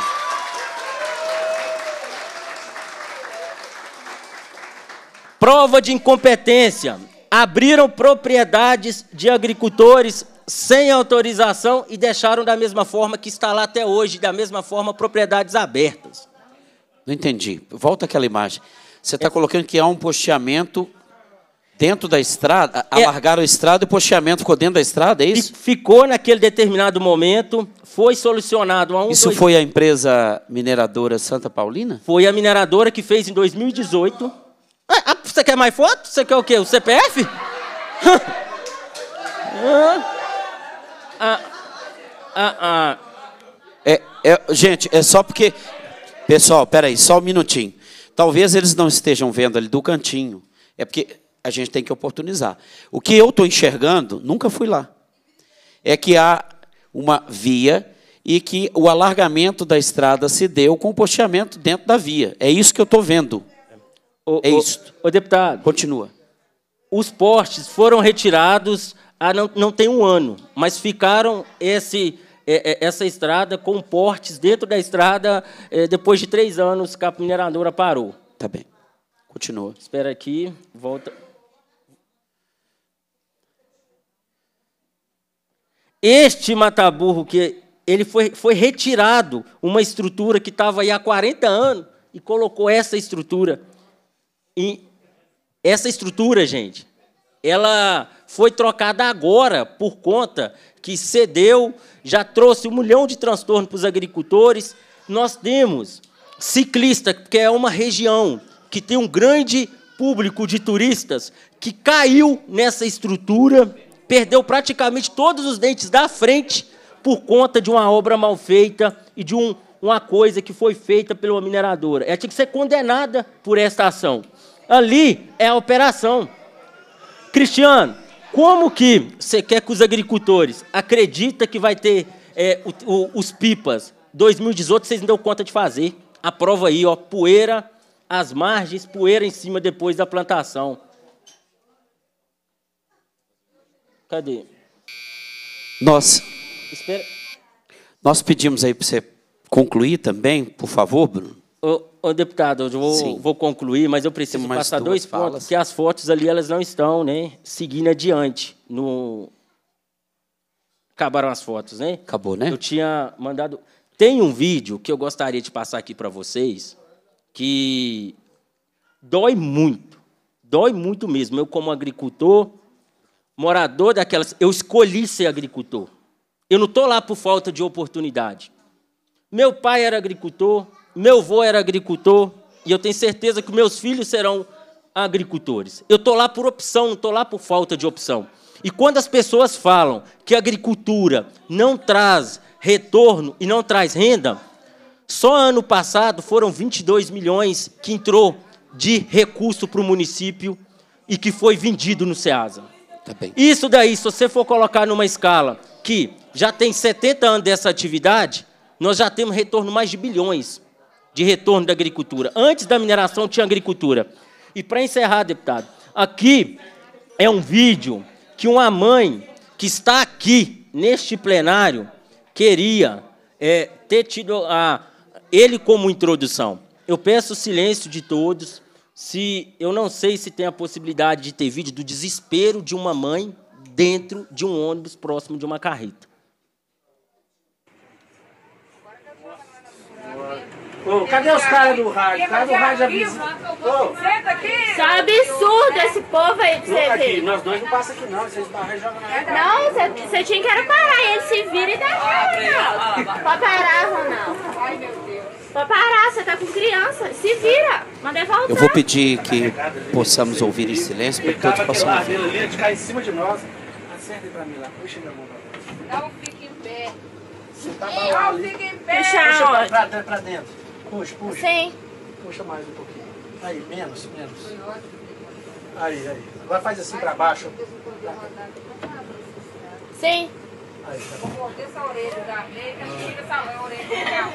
Prova de incompetência. Abriram propriedades de agricultores sem autorização e deixaram da mesma forma que está lá até hoje, da mesma forma, propriedades abertas. Não entendi. Volta aquela imagem. Você está é. colocando que há um posteamento dentro da estrada, é. alargaram a estrada e o posteamento ficou dentro da estrada, é isso? Ficou naquele determinado momento, foi solucionado a um. Isso dois... foi a empresa mineradora Santa Paulina? Foi a mineradora que fez em 2018. É, ah, você quer mais foto? Você quer o quê? O CPF? [LAUGHS] Hã? ah, ah, ah. É, é, gente, é só porque. Pessoal, peraí, só um minutinho. Talvez eles não estejam vendo ali do cantinho. É porque a gente tem que oportunizar. O que eu estou enxergando, nunca fui lá, é que há uma via e que o alargamento da estrada se deu com o posteamento dentro da via. É isso que eu estou vendo. O, é isso. o, deputado. Continua. Os postes foram retirados ah, não, não tem um ano, mas ficaram esse, é, é, essa estrada com portes dentro da estrada. É, depois de três anos, a mineradora parou. Tá bem. Continua. Espera aqui, volta. Este mataburro que ele foi, foi retirado uma estrutura que estava aí há 40 anos e colocou essa estrutura. E essa estrutura, gente, ela foi trocada agora por conta que cedeu, já trouxe um milhão de transtornos para os agricultores. Nós temos ciclista, que é uma região que tem um grande público de turistas que caiu nessa estrutura, perdeu praticamente todos os dentes da frente por conta de uma obra mal feita e de um, uma coisa que foi feita pela mineradora. Ela tinha que ser condenada por esta ação. Ali é a operação. Cristiano, como que você quer que os agricultores acredita que vai ter é, o, o, os pipas? 2018 vocês não deu conta de fazer. A prova aí, ó, poeira às margens, poeira em cima depois da plantação. Cadê? Nós. Espera. Nós pedimos aí para você concluir também, por favor, Bruno. Oh. Ô, deputado, eu vou, vou, concluir, mas eu preciso passar dois falas. pontos, que as fotos ali elas não estão né, seguindo adiante. No... Acabaram as fotos, né? Acabou, né? Eu tinha mandado... Tem um vídeo que eu gostaria de passar aqui para vocês, que dói muito, dói muito mesmo. Eu, como agricultor, morador daquelas... Eu escolhi ser agricultor. Eu não estou lá por falta de oportunidade. Meu pai era agricultor, meu avô era agricultor e eu tenho certeza que meus filhos serão agricultores. Eu estou lá por opção, não estou lá por falta de opção. E quando as pessoas falam que a agricultura não traz retorno e não traz renda, só ano passado foram 22 milhões que entrou de recurso para o município e que foi vendido no SEASA. Tá Isso daí, se você for colocar numa escala que já tem 70 anos dessa atividade, nós já temos retorno mais de bilhões de retorno da agricultura. Antes da mineração tinha agricultura. E para encerrar, deputado, aqui é um vídeo que uma mãe que está aqui neste plenário queria é, ter tido a, ele como introdução. Eu peço silêncio de todos. Se eu não sei se tem a possibilidade de ter vídeo do desespero de uma mãe dentro de um ônibus próximo de uma carreta. Ô, cadê os caras do rádio? Os caras do rádio avisa. Ô, Senta aqui. Isso é um absurdo esse povo aí de você nunca Nós dois não passa aqui não. Vocês barram e jogam na água. Não, você- tinha que era parar. E ele se vira e dá Ronaldo. Pode parar, Ronaldo. Pode parar, você tá com criança. Se vira. Mandei voltar. Eu vou pedir que possamos ouvir em silêncio para que todos Tava possam ouvir. dele ali, cai em cima de nós. Acerta aí pra mim lá. Puxa minha mão pra lá. Não fique em pé. Você tá Não balado. fique em pé. Puxa, deixa pra, pra, pra dentro. Puxa, puxa. Sim. Puxa mais um pouquinho. Aí, menos, menos. Aí, aí. Agora faz assim para baixo. Sim. Aí, tá bom. Vou essa orelha da nega, ah. tira essa orelha da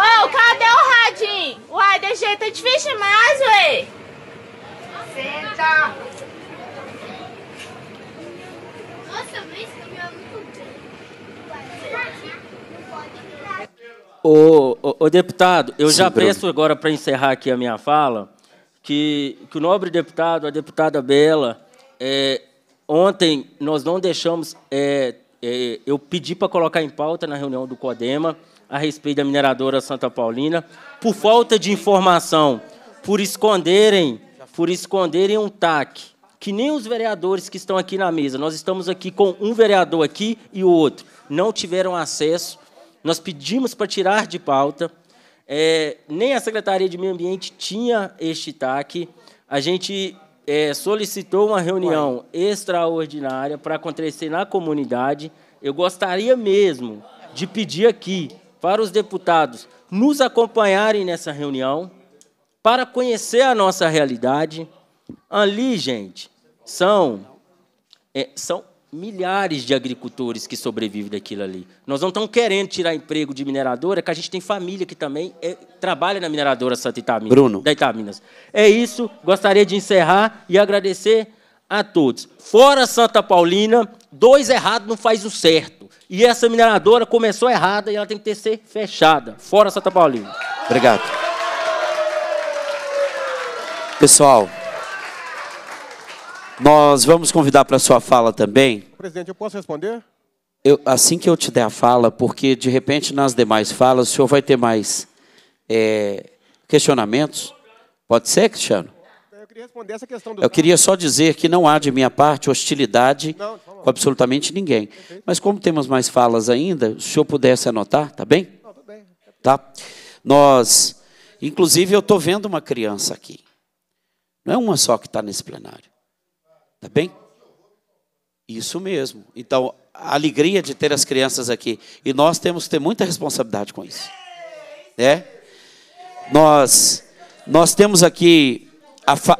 Ô, oh, cadê o radinho? Uai, desse jeito é difícil demais, ué. Senta. Nossa, eu vi mas caminhou é muito bem. Ô, deputado, eu Sim, já peço agora, para encerrar aqui a minha fala, que, que o nobre deputado, a deputada Bela, é, ontem nós não deixamos. É, é, eu pedi para colocar em pauta na reunião do CODEMA a respeito da mineradora Santa Paulina, por falta de informação, por esconderem, por esconderem um TAC, que nem os vereadores que estão aqui na mesa, nós estamos aqui com um vereador aqui e o outro, não tiveram acesso nós pedimos para tirar de pauta. É, nem a Secretaria de Meio Ambiente tinha este TAC. A gente é, solicitou uma reunião extraordinária para acontecer na comunidade. Eu gostaria mesmo de pedir aqui para os deputados nos acompanharem nessa reunião, para conhecer a nossa realidade. Ali, gente, são, é, são milhares de agricultores que sobrevivem daquilo ali. Nós não estamos querendo tirar emprego de mineradora, que a gente tem família que também é, trabalha na mineradora Santa Itamina, Bruno. da Itaminas. É isso, gostaria de encerrar e agradecer a todos. Fora Santa Paulina, dois errados não faz o certo. E essa mineradora começou errada e ela tem que ter que ser fechada. Fora Santa Paulina. Obrigado. Pessoal, nós vamos convidar para a sua fala também. Presidente, eu posso responder? Eu, assim que eu te der a fala, porque de repente nas demais falas o senhor vai ter mais é, questionamentos. Pode ser, Cristiano? Eu queria responder essa questão do. Eu queria só dizer que não há de minha parte hostilidade não, com absolutamente ninguém. Perfeito. Mas como temos mais falas ainda, se o senhor pudesse anotar, tá bem? Não, bem. Tá. Nós, inclusive, eu estou vendo uma criança aqui. Não é uma só que está nesse plenário. Tá bem? Isso mesmo. Então, a alegria de ter as crianças aqui. E nós temos que ter muita responsabilidade com isso. Né? Nós, nós temos aqui a. Fa...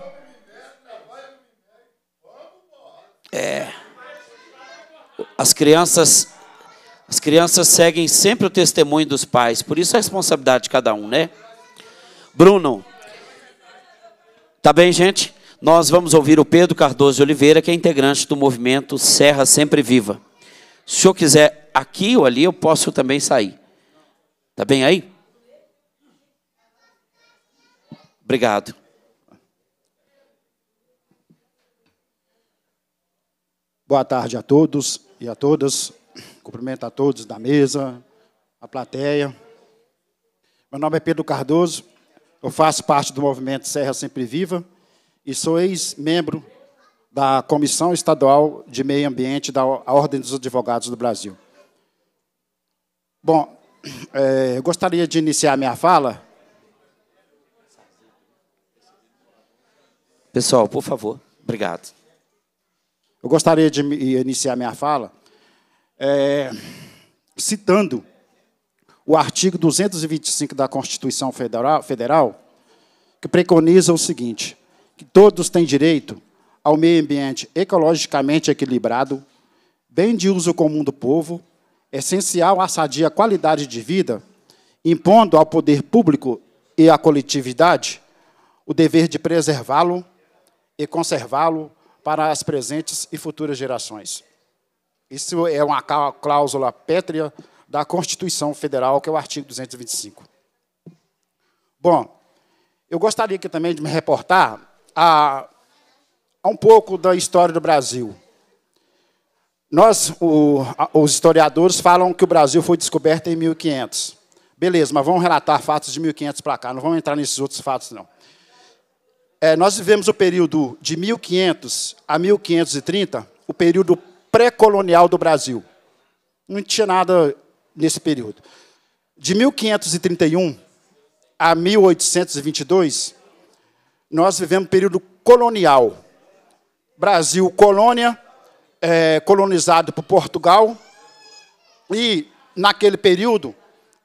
É. As crianças, as crianças seguem sempre o testemunho dos pais, por isso a responsabilidade de cada um, né? Bruno, tá bem, gente? nós vamos ouvir o Pedro Cardoso Oliveira, que é integrante do movimento Serra Sempre Viva. Se eu quiser aqui ou ali, eu posso também sair. Tá bem aí? Obrigado. Boa tarde a todos e a todas. Cumprimento a todos da mesa, a plateia. Meu nome é Pedro Cardoso. Eu faço parte do movimento Serra Sempre Viva e sou ex-membro da Comissão Estadual de Meio Ambiente da Ordem dos Advogados do Brasil. Bom, é, eu gostaria de iniciar minha fala. Pessoal, por favor, obrigado. Eu gostaria de iniciar minha fala é, citando o artigo 225 da Constituição Federal, Federal, que preconiza o seguinte: que todos têm direito ao meio ambiente ecologicamente equilibrado, bem de uso comum do povo, essencial à sadia qualidade de vida, impondo ao poder público e à coletividade o dever de preservá-lo e conservá-lo para as presentes e futuras gerações. Isso é uma cláusula pétrea da Constituição Federal, que é o artigo 225. Bom, eu gostaria aqui também de me reportar a, a um pouco da história do Brasil. Nós, o, a, os historiadores, falam que o Brasil foi descoberto em 1500. Beleza, mas vamos relatar fatos de 1500 para cá, não vamos entrar nesses outros fatos, não. É, nós vivemos o período de 1500 a 1530, o período pré-colonial do Brasil. Não tinha nada nesse período. De 1531 a 1822, nós vivemos um período colonial. Brasil, colônia, é, colonizado por Portugal. E, naquele período,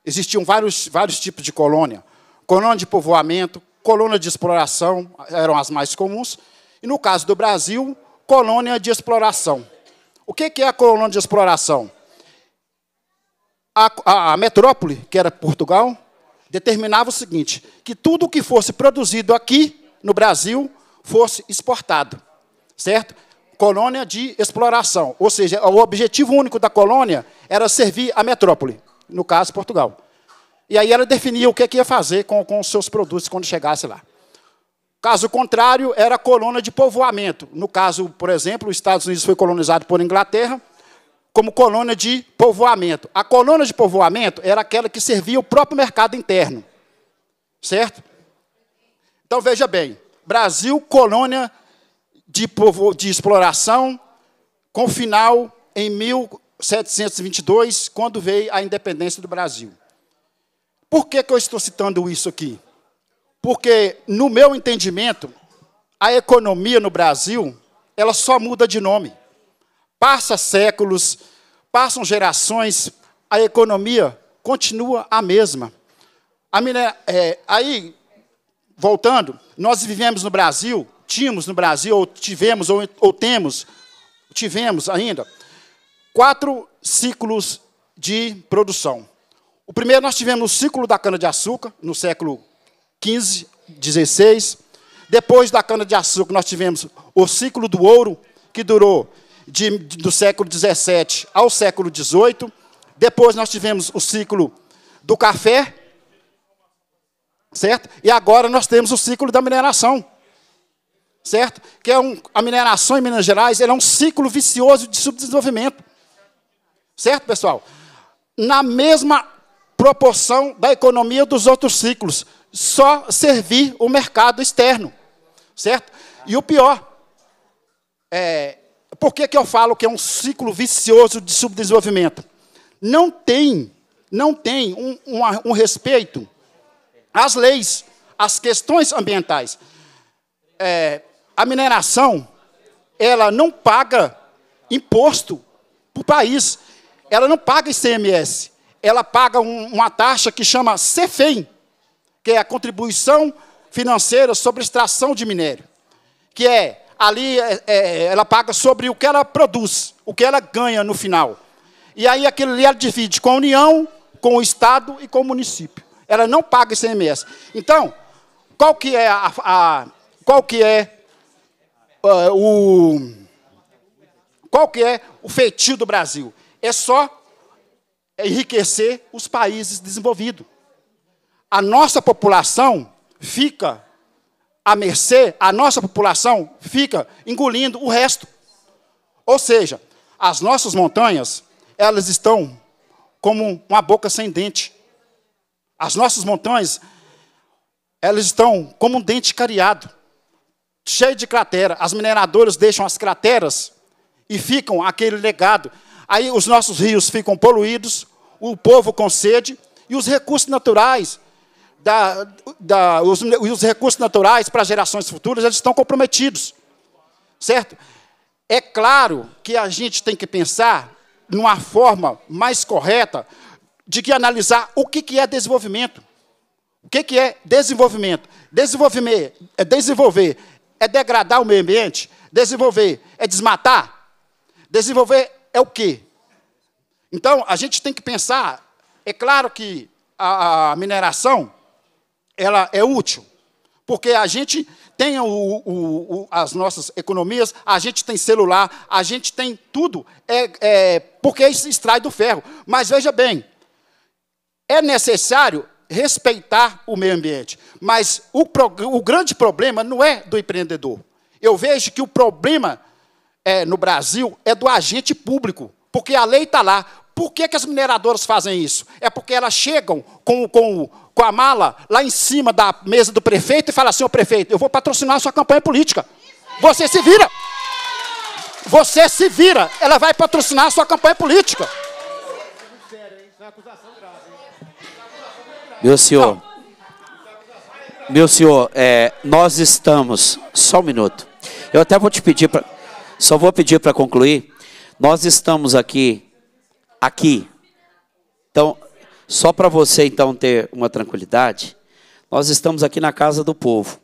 existiam vários, vários tipos de colônia. Colônia de povoamento, colônia de exploração, eram as mais comuns. E, no caso do Brasil, colônia de exploração. O que é a colônia de exploração? A, a, a metrópole, que era Portugal, determinava o seguinte, que tudo o que fosse produzido aqui no Brasil fosse exportado, certo? Colônia de exploração, ou seja, o objetivo único da colônia era servir a metrópole, no caso Portugal. E aí ela definia o que, é que ia fazer com, com os seus produtos quando chegasse lá. Caso contrário, era colônia de povoamento. No caso, por exemplo, os Estados Unidos foi colonizado por Inglaterra como colônia de povoamento. A colônia de povoamento era aquela que servia o próprio mercado interno, certo? Então veja bem: Brasil, colônia de, povo, de exploração, com final em 1722, quando veio a independência do Brasil. Por que, que eu estou citando isso aqui? Porque, no meu entendimento, a economia no Brasil ela só muda de nome. Passa séculos, passam gerações, a economia continua a mesma. A minera, é, aí voltando, nós vivemos no Brasil, tínhamos no Brasil, ou tivemos, ou, ou temos, tivemos ainda, quatro ciclos de produção. O primeiro nós tivemos o ciclo da cana-de-açúcar, no século XV, XVI. Depois da cana-de-açúcar, nós tivemos o ciclo do ouro, que durou de, do século XVII ao século XVIII. Depois nós tivemos o ciclo do café, certo? E agora nós temos o ciclo da mineração, certo? Que é um, a mineração em Minas Gerais é um ciclo vicioso de subdesenvolvimento, certo, pessoal? Na mesma proporção da economia dos outros ciclos, só servir o mercado externo, certo? E o pior, é, por que, que eu falo que é um ciclo vicioso de subdesenvolvimento? Não tem, não tem um, um, um respeito as leis, as questões ambientais. É, a mineração, ela não paga imposto para o país. Ela não paga ICMS. Ela paga um, uma taxa que chama CEFEM, que é a contribuição financeira sobre extração de minério. Que é, ali, é, é, ela paga sobre o que ela produz, o que ela ganha no final. E aí aquilo ali ela divide com a União, com o Estado e com o município. Ela não paga ICMS. Então, qual que é a, a qual que é uh, o qual que é o feitio do Brasil? É só enriquecer os países desenvolvidos. A nossa população fica à mercê, a nossa população fica engolindo o resto. Ou seja, as nossas montanhas, elas estão como uma boca sem dente. As nossas montanhas, elas estão como um dente cariado, cheio de cratera. As mineradoras deixam as crateras e ficam aquele legado. Aí os nossos rios ficam poluídos, o povo com sede e os recursos naturais da, da, os, os recursos naturais para gerações futuras eles estão comprometidos, certo? É claro que a gente tem que pensar numa forma mais correta de que analisar o que, que é desenvolvimento. O que, que é desenvolvimento? Desenvolver é, desenvolver é degradar o meio ambiente? Desenvolver é desmatar? Desenvolver é o quê? Então, a gente tem que pensar. É claro que a, mineração ela é útil, porque a gente tem o, o, o, as nossas economias, a gente tem celular, a gente tem tudo, é, é, porque isso extrai do ferro. Mas veja bem, é necessário respeitar o meio ambiente, mas o, o grande problema não é do empreendedor. Eu vejo que o problema é, no Brasil é do agente público, porque a lei está lá. Por que, que as mineradoras fazem isso? É porque elas chegam com, com, com a mala lá em cima da mesa do prefeito e falam assim: ô prefeito, eu vou patrocinar a sua campanha política. Você se vira! Você se vira! Ela vai patrocinar a sua campanha política. Meu senhor, meu senhor, é, nós estamos. Só um minuto. Eu até vou te pedir para. Só vou pedir para concluir. Nós estamos aqui, aqui. Então, só para você então ter uma tranquilidade, nós estamos aqui na casa do povo.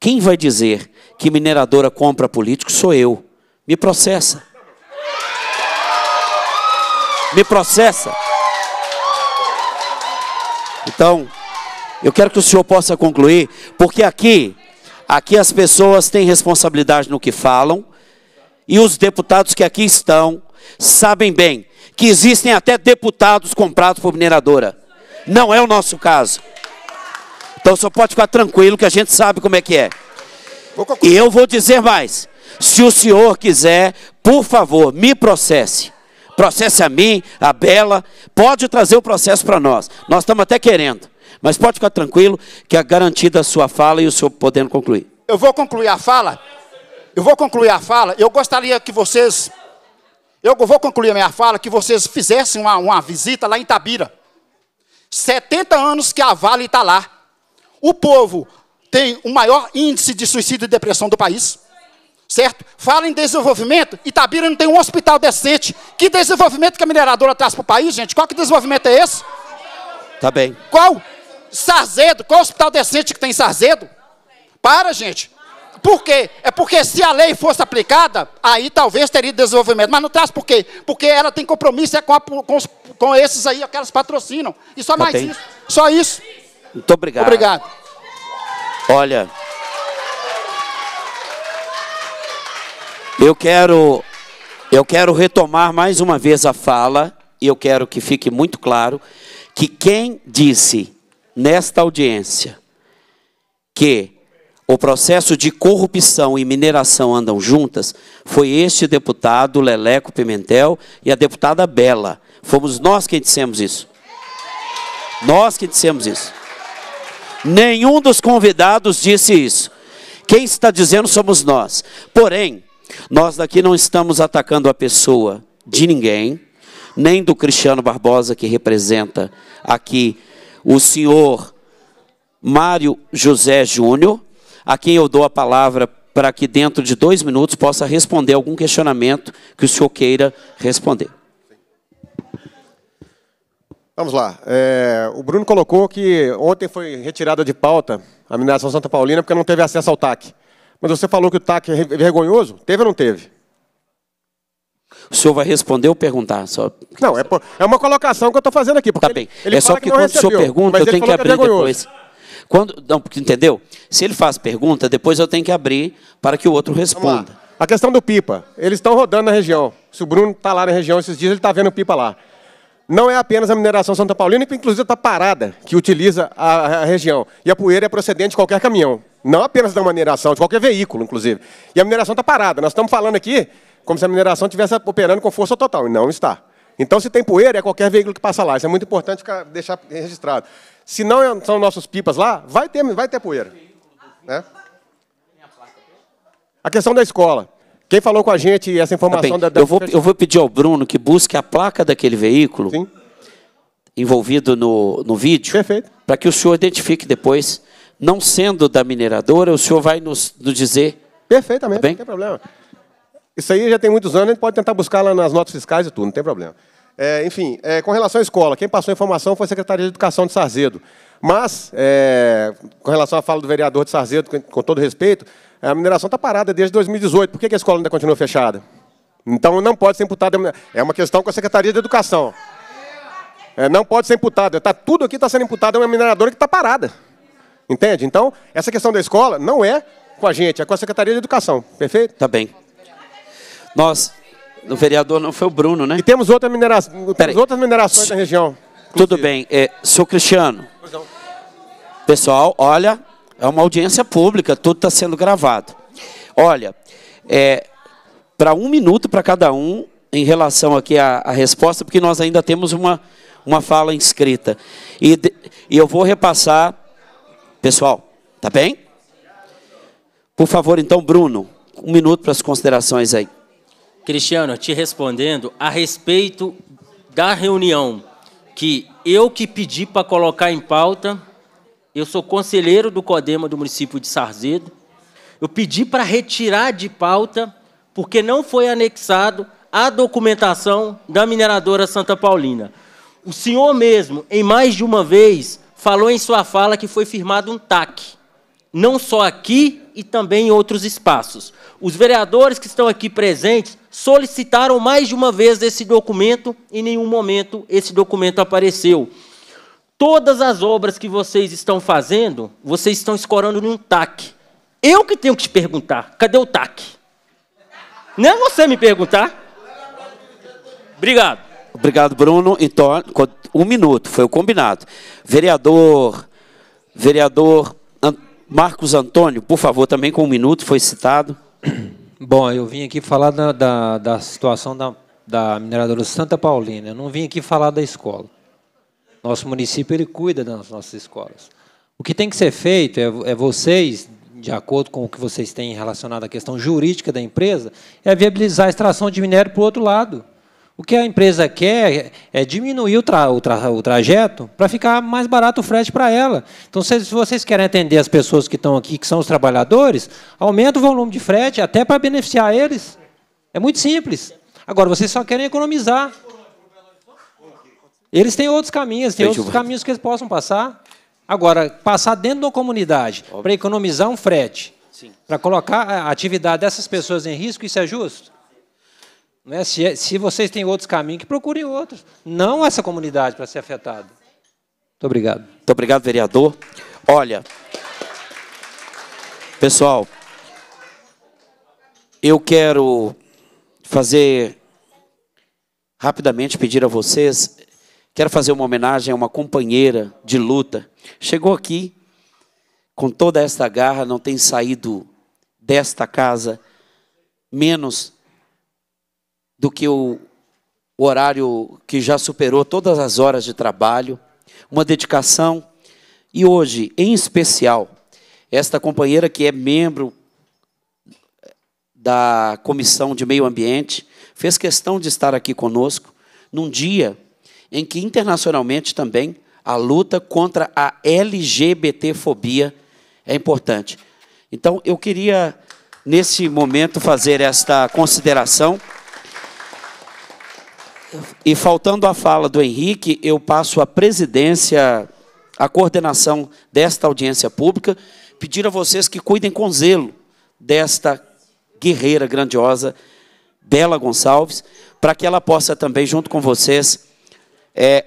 Quem vai dizer que mineradora compra político sou eu. Me processa. Me processa. Então, eu quero que o senhor possa concluir, porque aqui, aqui as pessoas têm responsabilidade no que falam, e os deputados que aqui estão sabem bem que existem até deputados comprados por mineradora. Não é o nosso caso. Então só pode ficar tranquilo que a gente sabe como é que é. E eu vou dizer mais. Se o senhor quiser, por favor, me processe processe a mim, a Bela, pode trazer o processo para nós. Nós estamos até querendo, mas pode ficar tranquilo que é garantida a sua fala e o senhor podendo concluir. Eu vou concluir a fala. Eu vou concluir a fala. Eu gostaria que vocês eu vou concluir a minha fala que vocês fizessem uma, uma visita lá em Tabira. 70 anos que a Vale está lá. O povo tem o maior índice de suicídio e depressão do país certo? Fala em desenvolvimento, Itabira não tem um hospital decente. Que desenvolvimento que a mineradora traz para o país, gente? Qual que desenvolvimento é esse? Tá bem. Qual? Sarzedo, qual hospital decente que tem em Sarzedo? Para, gente. Por quê? É porque se a lei fosse aplicada, aí talvez teria desenvolvimento. Mas não traz por quê? Porque ela tem compromisso é com, a, com, os, com esses aí aquelas patrocinam. E só tá mais bem. isso. Só isso. Muito obrigado. Obrigado. Olha. Eu quero, eu quero retomar mais uma vez a fala, e eu quero que fique muito claro que quem disse nesta audiência que o processo de corrupção e mineração andam juntas foi este deputado Leleco Pimentel e a deputada Bela. Fomos nós que dissemos isso. Nós que dissemos isso. Nenhum dos convidados disse isso. Quem está dizendo somos nós. Porém, nós daqui não estamos atacando a pessoa de ninguém, nem do Cristiano Barbosa, que representa aqui o senhor Mário José Júnior, a quem eu dou a palavra para que dentro de dois minutos possa responder algum questionamento que o senhor queira responder. Vamos lá. É, o Bruno colocou que ontem foi retirada de pauta a mineração Santa Paulina porque não teve acesso ao TAC. Mas você falou que o TAC é vergonhoso? Teve ou não teve? O senhor vai responder ou perguntar? Só... Não, é, por... é uma colocação que eu estou fazendo aqui. Tá bem. Ele, ele é só que, que quando recebeu, o senhor pergunta, eu tenho que abrir que é depois. Quando, não, porque, entendeu? Se ele faz pergunta, depois eu tenho que abrir para que o outro responda. A questão do pipa. Eles estão rodando na região. Se o Bruno está lá na região esses dias, ele está vendo pipa lá. Não é apenas a mineração Santa Paulina, que inclusive está parada, que utiliza a, a região. E a poeira é procedente de qualquer caminhão. Não apenas da mineração, de qualquer veículo, inclusive. E a mineração está parada. Nós estamos falando aqui como se a mineração estivesse operando com força total, e não está. Então, se tem poeira, é qualquer veículo que passa lá. Isso é muito importante ficar, deixar registrado. Se não é, são nossos pipas lá, vai ter, vai ter poeira. Né? A questão da escola. Quem falou com a gente essa tá informação tá da, da... Eu, vou, eu, vou, pedir ao Bruno que busque a placa daquele veículo Sim. envolvido no, no vídeo, para que o senhor identifique depois não sendo da mineradora, o senhor vai nos, nos dizer. Perfeitamente, tá não tem problema. Isso aí já tem muitos anos, a gente pode tentar buscar lá nas notas fiscais e tudo, não tem problema. É, enfim, é, com relação à escola, quem passou a informação foi a Secretaria de Educação de Sarzedo. Mas, é, com relação à fala do vereador de Sarzedo, com, todo respeito, a mineração está parada desde 2018. Por que, a escola ainda continua fechada? Então, não pode ser imputada. É uma questão com a Secretaria de Educação. É, não pode ser imputada. Está tudo aqui está sendo imputado É uma mineradora que está parada. Entende? Então, essa questão da escola não é com a gente, é com a Secretaria de Educação. Perfeito? Tá bem. Nós, o vereador não foi o Bruno, né? E temos, outra minera... temos outras minerações S na região. Inclusive. Tudo bem. É, sou Cristiano. Pessoal, olha, é uma audiência pública, tudo está sendo gravado. Olha, é, para um minuto para cada um, em relação aqui à, à, resposta, porque nós ainda temos uma, uma fala inscrita. E, de, e eu vou repassar Pessoal, tá bem? Por favor, então, Bruno, um minuto para as considerações aí. Cristiano, te respondendo a respeito da reunião, que eu que pedi para colocar em pauta, eu sou conselheiro do CODEMA do município de Sarzedo, eu pedi para retirar de pauta, porque não foi anexado a documentação da mineradora Santa Paulina. O senhor mesmo, em mais de uma vez, falou em sua fala que foi firmado um TAC, não só aqui e também em outros espaços. Os vereadores que estão aqui presentes solicitaram mais de uma vez esse documento, e em nenhum momento esse documento apareceu. Todas as obras que vocês estão fazendo, vocês estão escorando num TAC. Eu que tenho que te perguntar, cadê o TAC? Não é você me perguntar. Obrigado. Obrigado, Bruno. Então, um minuto, foi o combinado. Vereador, vereador Marcos Antônio, por favor, também com um minuto, foi citado. Bom, eu vim aqui falar da, da, da situação da, da mineradora Santa Paulina. Eu não vim aqui falar da escola. Nosso município ele cuida das nossas escolas. O que tem que ser feito é, é vocês, de acordo com o que vocês têm relacionado à questão jurídica da empresa, é viabilizar a extração de minério para o outro lado. O que a empresa quer é diminuir o, tra o, tra o trajeto para ficar mais barato o frete para ela. Então, se, vocês querem atender as pessoas que estão aqui, que são os trabalhadores, aumenta o volume de frete até para beneficiar eles. É muito simples. Agora, vocês só querem economizar. Eles têm outros caminhos, têm outros caminhos que eles possam passar. Agora, passar dentro da comunidade para economizar um frete, para colocar a atividade dessas pessoas em risco, isso é justo? Né? Se, se vocês têm outros caminhos, que procurem outros. Não essa comunidade para ser afetada. Muito obrigado. Muito obrigado, vereador. Olha, pessoal, eu quero fazer rapidamente pedir a vocês, quero fazer uma homenagem a uma companheira de luta. Chegou aqui com toda esta garra, não tem saído desta casa menos do que o horário que já superou todas as horas de trabalho, uma dedicação. E hoje, em especial, esta companheira que é membro da Comissão de Meio Ambiente, fez questão de estar aqui conosco num dia em que internacionalmente também a luta contra a LGBTfobia é importante. Então, eu queria nesse momento fazer esta consideração. E faltando a fala do Henrique, eu passo a presidência, a coordenação desta audiência pública, pedir a vocês que cuidem com zelo desta guerreira grandiosa, Bela Gonçalves, para que ela possa também, junto com vocês, é,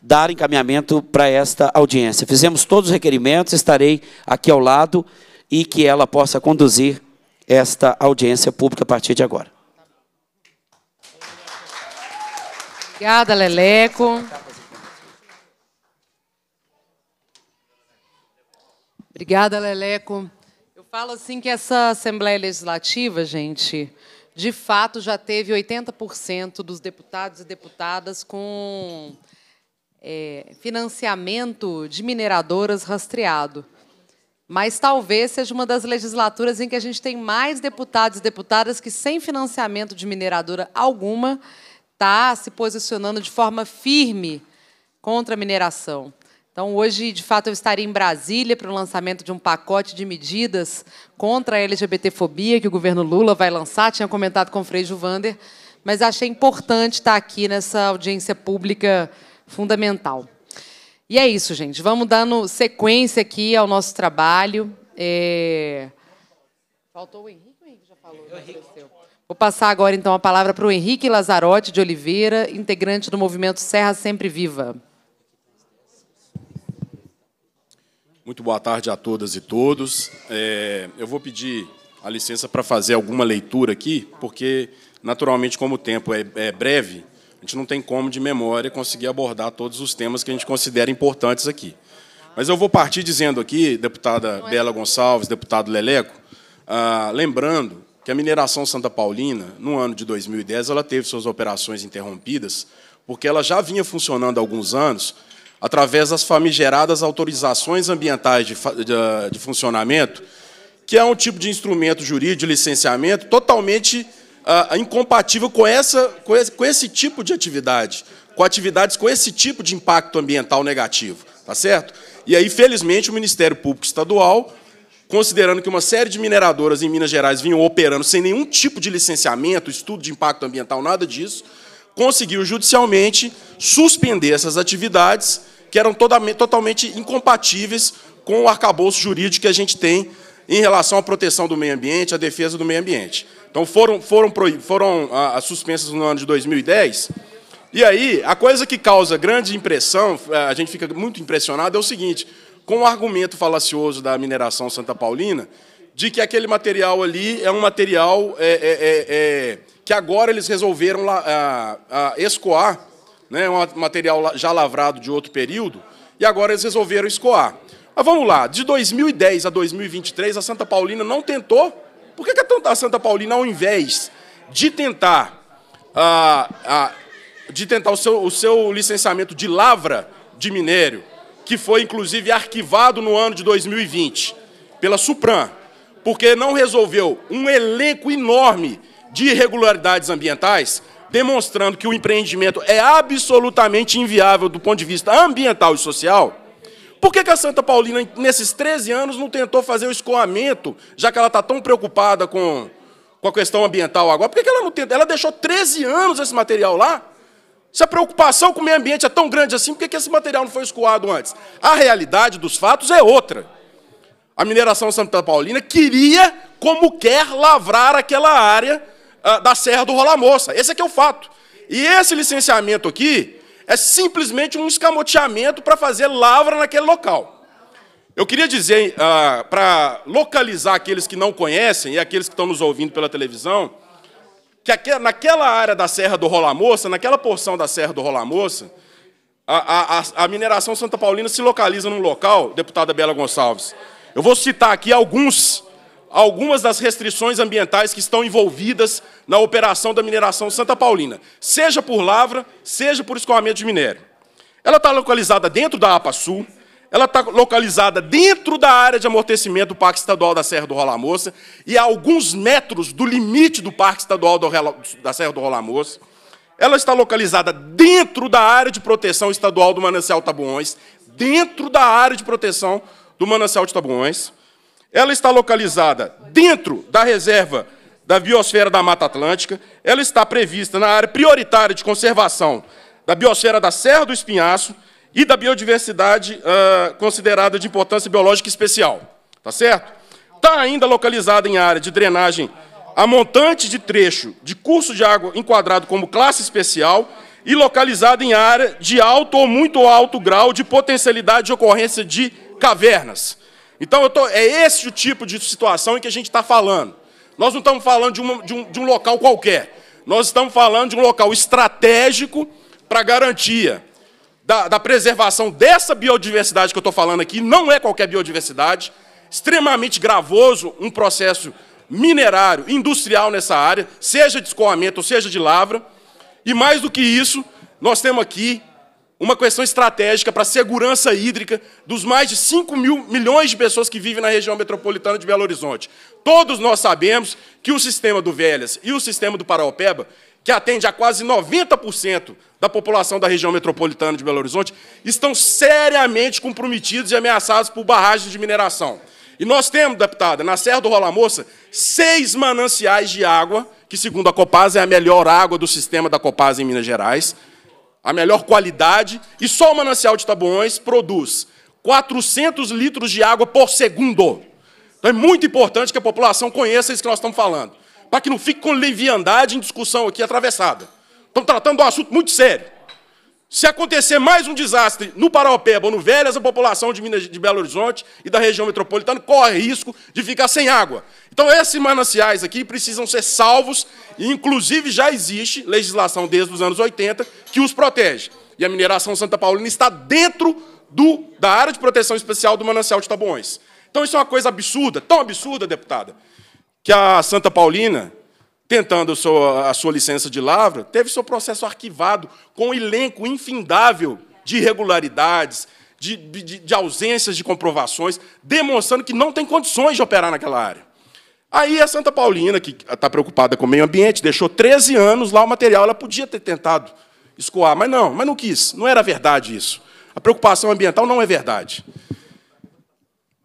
dar encaminhamento para esta audiência. Fizemos todos os requerimentos, estarei aqui ao lado e que ela possa conduzir esta audiência pública a partir de agora. Obrigada, Leleco. Obrigada, Leleco. Eu falo assim que essa Assembleia Legislativa, gente, de fato já teve 80% dos deputados e deputadas com é, financiamento de mineradoras rastreado. Mas talvez seja uma das legislaturas em que a gente tem mais deputados e deputadas que, sem financiamento de mineradora alguma, está se posicionando de forma firme contra a mineração. Então, hoje, de fato, eu estarei em Brasília para o lançamento de um pacote de medidas contra a LGBTfobia que o governo Lula vai lançar. Tinha comentado com o Frei Juvander, mas achei importante estar aqui nessa audiência pública fundamental. E é isso, gente. Vamos dando sequência aqui ao nosso trabalho. É... Faltou o Henrique, o Henrique já falou. Né? Vou passar agora, então, a palavra para o Henrique Lazarotti de Oliveira, integrante do movimento Serra Sempre Viva. Muito boa tarde a todas e todos. É, eu vou pedir a licença para fazer alguma leitura aqui, porque, naturalmente, como o tempo é, é breve, a gente não tem como, de memória, conseguir abordar todos os temas que a gente considera importantes aqui. Mas eu vou partir dizendo aqui, deputada é Bela Gonçalves, deputado Leleco, ah, lembrando que a mineração Santa Paulina, no ano de 2010, ela teve suas operações interrompidas, porque ela já vinha funcionando há alguns anos através das famigeradas autorizações ambientais de, de, de funcionamento, que é um tipo de instrumento jurídico de licenciamento totalmente ah, incompatível com, essa, com, esse, com esse tipo de atividade, com atividades com esse tipo de impacto ambiental negativo, tá certo? E aí, felizmente, o Ministério Público Estadual considerando que uma série de mineradoras em Minas Gerais vinham operando sem nenhum tipo de licenciamento, estudo de impacto ambiental, nada disso, conseguiu judicialmente suspender essas atividades que eram toda, totalmente incompatíveis com o arcabouço jurídico que a gente tem em relação à proteção do meio ambiente, à defesa do meio ambiente. Então foram, foram, foram as ah, ah, suspensas no ano de 2010. E aí, a coisa que causa grande impressão, eh, a gente fica muito impressionado, é o seguinte: com o argumento falacioso da mineração Santa Paulina, de que aquele material ali é um material é, é, é, é que agora eles resolveram a, a escoar, né, é um material já lavrado de outro período, e agora eles resolveram escoar. Mas vamos lá, de 2010 a 2023, a Santa Paulina não tentou. Por que, que a Santa Paulina, ao invés de tentar, de tentar o, seu, o seu licenciamento de lavra de minério, que foi inclusive arquivado no ano de 2020 pela Supran, porque não resolveu um elenco enorme de irregularidades ambientais, demonstrando que o empreendimento é absolutamente inviável do ponto de vista ambiental e social. Por que, a Santa Paulina, nesses 13 anos, não tentou fazer o escoamento, já que ela está tão preocupada com, com a questão ambiental agora? Por que, que ela não tentou? Ela deixou 13 anos esse material lá? Se a preocupação com o meio ambiente é tão grande assim, por que, esse material não foi escoado antes? A realidade dos fatos é outra. A mineração Santa Paulina queria, como quer, lavrar aquela área ah, da Serra do Rola Moça. Esse aqui é, é o fato. E esse licenciamento aqui é simplesmente um escamoteamento para fazer lavra naquele local. Eu queria dizer, ah, para localizar aqueles que não conhecem e aqueles que estão nos ouvindo pela televisão, que naquela área da Serra do Rola Moça, naquela porção da Serra do Rola Moça, a, a, a, mineração Santa Paulina se localiza num local, deputada Bela Gonçalves. Eu vou citar aqui alguns, algumas das restrições ambientais que estão envolvidas na operação da mineração Santa Paulina, seja por lavra, seja por escoamento de minério. Ela está localizada dentro da APA Sul, ela está localizada dentro da área de amortecimento do Parque Estadual da Serra do Rola Moça e a alguns metros do limite do Parque Estadual da Serra do Rola Moça. Ela está localizada dentro da área de proteção estadual do manancial Tabuões, dentro da área de proteção do manancial de Tabuões. Ela está localizada dentro da reserva da biosfera da Mata Atlântica. Ela está prevista na área prioritária de conservação da biosfera da Serra do Espinhaço e da biodiversidade uh, considerada de importância biológica especial. Tá certo? Está ainda localizada em área de drenagem a montante de trecho de curso de água enquadrado como classe especial e localizada em área de alto ou muito alto grau de potencialidade de ocorrência de cavernas. Então, tô, é esse o tipo de situação em que a gente está falando. Nós não estamos falando de, uma, de, um, de um local qualquer. Nós estamos falando de um local estratégico para garantia da, da preservação dessa biodiversidade que eu estou falando aqui, não é qualquer biodiversidade, extremamente gravoso um processo minerário, industrial nessa área, seja de escoamento ou seja de lavra. E mais do que isso, nós temos aqui uma questão estratégica para a segurança hídrica dos mais de 5 mil milhões de pessoas que vivem na região metropolitana de Belo Horizonte. Todos nós sabemos que o sistema do Velhas e o sistema do Paraopeba, que atende a quase 90% da população da região metropolitana de Belo Horizonte, estão seriamente comprometidos e ameaçados por barragens de mineração. E nós temos, deputada, na Serra do Rola Moça, seis mananciais de água, que, segundo a Copasa, é a melhor água do sistema da Copasa em Minas Gerais, a melhor qualidade, e só o manancial de Tabuões produz 400 litros de água por segundo. Então é muito importante que a população conheça isso que nós estamos falando para que não fique com leviandade em discussão aqui atravessada. Estamos tratando de um assunto muito sério. Se acontecer mais um desastre no Paraopeba ou no Velhas, a população de, Minas, de Belo Horizonte e da região metropolitana corre risco de ficar sem água. Então, esses mananciais aqui precisam ser salvos, e inclusive já existe legislação desde os anos 80 que os protege. E a mineração Santa Paulina está dentro do, da área de proteção especial do manancial de Taboões. Então, isso é uma coisa absurda, tão absurda, deputada, que a Santa Paulina, tentando a sua, a sua licença de lavra, teve seu processo arquivado com um elenco infindável de irregularidades, de, de, de ausências de comprovações, demonstrando que não tem condições de operar naquela área. Aí a Santa Paulina, que está preocupada com o meio ambiente, deixou 13 anos lá o material, ela podia ter tentado escoar, mas não, mas não quis, não era verdade isso. A preocupação ambiental não é verdade.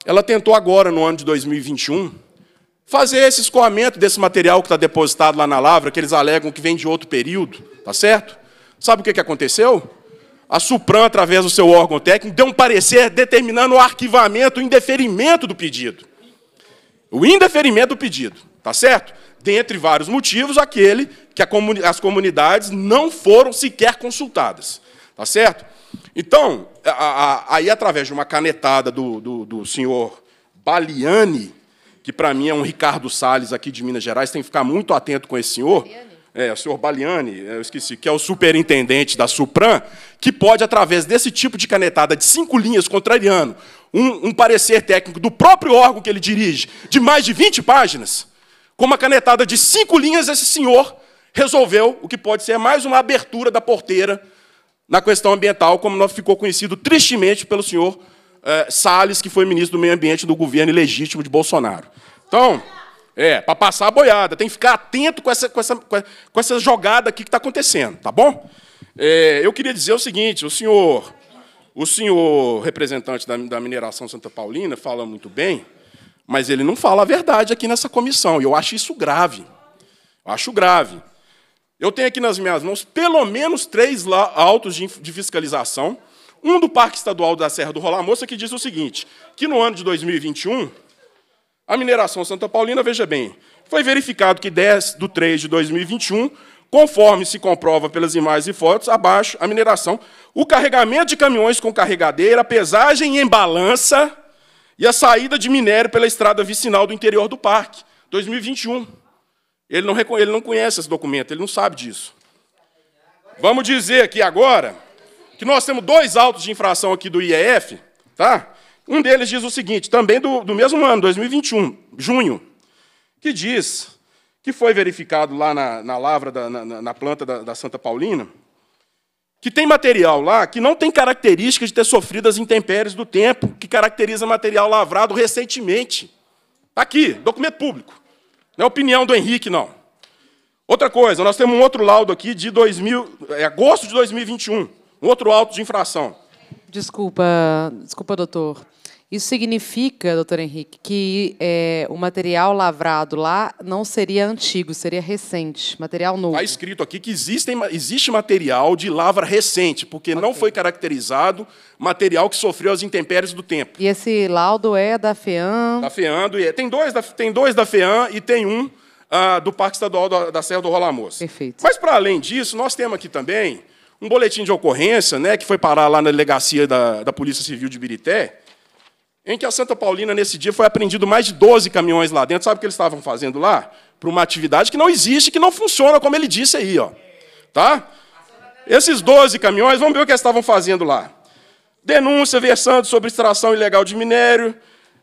Ela tentou agora, no ano de 2021, fazer esse escoamento desse material que está depositado lá na lavra, que eles alegam que vem de outro período, tá certo? Sabe o que, que aconteceu? A Supran, através do seu órgão técnico, deu um parecer determinando o arquivamento, o indeferimento do pedido. O indeferimento do pedido, tá certo? Dentre vários motivos, aquele que comuni as comunidades não foram sequer consultadas, tá certo? Então, a, a, aí através de uma canetada do, do, do senhor Baliani, que para mim é um Ricardo Salles aqui de Minas Gerais, tem que ficar muito atento com esse senhor. Baliani. É, o senhor Baliani, é, eu esqueci, que é o superintendente da Supran, que pode, através desse tipo de canetada de cinco linhas contrariando um, um parecer técnico do próprio órgão que ele dirige, de mais de 20 páginas, com uma canetada de cinco linhas, esse senhor resolveu o que pode ser mais uma abertura da porteira na questão ambiental, como nós ficou conhecido tristemente pelo senhor é, Salles, que foi ministro do Meio Ambiente do governo ilegítimo de Bolsonaro. Então, é, para passar a boiada, tem que ficar atento com essa, com essa, com essa jogada aqui que está acontecendo, tá bom? É, eu queria dizer o seguinte, o senhor, o senhor representante da, da mineração Santa Paulina fala muito bem, mas ele não fala a verdade aqui nessa comissão, e eu acho isso grave. Eu acho grave. Eu tenho aqui nas minhas mãos pelo menos três autos de, de fiscalização um do Parque Estadual da Serra do Rolar Moça que diz o seguinte, que no ano de 2021, a mineração Santa Paulina, veja bem, foi verificado que 10 de 3 de 2021, conforme se comprova pelas imagens e fotos, abaixo, a mineração, o carregamento de caminhões com carregadeira, a pesagem em balança e a saída de minério pela estrada vicinal do interior do parque, 2021. Ele não, ele não conhece esse documento, ele não sabe disso. Vamos dizer aqui agora que nós temos dois autos de infração aqui do IEF, tá? Um deles diz o seguinte, também do, do mesmo ano, 2021, junho, que diz que foi verificado lá na, na lavra, da, na, na planta da, da Santa Paulina, que tem material lá que não tem características de ter sofrido as intempéries do tempo, que caracteriza material lavrado recentemente. Tá aqui, documento público. Não é opinião do Henrique, não. Outra coisa, nós temos um outro laudo aqui de 2000, é, agosto de 2021, um outro auto de infração. Desculpa, desculpa, doutor. Isso significa, doutor Henrique, que é, o material lavrado lá não seria antigo, seria recente, material novo. Está escrito aqui que existem, existe material de lavra recente, porque okay. não foi caracterizado material que sofreu as intempéries do tempo. E esse laudo é da FEAM? Da FEAM, do, tem, dois da, tem dois da FEAM e tem um ah, do Parque Estadual da, da Serra do Rola Perfeito. Mas, para além disso, nós temos aqui também um boletim de ocorrência, né, que foi parar lá na delegacia da, da Polícia Civil de Birité, em que a Santa Paulina, nesse dia, foi apreendido mais de 12 caminhões lá dentro. Sabe o que eles estavam fazendo lá? Para uma atividade que não existe, que não funciona, como ele disse aí. Ó. Tá? Esses 12 caminhões, vamos ver o que eles estavam fazendo lá. Denúncia versando sobre extração ilegal de minério,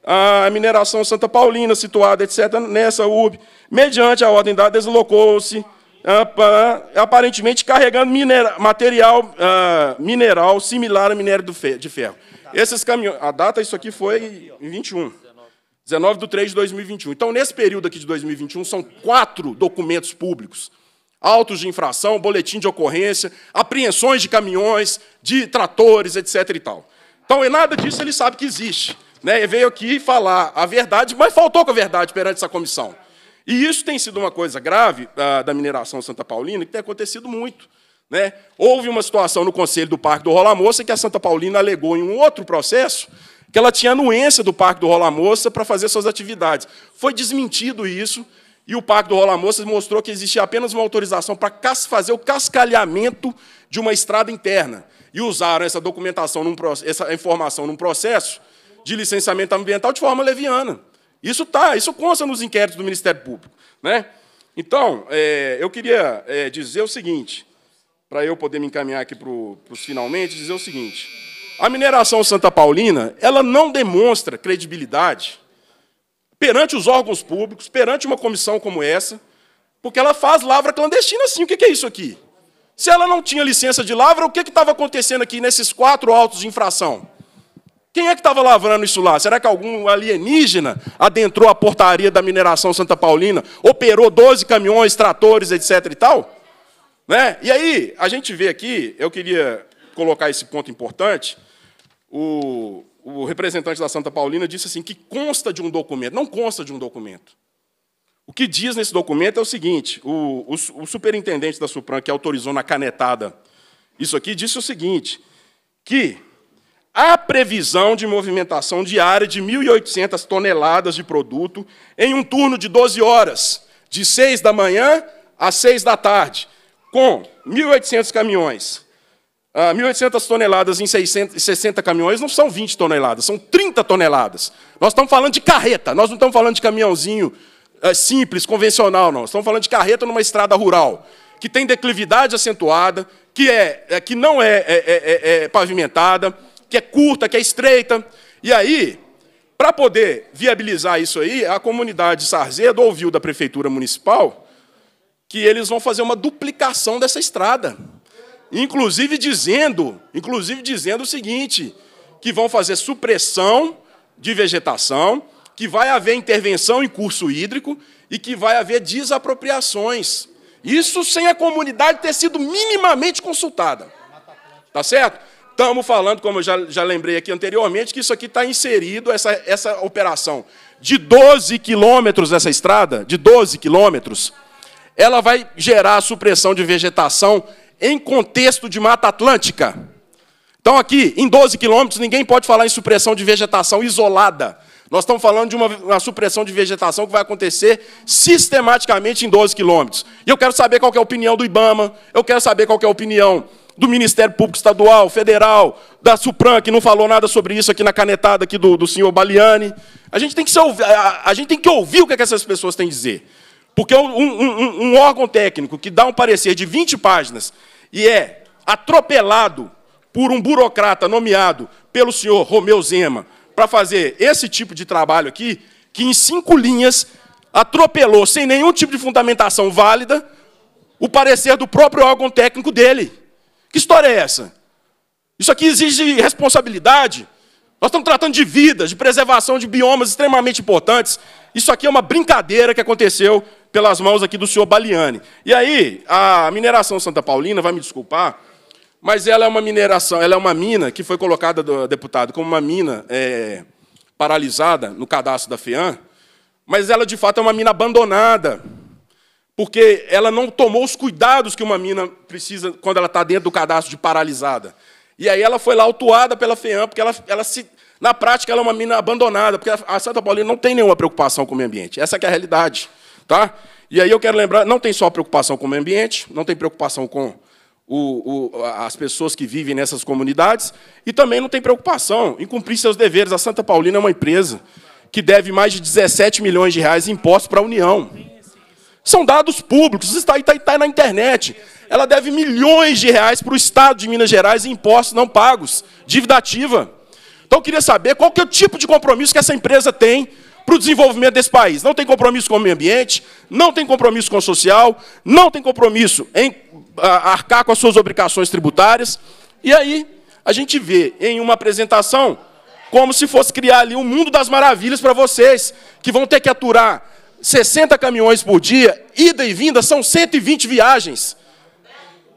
a mineração Santa Paulina, situada, etc., nessa UB, mediante a ordem da deslocou-se ah, aparentemente carregando mineral, material uh, mineral similar ao minério de ferro. Esses caminhões, a data isso aqui foi em 21. 19 de 3 de 2021. Então, nesse período aqui de 2021, são quatro documentos públicos. Autos de infração, boletim de ocorrência, apreensões de caminhões, de tratores, etc. e tal. Então, em nada disso ele sabe que existe. Né? Ele veio aqui falar a verdade, mas faltou com a verdade perante essa comissão. E isso tem sido uma coisa grave da, ah, da mineração Santa Paulina, que tem acontecido muito. Né? Houve uma situação no Conselho do Parque do Rola Moça que a Santa Paulina alegou em um outro processo que ela tinha anuência do Parque do Rola Moça para fazer suas atividades. Foi desmentido isso, e o Parque do Rola Moça mostrou que existia apenas uma autorização para fazer o cascalhamento de uma estrada interna. E usaram essa documentação, num, essa informação num processo de licenciamento ambiental de forma leviana. Isso tá, isso consta nos inquéritos do Ministério Público. Né? Então, é, eu queria é, dizer o seguinte, para eu poder me encaminhar aqui para os finalmente, dizer o seguinte. A mineração Santa Paulina, ela não demonstra credibilidade perante os órgãos públicos, perante uma comissão como essa, porque ela faz lavra clandestina, sim. O que é isso aqui? Se ela não tinha licença de lavra, o que estava acontecendo aqui nesses quatro autos de infração? Quem é que estava lavrando isso lá? Será que algum alienígena adentrou a portaria da mineração Santa Paulina, operou 12 caminhões, tratores, etc e tal? Né? E aí, a gente vê aqui, eu queria colocar esse ponto importante, o, o representante da Santa Paulina disse assim, que consta de um documento, não consta de um documento. O que diz nesse documento é o seguinte, o, o, o superintendente da Supran, que autorizou na canetada isso aqui, disse o seguinte, que há previsão de movimentação diária de 1.800 toneladas de produto em um turno de 12 horas, de 6 da manhã às 6 da tarde, com 1.800 caminhões. Ah, 1.800 toneladas em 60 caminhões não são 20 toneladas, são 30 toneladas. Nós estamos falando de carreta, nós não estamos falando de caminhãozinho eh, simples, convencional, não. Estamos falando de carreta numa estrada rural, que tem declividade acentuada, que, é, eh, que não é, é, é, é, é pavimentada, que é curta, que é estreita. E aí, para poder viabilizar isso aí, a comunidade Sarzedo ouviu da prefeitura municipal que eles vão fazer uma duplicação dessa estrada. Inclusive dizendo, inclusive dizendo o seguinte, que vão fazer supressão de vegetação, que vai haver intervenção em curso hídrico e que vai haver desapropriações. Isso sem a comunidade ter sido minimamente consultada. Tá certo? estamos falando, como eu já, já lembrei aqui anteriormente, que isso aqui está inserido, essa, essa operação de 12 quilômetros dessa estrada, de 12 quilômetros, ela vai gerar a supressão de vegetação em contexto de Mata Atlântica. Então, aqui, em 12 quilômetros, ninguém pode falar em supressão de vegetação isolada. Nós estamos falando de uma, uma, supressão de vegetação que vai acontecer sistematicamente em 12 quilômetros. E eu quero saber qual que é a opinião do IBAMA, eu quero saber qual que é a opinião do Ministério Público Estadual, Federal, da Supran, que não falou nada sobre isso aqui na canetada aqui do, do senhor Baliani. A gente, tem que ouvir, a, a, gente tem que ouvir o que, é que essas pessoas têm a dizer. Porque é um, um, um órgão técnico que dá um parecer de 20 páginas e é atropelado por um burocrata nomeado pelo senhor Romeu Zema para fazer esse tipo de trabalho aqui, que em cinco linhas atropelou, sem nenhum tipo de fundamentação válida, o parecer do próprio órgão técnico dele. Que história é essa? Isso aqui exige responsabilidade. Nós estamos tratando de vidas, de preservação de biomas extremamente importantes. Isso aqui é uma brincadeira que aconteceu pelas mãos aqui do senhor Baliani. E aí, a mineração Santa Paulina, vai me desculpar, mas ela é uma mineração, ela é uma mina que foi colocada, deputado, como uma mina é, paralisada no cadastro da FEAM, mas ela de fato é uma mina abandonada porque ela não tomou os cuidados que uma mina precisa quando ela está dentro do cadastro de paralisada. E aí ela foi lá autuada pela FEAM, porque ela, ela se, na prática ela é uma mina abandonada, porque a Santa Paulina não tem nenhuma preocupação com o meio ambiente. Essa é a realidade. Tá? E aí eu quero lembrar, não tem só preocupação com o meio ambiente, não tem preocupação com o, o, as pessoas que vivem nessas comunidades, e também não tem preocupação em cumprir seus deveres. A Santa Paulina é uma empresa que deve mais de 17 milhões de reais em impostos para a União. São dados públicos, está, está, está na internet. Ela deve milhões de reais para o Estado de Minas Gerais em impostos não pagos, dívida ativa. Então eu queria saber qual que é o tipo de compromisso que essa empresa tem para o desenvolvimento desse país. Não tem compromisso com o meio ambiente, não tem compromisso com o social, não tem compromisso em arcar com as suas obrigações tributárias. E aí a gente vê em uma apresentação como se fosse criar ali um mundo das maravilhas para vocês, que vão ter que aturar 60 caminhões por dia, ida e vinda, são 120 viagens.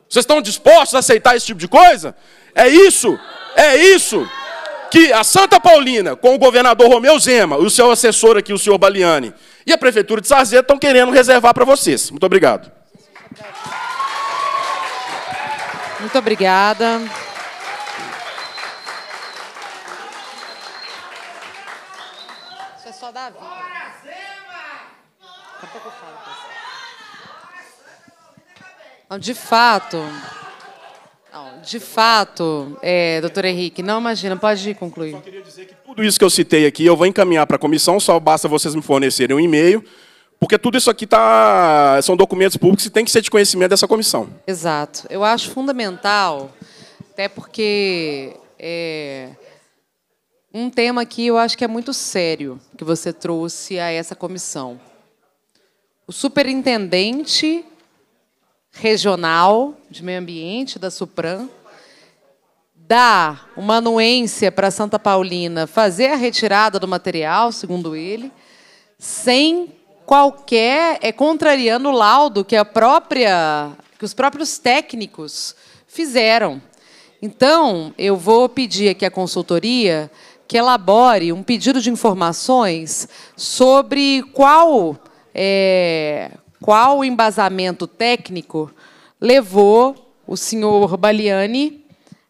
Vocês estão dispostos a aceitar esse tipo de coisa? É isso, é isso que a Santa Paulina, com o governador Romeu Zema, e o seu assessor aqui, o senhor Baliani, e a prefeitura de Sarzedo estão querendo reservar para vocês. Muito obrigado. Muito obrigada. Isso é só Davi. Não, de fato. Não, de fato, é, doutor Henrique, não imagina, pode concluir. Eu só queria dizer que tudo isso que eu citei aqui eu vou encaminhar para a comissão, só basta vocês me fornecerem um e-mail, porque tudo isso aqui tá, são documentos públicos e tem que ser de conhecimento dessa comissão. Exato. Eu acho fundamental, até porque é, um tema aqui eu acho que é muito sério que você trouxe a essa comissão. O superintendente regional de meio ambiente da Supran, dar uma anuência para Santa Paulina fazer a retirada do material, segundo ele, sem qualquer é contrariando o laudo que a própria que os próprios técnicos fizeram. Então, eu vou pedir aqui à consultoria que elabore um pedido de informações sobre qual é, qual o embasamento técnico levou o senhor Baliani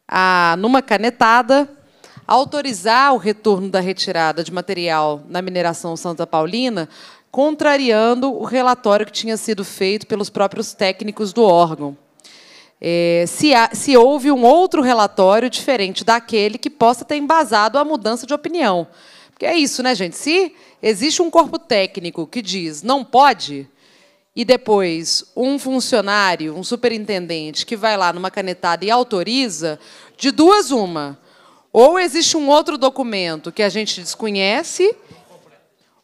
a, numa canetada, autorizar o retorno da retirada de material na mineração Santa Paulina, contrariando o relatório que tinha sido feito pelos próprios técnicos do órgão. É, se, há, se houve um outro relatório diferente daquele que possa ter embasado a mudança de opinião. Porque é isso, né, gente? Se existe um corpo técnico que diz não pode, e depois um funcionário, um superintendente, que vai lá numa canetada e autoriza, de duas uma. Ou existe um outro documento que a gente desconhece,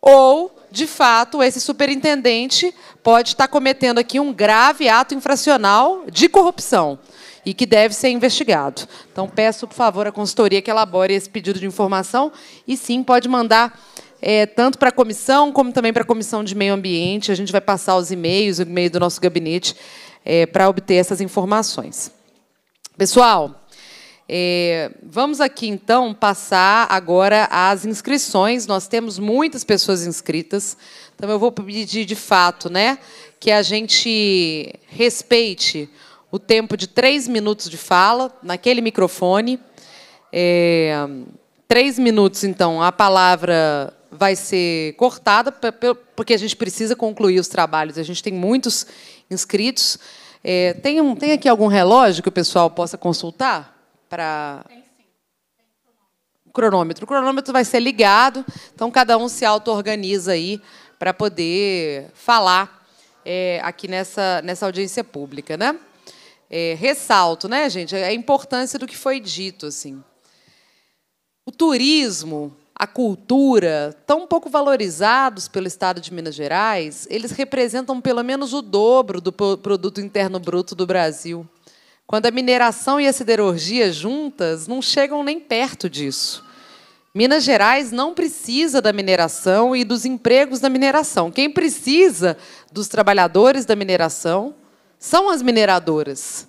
ou, de fato, esse superintendente pode estar cometendo aqui um grave ato infracional de corrupção e que deve ser investigado. Então, peço, por favor, à consultoria que elabore esse pedido de informação e, sim, pode mandar é, tanto para a comissão como também para a comissão de meio ambiente. A gente vai passar os e-mails, o e-mail do nosso gabinete, é, para obter essas informações. Pessoal, é, vamos aqui, então, passar agora às inscrições. Nós temos muitas pessoas inscritas, então eu vou pedir, de fato, né, que a gente respeite o tempo de três minutos de fala naquele microfone. É, três minutos, então, a palavra vai ser cortada, porque a gente precisa concluir os trabalhos. A gente tem muitos inscritos. É, tem, um, tem aqui algum relógio que o pessoal possa consultar? Para... Tem sim. Tem cronômetro. O cronômetro vai ser ligado, então cada um se auto-organiza aí para poder falar é, aqui nessa, nessa audiência pública. Né? É, ressalto, né, gente, é a importância do que foi dito. assim. O turismo a cultura, tão pouco valorizados pelo Estado de Minas Gerais, eles representam pelo menos o dobro do produto interno bruto do Brasil. Quando a mineração e a siderurgia juntas não chegam nem perto disso. Minas Gerais não precisa da mineração e dos empregos da mineração. Quem precisa dos trabalhadores da mineração são as mineradoras.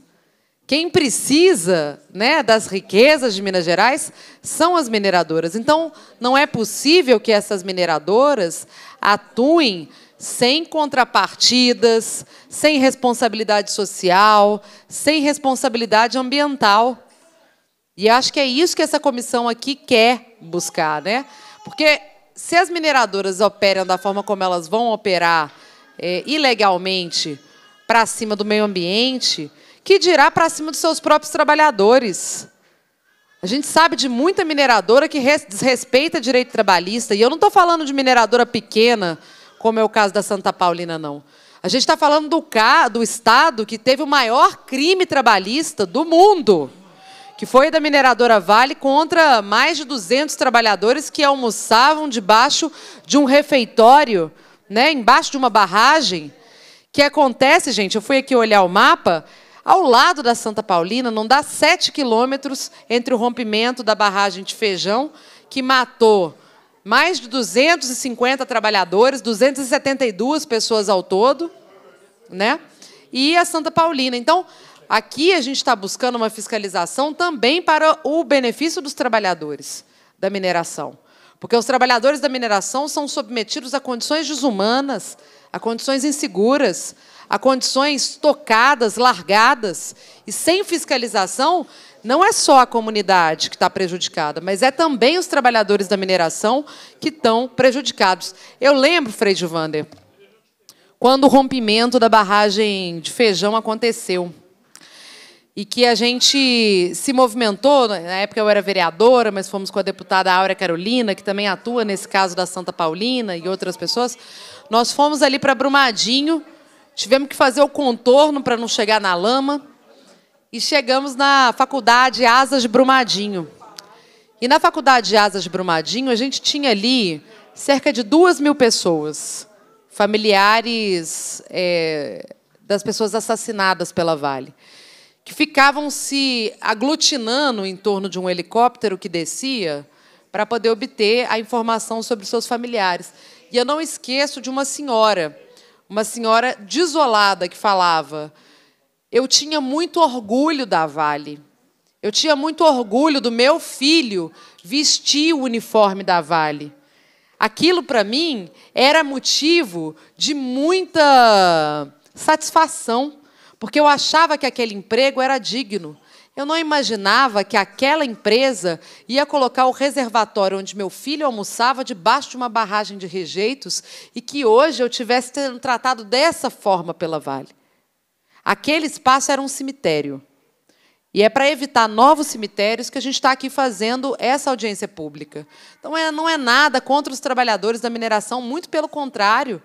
Quem precisa né, das riquezas de Minas Gerais são as mineradoras. Então, não é possível que essas mineradoras atuem sem contrapartidas, sem responsabilidade social, sem responsabilidade ambiental. E acho que é isso que essa comissão aqui quer buscar, né? Porque se as mineradoras operam da forma como elas vão operar é, ilegalmente para cima do meio ambiente, que dirá para cima dos seus próprios trabalhadores. A gente sabe de muita mineradora que desrespeita direito trabalhista, e eu não estou falando de mineradora pequena, como é o caso da Santa Paulina, não. A gente está falando do, do Estado que teve o maior crime trabalhista do mundo, que foi da mineradora Vale contra mais de 200 trabalhadores que almoçavam debaixo de um refeitório, né, embaixo de uma barragem, O que acontece, gente, eu fui aqui olhar o mapa, ao lado da Santa Paulina, não dá sete quilômetros entre o rompimento da barragem de Feijão, que matou mais de 250 trabalhadores, 272 pessoas ao todo, né? e a Santa Paulina. Então, aqui a gente está buscando uma fiscalização também para o benefício dos trabalhadores da mineração. Porque os trabalhadores da mineração são submetidos a condições desumanas, a condições inseguras, a condições tocadas, largadas e sem fiscalização, não é só a comunidade que está prejudicada, mas é também os trabalhadores da mineração que estão prejudicados. Eu lembro, Frei Vander, quando o rompimento da barragem de feijão aconteceu. E que a gente se movimentou, né, na época eu era vereadora, mas fomos com a deputada Áurea Carolina, que também atua nesse caso da Santa Paulina e outras pessoas. Nós fomos ali para Brumadinho Tivemos que fazer o contorno para não chegar na lama. E chegamos na faculdade Asas de Brumadinho. E na faculdade Asas de Brumadinho, a gente tinha ali cerca de duas mil pessoas, familiares é, das pessoas assassinadas pela Vale, que ficavam se aglutinando em torno de um helicóptero que descia para poder obter a informação sobre seus familiares. E eu não esqueço de uma senhora uma senhora desolada que falava: Eu tinha muito orgulho da Vale. Eu tinha muito orgulho do meu filho vestir o uniforme da Vale. Aquilo para mim era motivo de muita satisfação, porque eu achava que aquele emprego era digno, eu não imaginava que aquela empresa ia colocar o reservatório onde meu filho almoçava debaixo de uma barragem de rejeitos e que hoje eu tivesse sendo tratado dessa forma pela Vale. Aquele espaço era um cemitério. E é para evitar novos cemitérios que a gente está aqui fazendo essa audiência pública. Então, é, não é nada contra os trabalhadores da mineração, muito pelo contrário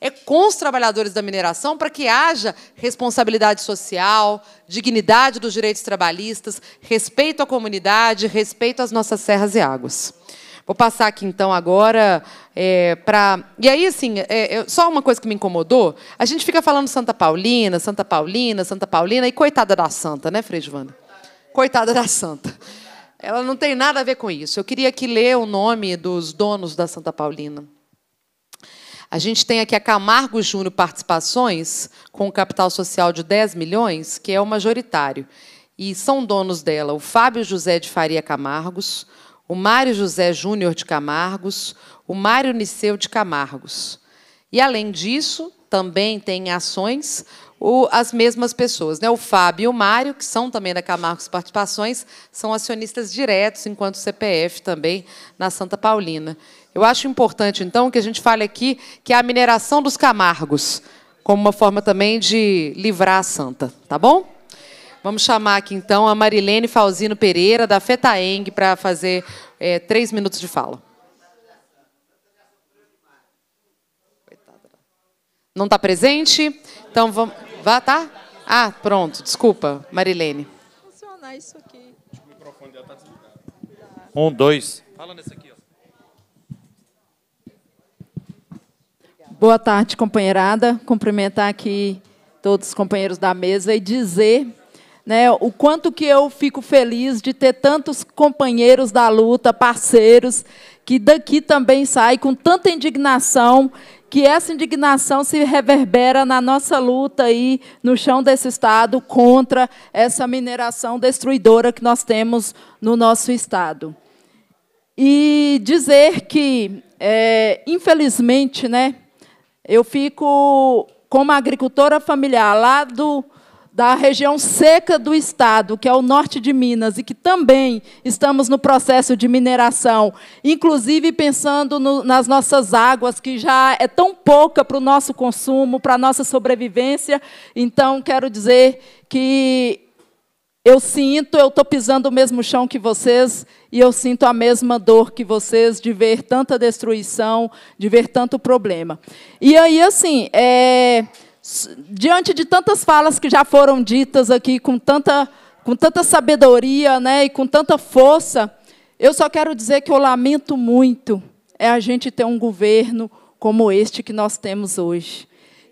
é com os trabalhadores da mineração para que haja responsabilidade social, dignidade dos direitos trabalhistas, respeito à comunidade, respeito às nossas serras e águas. Vou passar aqui, então, agora é, para... E aí, assim, é, é, só uma coisa que me incomodou. A gente fica falando Santa Paulina, Santa Paulina, Santa Paulina, e coitada da santa, né, Frei Giovana? Coitada da santa. Ela não tem nada a ver com isso. Eu queria aqui ler o nome dos donos da Santa Paulina. A gente tem aqui a Camargo Júnior Participações, com um capital social de 10 milhões, que é o majoritário. E são donos dela o Fábio José de Faria Camargos, o Mário José Júnior de Camargos, o Mário Niceu de Camargos. E, além disso, também tem ações o, as mesmas pessoas. Né? O Fábio e o Mário, que são também da Camargos Participações, são acionistas diretos, enquanto CPF também, na Santa Paulina. Eu acho importante, então, que a gente fale aqui que é a mineração dos Camargos, como uma forma também de livrar a santa, tá bom? Vamos chamar aqui, então, a Marilene Falzino Pereira, da FETAENG, para fazer é, três minutos de fala. Não está presente? Então, vamos... Vá, tá? Ah, pronto, desculpa, Marilene. Funcionar isso aqui. o microfone está desligado. Um, dois. Fala nesse aqui. Boa tarde, companheirada. Cumprimentar aqui todos os companheiros da mesa e dizer né, o quanto que eu fico feliz de ter tantos companheiros da luta, parceiros, que daqui também sai com tanta indignação, que essa indignação se reverbera na nossa luta aí no chão desse estado contra essa mineração destruidora que nós temos no nosso estado. E dizer que, é, infelizmente, né, eu fico como agricultora familiar lá do, da região seca do estado, que é o norte de Minas, e que também estamos no processo de mineração, inclusive pensando no, nas nossas águas, que já é tão pouca para o nosso consumo, para a nossa sobrevivência. Então, quero dizer que eu sinto, eu estou pisando o mesmo chão que vocês e eu sinto a mesma dor que vocês de ver tanta destruição, de ver tanto problema. E aí, assim, é, diante de tantas falas que já foram ditas aqui, com tanta, com tanta sabedoria né, e com tanta força, eu só quero dizer que eu lamento muito é a gente ter um governo como este que nós temos hoje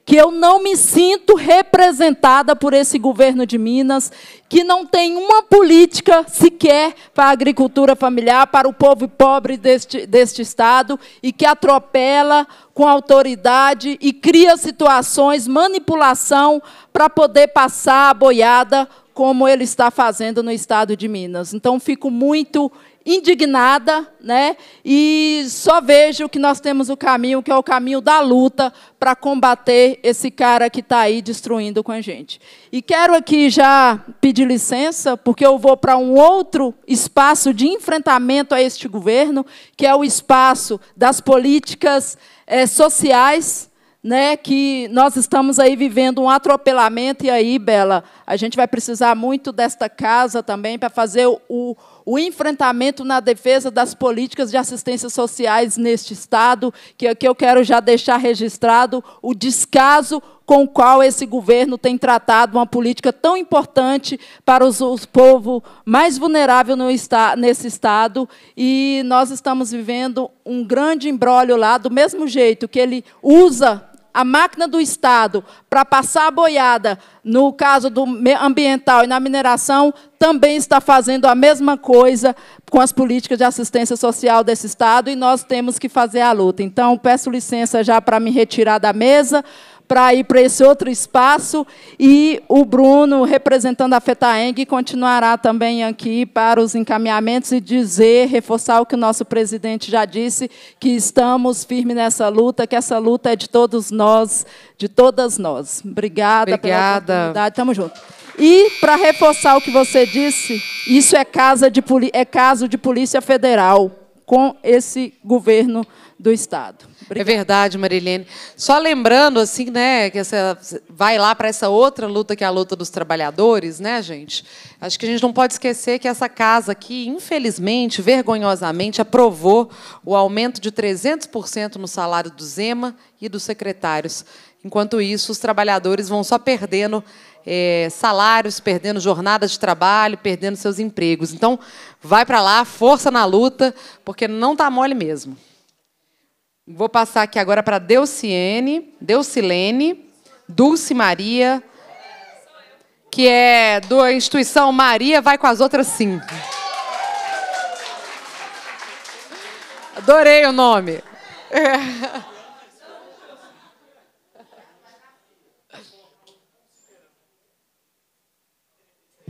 que eu não me sinto representada por esse governo de Minas, que não tem uma política sequer para a agricultura familiar, para o povo pobre deste, deste Estado, e que atropela com autoridade e cria situações, manipulação, para poder passar a boiada como ele está fazendo no estado de Minas. Então, fico muito indignada, né? E só vejo que nós temos o caminho, que é o caminho da luta, para combater esse cara que está aí destruindo com a gente. E quero aqui já pedir licença, porque eu vou para um outro espaço de enfrentamento a este governo, que é o espaço das políticas é, sociais. Né, que nós estamos aí vivendo um atropelamento, e aí, Bela, a gente vai precisar muito desta casa também para fazer o, o enfrentamento na defesa das políticas de assistência sociais neste Estado, que aqui eu quero já deixar registrado o descaso com o qual esse governo tem tratado uma política tão importante para os, os povos mais vulneráveis esta, nesse Estado. E nós estamos vivendo um grande embrólio lá, do mesmo jeito que ele usa a máquina do Estado para passar a boiada, no caso do ambiental e na mineração, também está fazendo a mesma coisa com as políticas de assistência social desse Estado, e nós temos que fazer a luta. Então, peço licença já para me retirar da mesa para ir para esse outro espaço e o Bruno, representando a FETAENG, continuará também aqui para os encaminhamentos e dizer, reforçar o que o nosso presidente já disse, que estamos firmes nessa luta, que essa luta é de todos nós, de todas nós. Obrigada, Obrigada. pela oportunidade. E, para reforçar o que você disse, isso é, casa de, é caso de Polícia Federal com esse governo do Estado. Obrigada. É verdade, Marilene. Só lembrando, assim, né, que essa, vai lá para essa outra luta, que é a luta dos trabalhadores, né, gente? Acho que a gente não pode esquecer que essa casa aqui, infelizmente, vergonhosamente, aprovou o aumento de 300% no salário do Zema e dos secretários. Enquanto isso, os trabalhadores vão só perdendo é, salários, perdendo jornadas de trabalho, perdendo seus empregos. Então, vai para lá, força na luta, porque não está mole mesmo. Vou passar aqui agora para Deuciene, Deucilene, Dulce Maria, que é da instituição Maria Vai com as Outras Sim. Adorei o nome.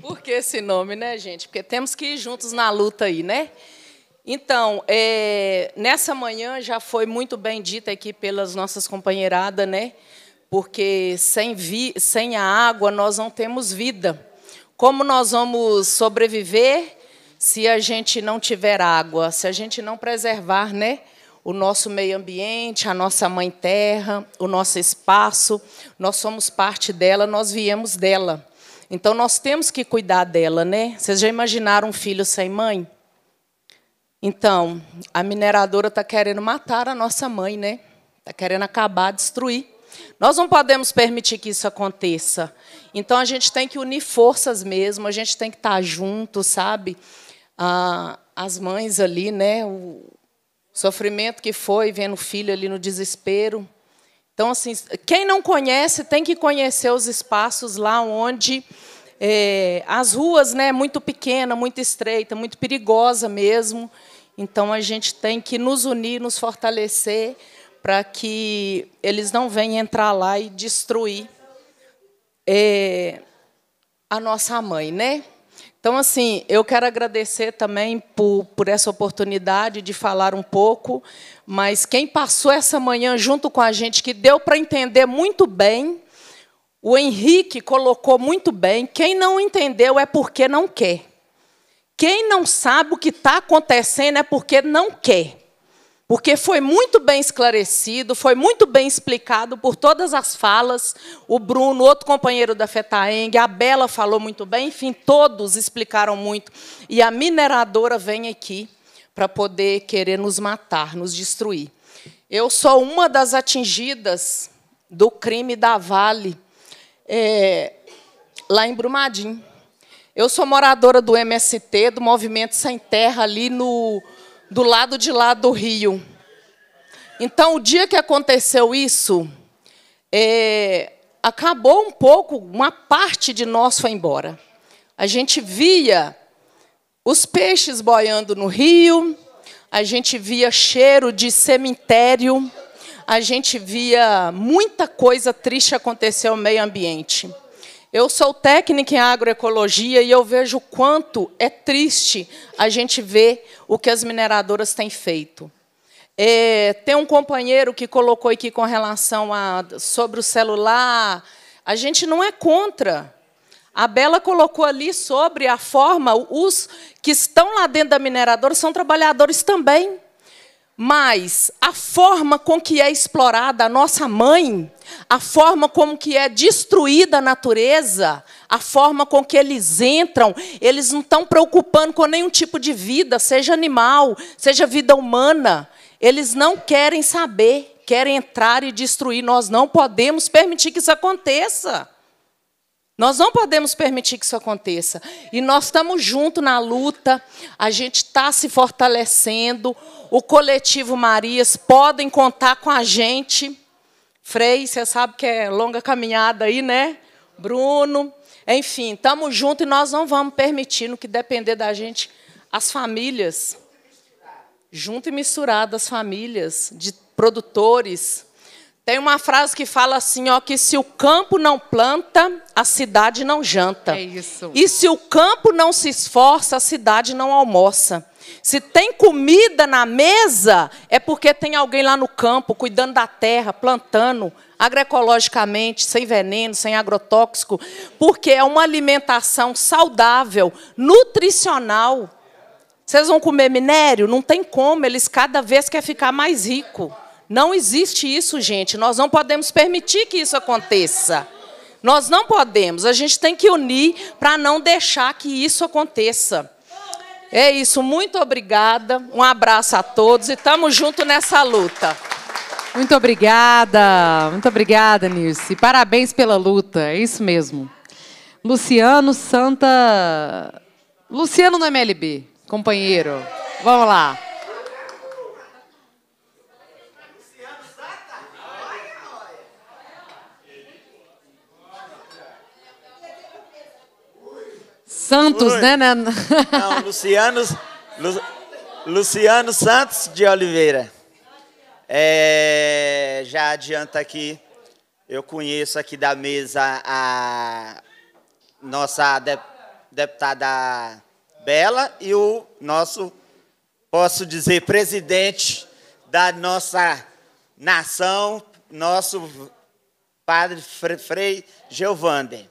Por que esse nome, né, gente? Porque temos que ir juntos na luta aí, né? Então, é, nessa manhã já foi muito bem dita aqui pelas nossas companheiradas, né? Porque sem, vi, sem a água nós não temos vida. Como nós vamos sobreviver se a gente não tiver água? Se a gente não preservar, né? o nosso meio ambiente, a nossa mãe terra, o nosso espaço. Nós somos parte dela, nós viemos dela. Então nós temos que cuidar dela, né? Vocês já imaginaram um filho sem mãe? Então, a mineradora está querendo matar a nossa mãe, né? Está querendo acabar, destruir. Nós não podemos permitir que isso aconteça. Então, a gente tem que unir forças mesmo, a gente tem que estar tá junto, sabe? Ah, as mães ali, né? O sofrimento que foi vendo o filho ali no desespero. Então, assim, quem não conhece tem que conhecer os espaços lá onde é, as ruas, né, muito pequena, muito estreita, muito perigosa mesmo. Então a gente tem que nos unir, nos fortalecer para que eles não venham entrar lá e destruir é, a nossa mãe, né? Então, assim, eu quero agradecer também por, por essa oportunidade de falar um pouco, mas quem passou essa manhã junto com a gente, que deu para entender muito bem, o Henrique colocou muito bem: quem não entendeu é porque não quer. Quem não sabe o que está acontecendo é porque não quer. Porque foi muito bem esclarecido, foi muito bem explicado por todas as falas. O Bruno, outro companheiro da FETAENG, a Bela falou muito bem, enfim, todos explicaram muito. E a mineradora vem aqui para poder querer nos matar, nos destruir. Eu sou uma das atingidas do crime da Vale é, lá em Brumadinho. Eu sou moradora do MST, do Movimento Sem Terra, ali no, do lado de lá do Rio. Então, o dia que aconteceu isso, é, acabou um pouco, uma parte de nós foi embora. A gente via os peixes boiando no rio, a gente via cheiro de cemitério a gente via muita coisa triste acontecer ao meio ambiente. Eu sou técnica em agroecologia e eu vejo o quanto é triste a gente ver o que as mineradoras têm feito. É, tem um companheiro que colocou aqui com relação a sobre o celular. A gente não é contra. A Bela colocou ali sobre a forma, os que estão lá dentro da mineradora são trabalhadores também mas a forma com que é explorada a nossa mãe, a forma como que é destruída a natureza, a forma com que eles entram, eles não estão preocupando com nenhum tipo de vida, seja animal, seja vida humana, eles não querem saber, querem entrar e destruir. Nós não podemos permitir que isso aconteça. Nós não podemos permitir que isso aconteça. E nós estamos juntos na luta, a gente está se fortalecendo o coletivo Marias, podem contar com a gente. Frei, você sabe que é longa caminhada aí, né? Bruno, enfim, estamos juntos e nós não vamos permitir, no que depender da gente, as famílias, junto e misturado as famílias de produtores. Tem uma frase que fala assim, ó, que se o campo não planta, a cidade não janta. É isso. E se o campo não se esforça, a cidade não almoça. Se tem comida na mesa, é porque tem alguém lá no campo cuidando da terra, plantando agroecologicamente, sem veneno, sem agrotóxico, porque é uma alimentação saudável, nutricional. Vocês vão comer minério? Não tem como, eles cada vez querem ficar mais rico. Não existe isso, gente. Nós não podemos permitir que isso aconteça. Nós não podemos. A gente tem que unir para não deixar que isso aconteça. É isso, muito obrigada. Um abraço a todos e estamos junto nessa luta. Muito obrigada, muito obrigada, Nilce. Parabéns pela luta, é isso mesmo. Luciano Santa. Luciano no MLB, companheiro. Vamos lá. Santos, Ui. Né, né? Não, [LAUGHS] Luciano, Lu, Luciano Santos de Oliveira. É, já adianta aqui, eu conheço aqui da mesa a nossa de, deputada Bela e o nosso, posso dizer, presidente da nossa nação, nosso padre Frei Geovander.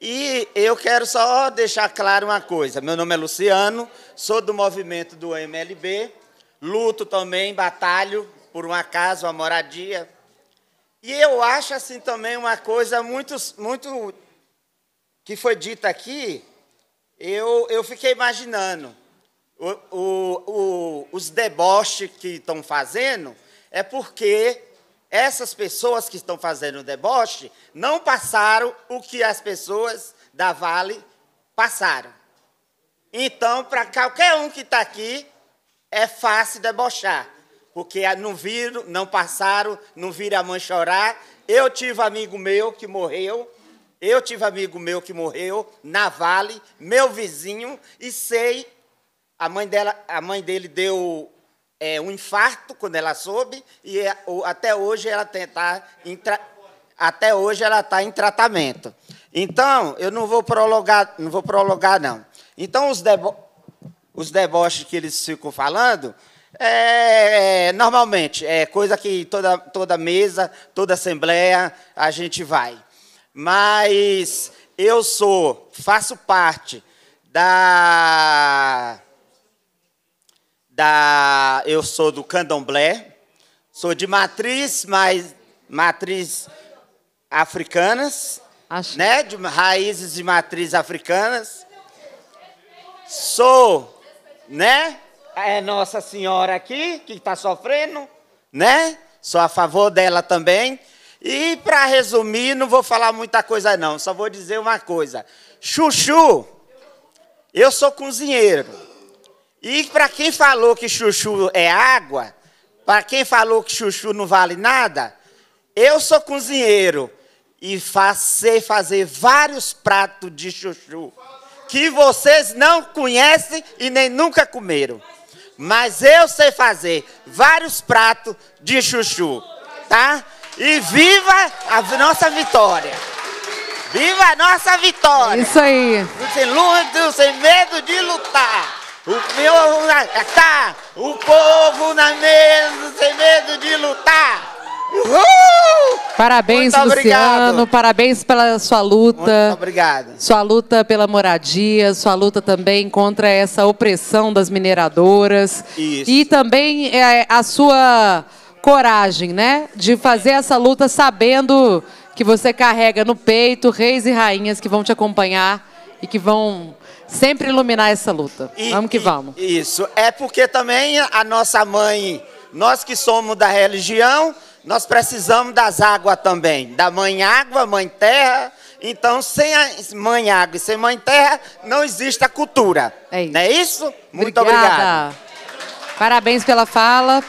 E eu quero só deixar claro uma coisa. Meu nome é Luciano, sou do movimento do MLB, luto também, batalho por uma casa, uma moradia. E eu acho assim também uma coisa muito, muito que foi dita aqui, eu, eu fiquei imaginando. O, o, o, os deboches que estão fazendo é porque essas pessoas que estão fazendo o deboche não passaram o que as pessoas da Vale passaram. Então, para qualquer um que está aqui, é fácil debochar, porque não viram, não passaram, não viram a mãe chorar. Eu tive amigo meu que morreu, eu tive amigo meu que morreu na Vale, meu vizinho, e sei, a mãe, dela, a mãe dele deu é, um infarto quando ela soube e é até hoje ela está em, até hoje ela está em tratamento. Então, eu não vou prolongar, não vou prolongar não. Então os, debo... os deboches que eles ficam falando é, é, normalmente é coisa que toda toda mesa, toda assembleia a gente vai. Mas eu sou, faço parte da da, eu sou do candomblé, sou de matriz, mas matriz africanas, Acho. né? De raízes de matriz africanas. Sou, né? É Nossa Senhora aqui, que está sofrendo, né? Sou a favor dela também. E, para resumir, não vou falar muita coisa, não. Só vou dizer uma coisa. Chuchu, eu sou cozinheiro. E para quem falou que chuchu é água, para quem falou que chuchu não vale nada, eu sou cozinheiro e sei fazer vários pratos de chuchu que vocês não conhecem e nem nunca comeram. Mas eu sei fazer vários pratos de chuchu, tá? E viva a nossa vitória! Viva a nossa vitória! Isso aí! Não tem luta, sem medo de lutar! O povo na é, tá, o povo na mesa, sem medo de lutar. Uhul! Parabéns, Muito Luciano. Obrigado. Parabéns pela sua luta. Muito obrigado. Sua luta pela moradia, sua luta também contra essa opressão das mineradoras. Isso. E também é, a sua coragem, né? De fazer essa luta sabendo que você carrega no peito reis e rainhas que vão te acompanhar e que vão Sempre iluminar essa luta. E, vamos que vamos. Isso. É porque também a nossa mãe, nós que somos da religião, nós precisamos das águas também. Da mãe água, mãe terra. Então, sem mãe água e sem mãe terra, não existe a cultura. É isso. Não é isso? Muito obrigada. Parabéns pela fala.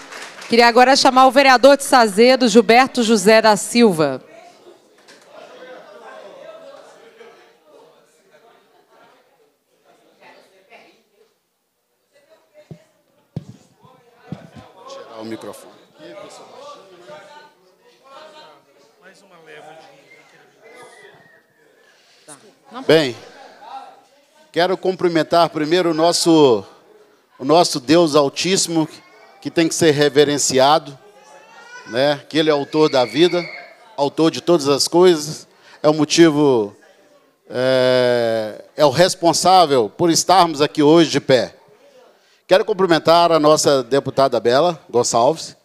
Queria agora chamar o vereador de Sazedo, Gilberto José da Silva. ao microfone. Tá. Bem, quero cumprimentar primeiro o nosso, o nosso Deus Altíssimo, que tem que ser reverenciado, né? que Ele é autor da vida, autor de todas as coisas, é o motivo, é, é o responsável por estarmos aqui hoje de pé. Quero cumprimentar a nossa deputada Bela Gonçalves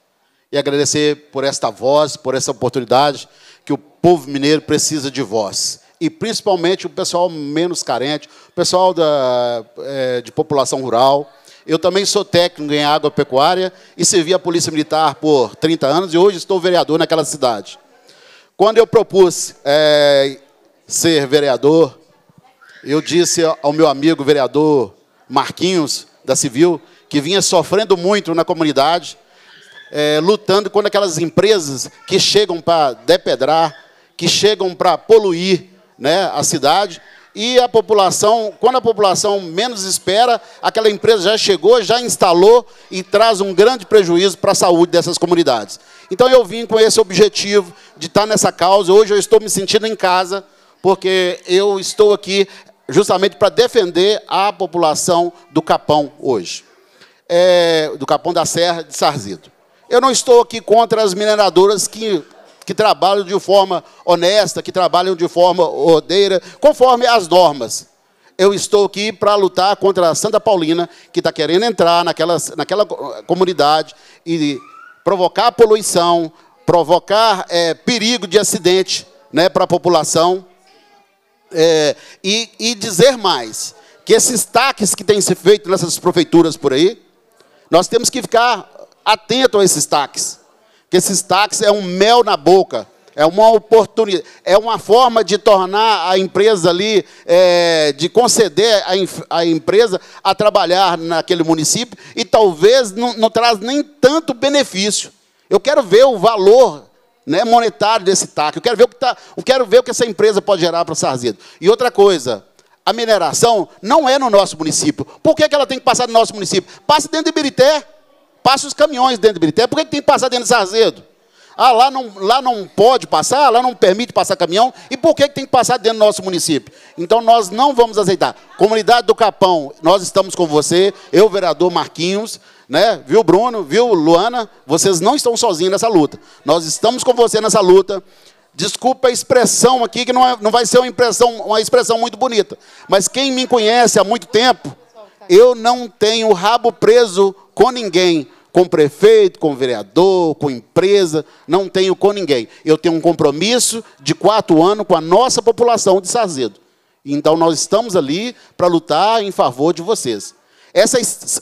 e agradecer por esta voz, por essa oportunidade que o povo mineiro precisa de voz. E principalmente o pessoal menos carente, o pessoal da, é, de população rural. Eu também sou técnico em agropecuária e servi a Polícia Militar por 30 anos e hoje estou vereador naquela cidade. Quando eu propus é, ser vereador, eu disse ao meu amigo vereador Marquinhos da Civil, que vinha sofrendo muito na comunidade, é, lutando contra aquelas empresas que chegam para depedrar, que chegam para poluir né, a cidade. E a população, quando a população menos espera, aquela empresa já chegou, já instalou e traz um grande prejuízo para a saúde dessas comunidades. Então eu vim com esse objetivo de estar tá nessa causa. Hoje eu estou me sentindo em casa, porque eu estou aqui justamente para defender a população do Capão hoje, é, do Capão da Serra de Sarzido. Eu não estou aqui contra as mineradoras que, que trabalham de forma honesta, que trabalham de forma ordeira, conforme as normas. Eu estou aqui para lutar contra a Santa Paulina, que está querendo entrar naquela, naquela comunidade e provocar poluição, provocar é, perigo de acidente né, para a população é, e, e dizer mais, que esses taques que têm se feito nessas prefeituras por aí, nós temos que ficar atento a esses taques. Que esses taques é um mel na boca, é uma oportunidade, é uma forma de tornar a empresa ali, é, de conceder a, a, empresa a trabalhar naquele município e talvez não, não traz nem tanto benefício. Eu quero ver o valor né, monetário desse TAC. Eu quero ver o que, tá, eu quero ver o que essa empresa pode gerar para Sarzedo. E outra coisa, a mineração não é no nosso município. Por que, que ela tem que passar no nosso município? Passa dentro de Birité. Passa os caminhões dentro de Birité. Por que, que tem que passar dentro de Sarzedo? Ah, lá não, lá não pode passar, lá não permite passar caminhão. E por que, que tem que passar dentro do nosso município? Então nós não vamos aceitar. Comunidade do Capão, nós estamos com você, eu, vereador Marquinhos né? Viu, Bruno? Viu, Luana? Vocês não estão sozinhos nessa luta. Nós estamos com você nessa luta. Desculpa a expressão aqui, que não, é, não vai ser uma, uma expressão muito bonita. Mas quem me conhece há muito tempo, eu não tenho rabo preso com ninguém. Com prefeito, com vereador, com empresa, não tenho com ninguém. Eu tenho um compromisso de quatro anos com a nossa população de Sazedo. Então, nós estamos ali para lutar em favor de vocês essa,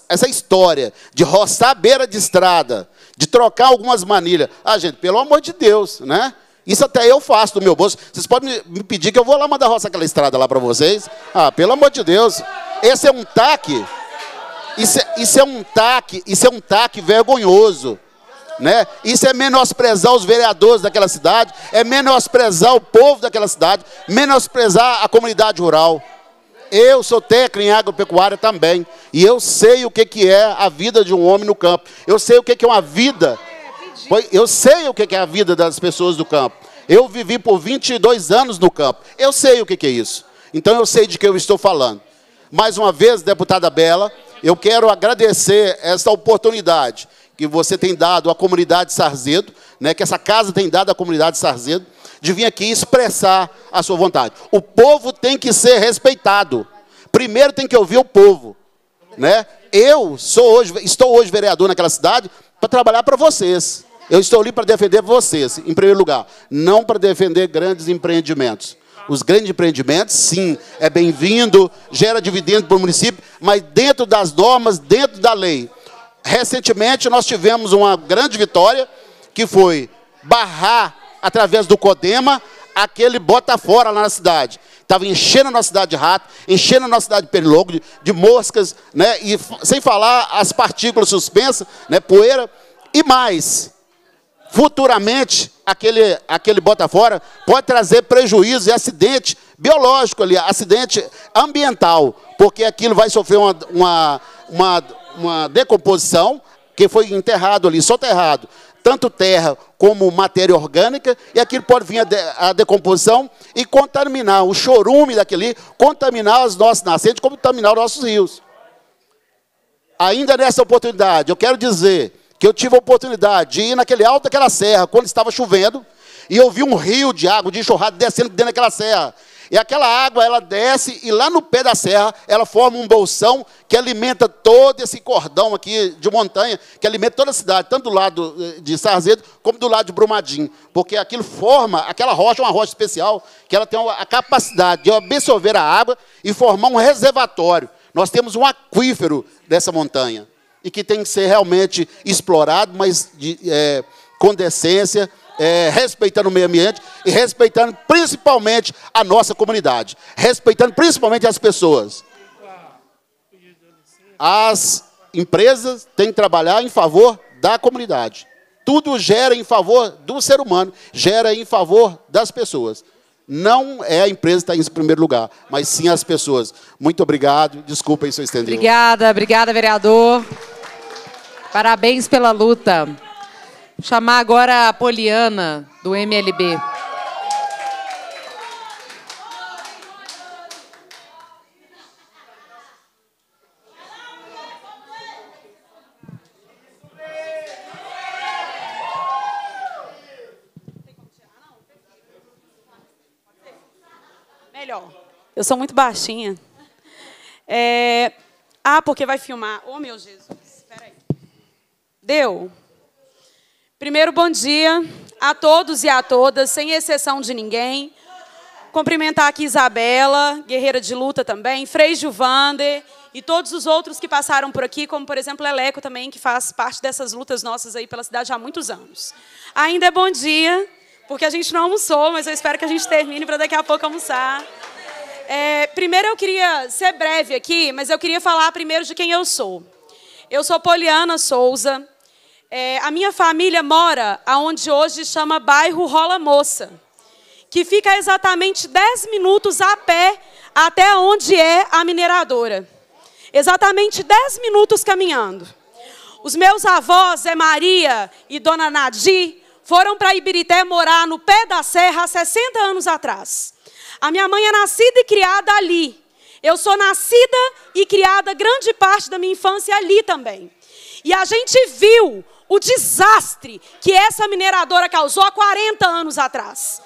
essa história de roçar a beira de estrada, de trocar algumas manilhas. Ah, gente, pelo amor de Deus, né? Isso até eu faço do meu bolso. Vocês podem me pedir que eu vou lá mandar roça aquela estrada lá para vocês. Ah, pelo amor de Deus. Esse é um taque. Isso é, isso é um taque, isso é um taque vergonhoso. Né? Isso é menosprezar os vereadores daquela cidade, é menosprezar o povo daquela cidade, menosprezar a comunidade rural. Eu sou técnico em agropecuária também. E eu sei o que, que é a vida de um homem no campo. Eu sei o que, que é uma vida. Eu sei o que é a vida das pessoas do campo. Eu vivi por 22 anos no campo. Eu sei o que é isso. Então eu sei de que eu estou falando. Mais uma vez, deputada Bela, eu quero agradecer esta oportunidade que você tem dado à comunidade Sarzedo, né, que essa casa tem dado à comunidade Sarzedo, de vir aqui expressar a sua vontade. O povo tem que ser respeitado. Primeiro tem que ouvir o povo, né? Eu sou hoje, estou hoje vereador naquela cidade para trabalhar para vocês. Eu estou ali para defender vocês, em primeiro lugar, não para defender grandes empreendimentos. Os grandes empreendimentos, sim, é bem-vindo, gera dividendo para o município, mas dentro das normas, dentro da lei. Recentemente nós tivemos uma grande vitória, que foi barrar através do Codema, aquele bota fora lá na cidade. Estava enchendo a nossa cidade de rato, enchendo a nossa cidade de pernilogo, de, de moscas, né? e sem falar as partículas suspensas, né? poeira e mais. Futuramente, aquele, aquele bota fora pode trazer prejuízo e acidente biológico ali, acidente ambiental, porque aquilo vai sofrer uma, uma, uma, uma decomposição, que foi enterrado ali, soterrado tanto terra como matéria orgânica, e aquilo pode vir a, de, a decomposição e contaminar o chorume daquele, contaminar as nossas nascentes, contaminar os nossos rios. Ainda nessa oportunidade, eu quero dizer que eu tive a oportunidade de ir naquele alto daquela serra, quando estava chovendo, e eu vi um rio de água, de enxurrada, descendo dentro daquela serra. E aquela água, ela desce e lá no pé da serra, ela forma um bolsão que alimenta todo esse cordão aqui de montanha, que alimenta toda a cidade, tanto do lado eh, de Sarzedo como do lado de Brumadinho. Porque aquilo forma, aquela rocha é uma rocha especial, que ela tem a capacidade de absorver a água e formar um reservatório. Nós temos um aquífero dessa montanha e que tem que ser realmente explorado, mas de, é, com decência, é, respeitando o meio ambiente e respeitando principalmente a nossa comunidade, respeitando principalmente as pessoas. As empresas têm que trabalhar em favor da comunidade. Tudo gera em favor do ser humano, gera em favor das pessoas. Não é a empresa que está em primeiro lugar, mas sim as pessoas. Muito obrigado. Desculpa se eu estender. Obrigada, obrigada, vereador. Parabéns pela luta chamar agora a Poliana, do MLB. Melhor. Eu sou muito baixinha. É... Ah, porque vai filmar. Oh, meu Jesus. Espera aí. Deu? Primeiro, bom dia a todos e a todas, sem exceção de ninguém. Cumprimentar aqui Isabela, guerreira de luta também, Frei Gilvander e todos os outros que passaram por aqui, como, por exemplo, Leleco também, que faz parte dessas lutas nossas aí pela cidade há muitos anos. Ainda é bom dia, porque a gente não almoçou, mas eu espero que a gente termine para daqui a pouco almoçar. É, primeiro eu queria ser breve aqui, mas eu queria falar primeiro de quem eu sou. Eu sou Poliana Souza, é, a minha família mora aonde hoje chama bairro Rola Moça, que fica exatamente 10 minutos a pé até onde é a mineradora. Exatamente 10 minutos caminhando. Os meus avós, Zé Maria e Dona Nadi, foram para Ibirité morar no pé da serra há 60 anos atrás. A minha mãe é nascida e criada ali. Eu sou nascida e criada grande parte da minha infância ali também. E a gente viu o desastre que essa mineradora causou há 40 anos atrás.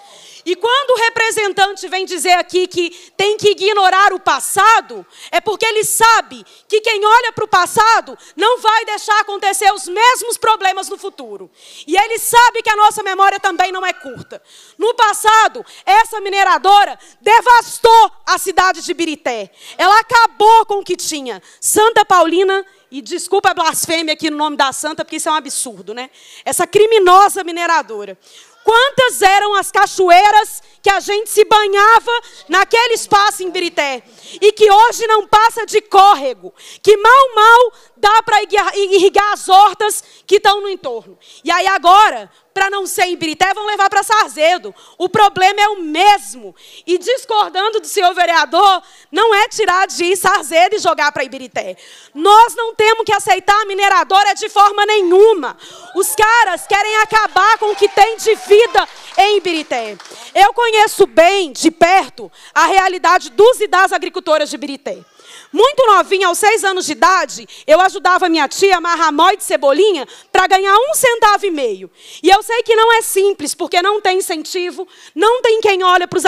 E quando o representante vem dizer aqui que tem que ignorar o passado, é porque ele sabe que quem olha para o passado não vai deixar acontecer os mesmos problemas no futuro. E ele sabe que a nossa memória também não é curta. No passado, essa mineradora devastou a cidade de Birité. Ela acabou com o que tinha. Santa Paulina e desculpa a blasfêmia aqui no nome da santa, porque isso é um absurdo, né? Essa criminosa mineradora. Quantas eram as cachoeiras que a gente se banhava naquele espaço em Birité e que hoje não passa de córrego, que mal, mal dá para irrigar as hortas que estão no entorno. E aí agora, para não ser em Birité, vão levar para Sarzedo. O problema é o mesmo. E discordando do senhor vereador, não é tirar de Sarzedo e jogar para Ibirité. Nós não temos que aceitar a mineradora de forma nenhuma. Os caras querem acabar com o que tem de vida em Ibirité. Eu conheço bem, de perto, a realidade dos e das agricultoras de Ibirité. Muito novinha, aos seis anos de idade, eu ajudava minha tia a amarrar mói de cebolinha para ganhar um centavo e meio. E eu sei que não é simples, porque não tem incentivo, não tem quem olha para os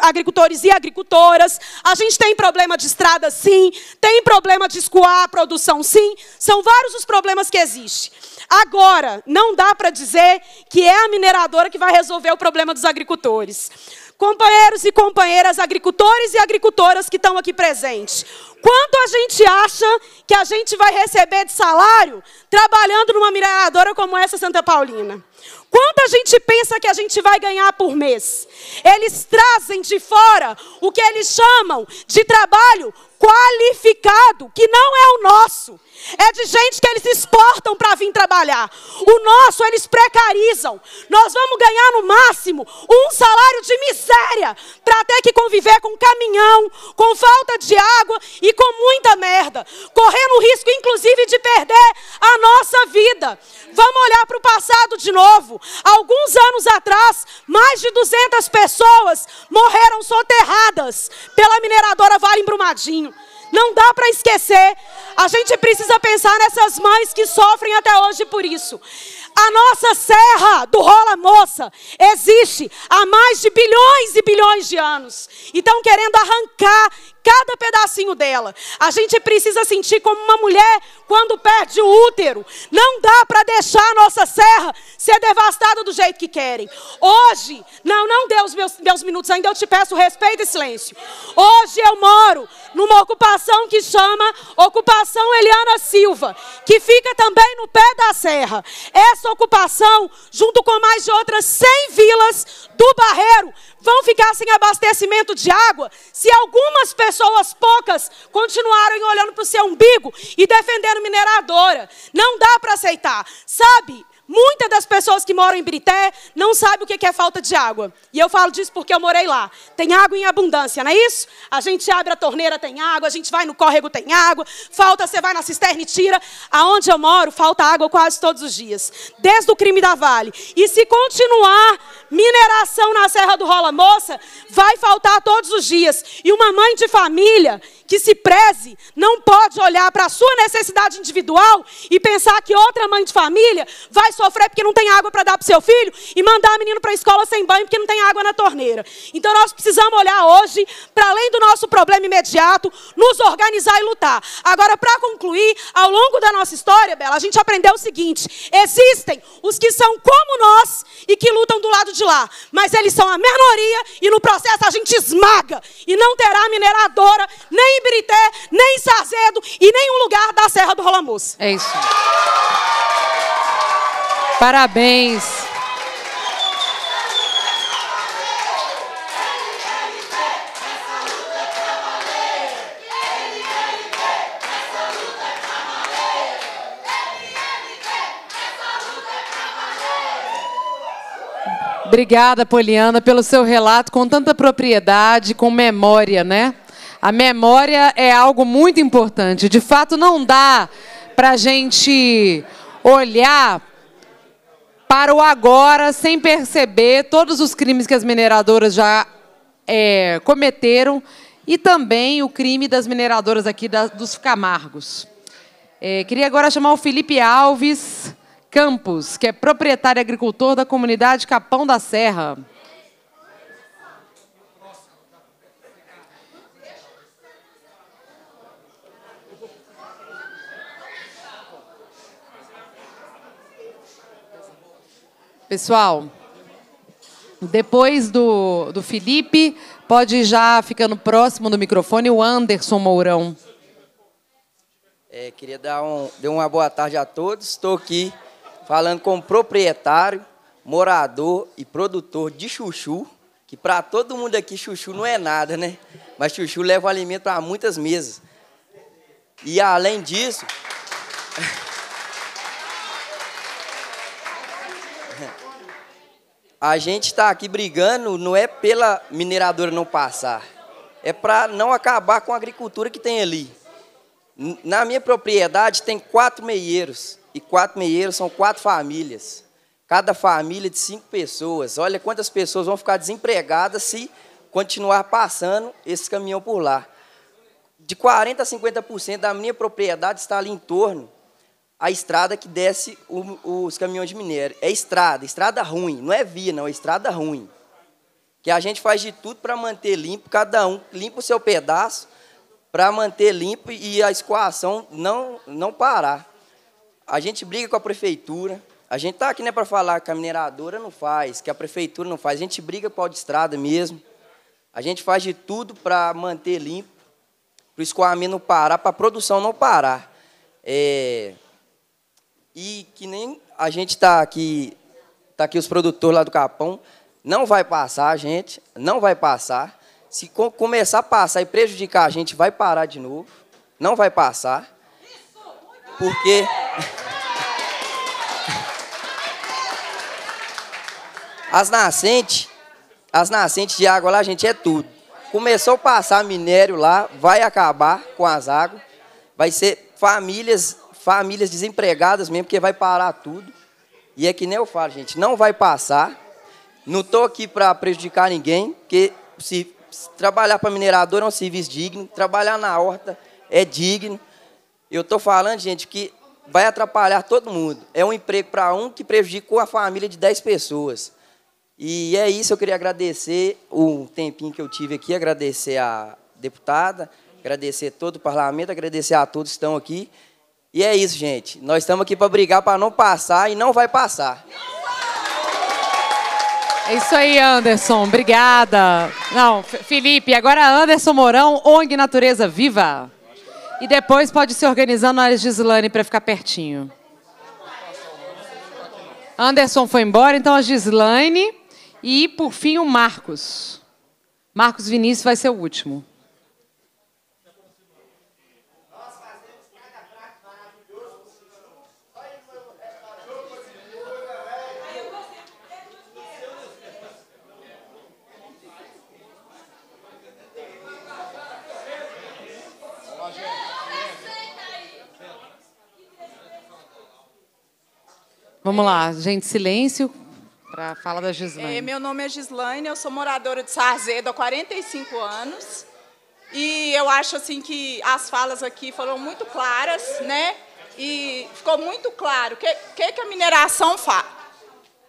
agricultores e agricultoras. A gente tem problema de estrada, sim. Tem problema de escoar a produção, sim. São vários os problemas que existem. Agora, não dá para dizer que é a mineradora que vai resolver o problema dos agricultores companheiros e companheiras, agricultores e agricultoras que estão aqui presentes. Quanto a gente acha que a gente vai receber de salário trabalhando numa mineradora como essa Santa Paulina? Quanto a gente pensa que a gente vai ganhar por mês? Eles trazem de fora o que eles chamam de trabalho qualificado, que não é o nosso. É de gente que eles exportam para vir trabalhar. O nosso eles precarizam. Nós vamos ganhar no máximo um salário de miséria para ter que conviver com caminhão, com falta de água e e com muita merda, correndo o risco inclusive de perder a nossa vida. Vamos olhar para o passado de novo. Alguns anos atrás, mais de 200 pessoas morreram soterradas pela mineradora Vale Brumadinho. Não dá para esquecer. A gente precisa pensar nessas mães que sofrem até hoje por isso. A nossa serra do Rola Moça existe há mais de bilhões e bilhões de anos. E estão querendo arrancar cada pedacinho dela. A gente precisa sentir como uma mulher quando perde o útero. Não dá para deixar a nossa serra ser devastada do jeito que querem. Hoje, não, não deu os meus, meus minutos ainda, eu te peço respeito e silêncio. Hoje eu moro numa ocupação que chama Ocupação Eliana Silva, que fica também no pé da serra. Essa ocupação, junto com mais de outras 100 vilas do Barreiro, vão ficar sem abastecimento de água se algumas pessoas poucas continuarem olhando para o seu umbigo e defendendo mineradora. Não dá para aceitar. Sabe? Muitas das pessoas que moram em Brité não sabem o que é falta de água. E eu falo disso porque eu morei lá. Tem água em abundância, não é isso? A gente abre a torneira, tem água. A gente vai no córrego, tem água. Falta, você vai na cisterna e tira. Aonde eu moro, falta água quase todos os dias. Desde o crime da Vale. E se continuar mineração na Serra do Rola Moça, vai faltar todos os dias. E uma mãe de família que se preze não pode olhar para a sua necessidade individual e pensar que outra mãe de família vai sofrer porque não tem água para dar para o seu filho e mandar o menino para a escola sem banho porque não tem água na torneira. Então nós precisamos olhar hoje para além do nosso problema imediato, nos organizar e lutar. Agora, para concluir, ao longo da nossa história, Bela, a gente aprendeu o seguinte: existem os que são como nós e que lutam do lado de lá, mas eles são a minoria e no processo a gente esmaga e não terá mineradora, nem em Birité, nem em e nenhum lugar da Serra do Rola É isso. Parabéns. Obrigada, Poliana, pelo seu relato com tanta propriedade, com memória, né? A memória é algo muito importante. De fato, não dá para a gente olhar para o agora, sem perceber todos os crimes que as mineradoras já é, cometeram e também o crime das mineradoras aqui da, dos Camargos. É, queria agora chamar o Felipe Alves Campos, que é proprietário agricultor da comunidade Capão da Serra. Pessoal, depois do, do Felipe, pode já já ficando próximo do microfone o Anderson Mourão. É, queria dar, um, dar uma boa tarde a todos. Estou aqui falando com o proprietário, morador e produtor de chuchu, que para todo mundo aqui chuchu não é nada, né? Mas chuchu leva alimento para muitas mesas. E além disso, [LAUGHS] a gente está aqui brigando não é pela mineradora não passar, é para não acabar com a agricultura que tem ali. Na minha propriedade tem quatro meieiros, e quatro meieiros são quatro famílias. Cada família de cinco pessoas. Olha quantas pessoas vão ficar desempregadas se continuar passando esse caminhão por lá. De 40% a 50% da minha propriedade está ali em torno a estrada que desce o, os caminhões de minério. É estrada, estrada ruim, não é via, não, é estrada ruim. Que a gente faz de tudo para manter limpo, cada um limpa o seu pedaço para manter limpo e a escoação não, não parar. A gente briga com a prefeitura, a gente está aqui não é para falar que a mineradora não faz, que a prefeitura não faz, a gente briga com a estrada mesmo. A gente faz de tudo para manter limpo, para o escoamento não parar, para a produção não parar. É, e que nem a gente está aqui, está aqui os produtores lá do Capão, não vai passar, gente, não vai passar. Se co começar a passar e prejudicar a gente, vai parar de novo. Não vai passar. Porque. [LAUGHS] As nascentes, as nascentes de água lá, gente, é tudo. Começou a passar minério lá, vai acabar com as águas. Vai ser famílias famílias desempregadas mesmo, porque vai parar tudo. E é que nem eu falo, gente, não vai passar. Não estou aqui para prejudicar ninguém, porque se trabalhar para minerador é um serviço digno, trabalhar na horta é digno. Eu estou falando, gente, que vai atrapalhar todo mundo. É um emprego para um que prejudicou a família de 10 pessoas. E é isso, eu queria agradecer o tempinho que eu tive aqui, agradecer a deputada, agradecer todo o parlamento, agradecer a todos que estão aqui. E é isso, gente. Nós estamos aqui para brigar para não passar e não vai passar. É isso aí, Anderson. Obrigada. Não, Felipe, agora Anderson Mourão, ONG Natureza Viva. E depois pode se organizar na Gislane para ficar pertinho. Anderson foi embora, então a Gislane e, por fim, o Marcos. Marcos Vinícius vai ser o último. Vamos lá, gente, silêncio para a fala da Gislaine. É, meu nome é Gislaine, eu sou moradora de Sarzedo há 45 anos. E eu acho assim que as falas aqui foram muito claras, né? E ficou muito claro o que, que, que a mineração faz.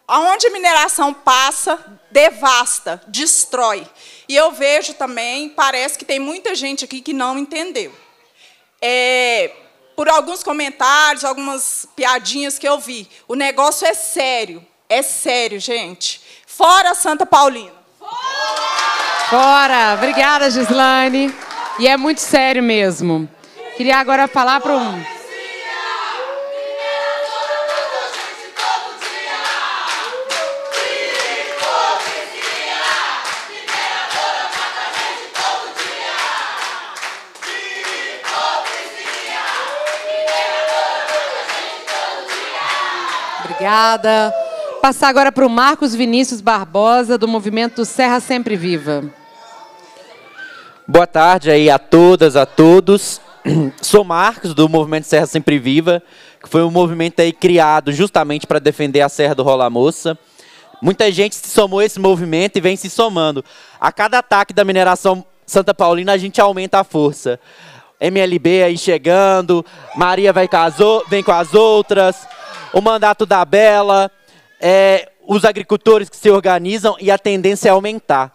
Aonde a mineração passa, devasta, destrói. E eu vejo também, parece que tem muita gente aqui que não entendeu. É, por alguns comentários, algumas piadinhas que eu vi. O negócio é sério. É sério, gente. Fora Santa Paulina. Fora! Fora. Obrigada, Gislane. E é muito sério mesmo. Queria agora falar para um. Obrigada. Passar agora para o Marcos Vinícius Barbosa, do movimento Serra Sempre Viva. Boa tarde aí a todas, a todos. Sou Marcos, do movimento Serra Sempre Viva, que foi um movimento aí criado justamente para defender a Serra do Rola Moça. Muita gente se somou a esse movimento e vem se somando. A cada ataque da mineração Santa Paulina, a gente aumenta a força. MLB aí chegando, Maria vai com as, vem com as outras, o mandato da Bela, é, os agricultores que se organizam e a tendência é aumentar.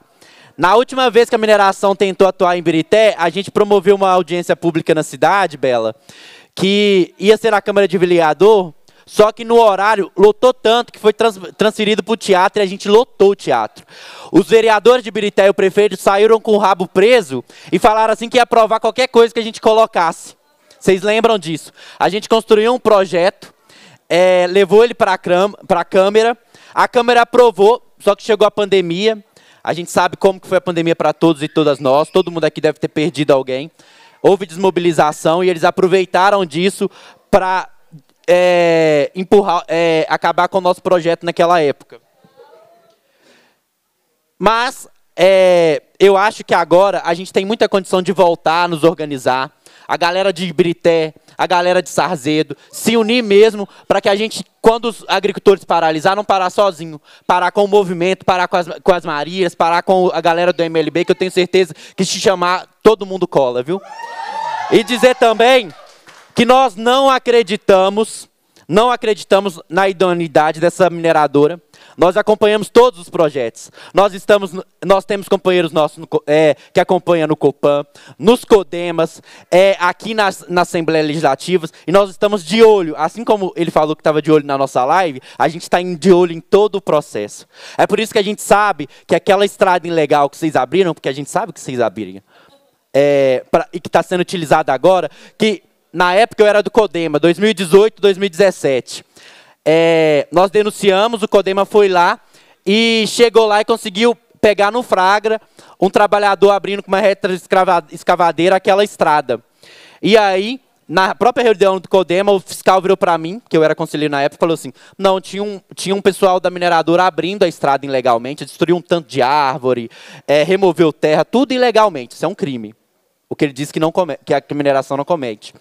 Na última vez que a mineração tentou atuar em Birité, a gente promoveu uma audiência pública na cidade, Bela, que ia ser na Câmara de Vereador, só que no horário lotou tanto que foi transferido para o teatro e a gente lotou o teatro. Os vereadores de Birité e o prefeito saíram com o rabo preso e falaram assim que ia aprovar qualquer coisa que a gente colocasse. Vocês lembram disso? A gente construiu um projeto é, levou ele para a câmera, a câmera aprovou, só que chegou a pandemia. A gente sabe como que foi a pandemia para todos e todas nós. Todo mundo aqui deve ter perdido alguém. Houve desmobilização e eles aproveitaram disso para é, empurrar, é, acabar com o nosso projeto naquela época. Mas é, eu acho que agora a gente tem muita condição de voltar, nos organizar. A galera de Brité, a galera de Sarzedo, se unir mesmo para que a gente, quando os agricultores paralisar, não parar sozinho, parar com o movimento, parar com as, com as Marias, parar com a galera do MLB, que eu tenho certeza que se chamar, todo mundo cola, viu? E dizer também que nós não acreditamos, não acreditamos na idoneidade dessa mineradora. Nós acompanhamos todos os projetos. Nós, estamos, nós temos companheiros nossos no, é, que acompanham no Copan, nos Codemas, é, aqui na, na Assembleia Legislativa, e nós estamos de olho. Assim como ele falou que estava de olho na nossa live, a gente está de olho em todo o processo. É por isso que a gente sabe que aquela estrada ilegal que vocês abriram, porque a gente sabe que vocês abriram, é, pra, e que está sendo utilizada agora, que na época eu era do Codema, 2018, 2017 é, nós denunciamos, o Codema foi lá e chegou lá e conseguiu pegar no Fragra um trabalhador abrindo com uma retroescavadeira aquela estrada. E aí, na própria reunião do Codema, o fiscal virou para mim, que eu era conselheiro na época, e falou assim: não, tinha um, tinha um pessoal da mineradora abrindo a estrada ilegalmente, destruiu um tanto de árvore, é, removeu terra, tudo ilegalmente, isso é um crime o que ele diz que, não come, que a mineração não comete.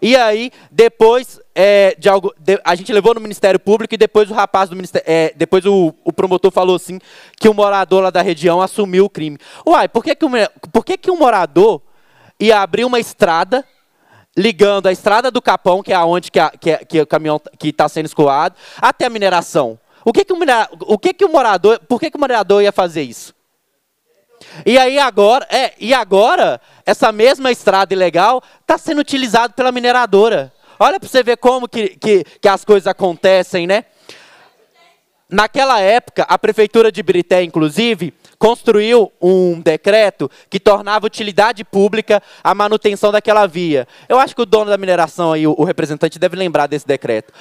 E aí, depois é, de algo, de, a gente levou no Ministério Público e depois o rapaz do Ministério, é, depois o, o, promotor falou assim que o morador lá da região assumiu o crime. Uai, por que que, o, por que, que um morador ia abrir uma estrada ligando a estrada do Capão, que é aonde que, a, que, que o caminhão que está sendo escoado, até a mineração? O que que o, o que que o morador, por que que o morador ia fazer isso? E aí agora, é, e agora essa mesma estrada ilegal está sendo utilizada pela mineradora. Olha para você ver como que, que, que as coisas acontecem, né? Naquela época, a prefeitura de Brité, inclusive, construiu um decreto que tornava utilidade pública a manutenção daquela via. Eu acho que o dono da mineração aí, o representante, deve lembrar desse decreto.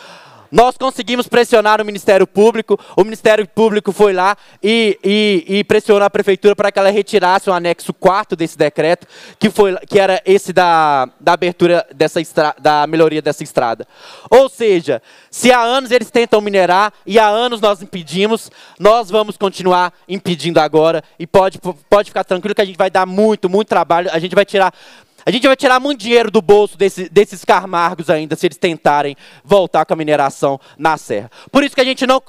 Nós conseguimos pressionar o Ministério Público, o Ministério Público foi lá e, e, e pressionou a Prefeitura para que ela retirasse o anexo 4 desse decreto, que, foi, que era esse da, da abertura dessa estra, da melhoria dessa estrada. Ou seja, se há anos eles tentam minerar e há anos nós impedimos, nós vamos continuar impedindo agora e pode, pode ficar tranquilo que a gente vai dar muito, muito trabalho, a gente vai tirar a gente vai tirar muito dinheiro do bolso desse, desses carmargos ainda, se eles tentarem voltar com a mineração na serra. Por isso que a gente não,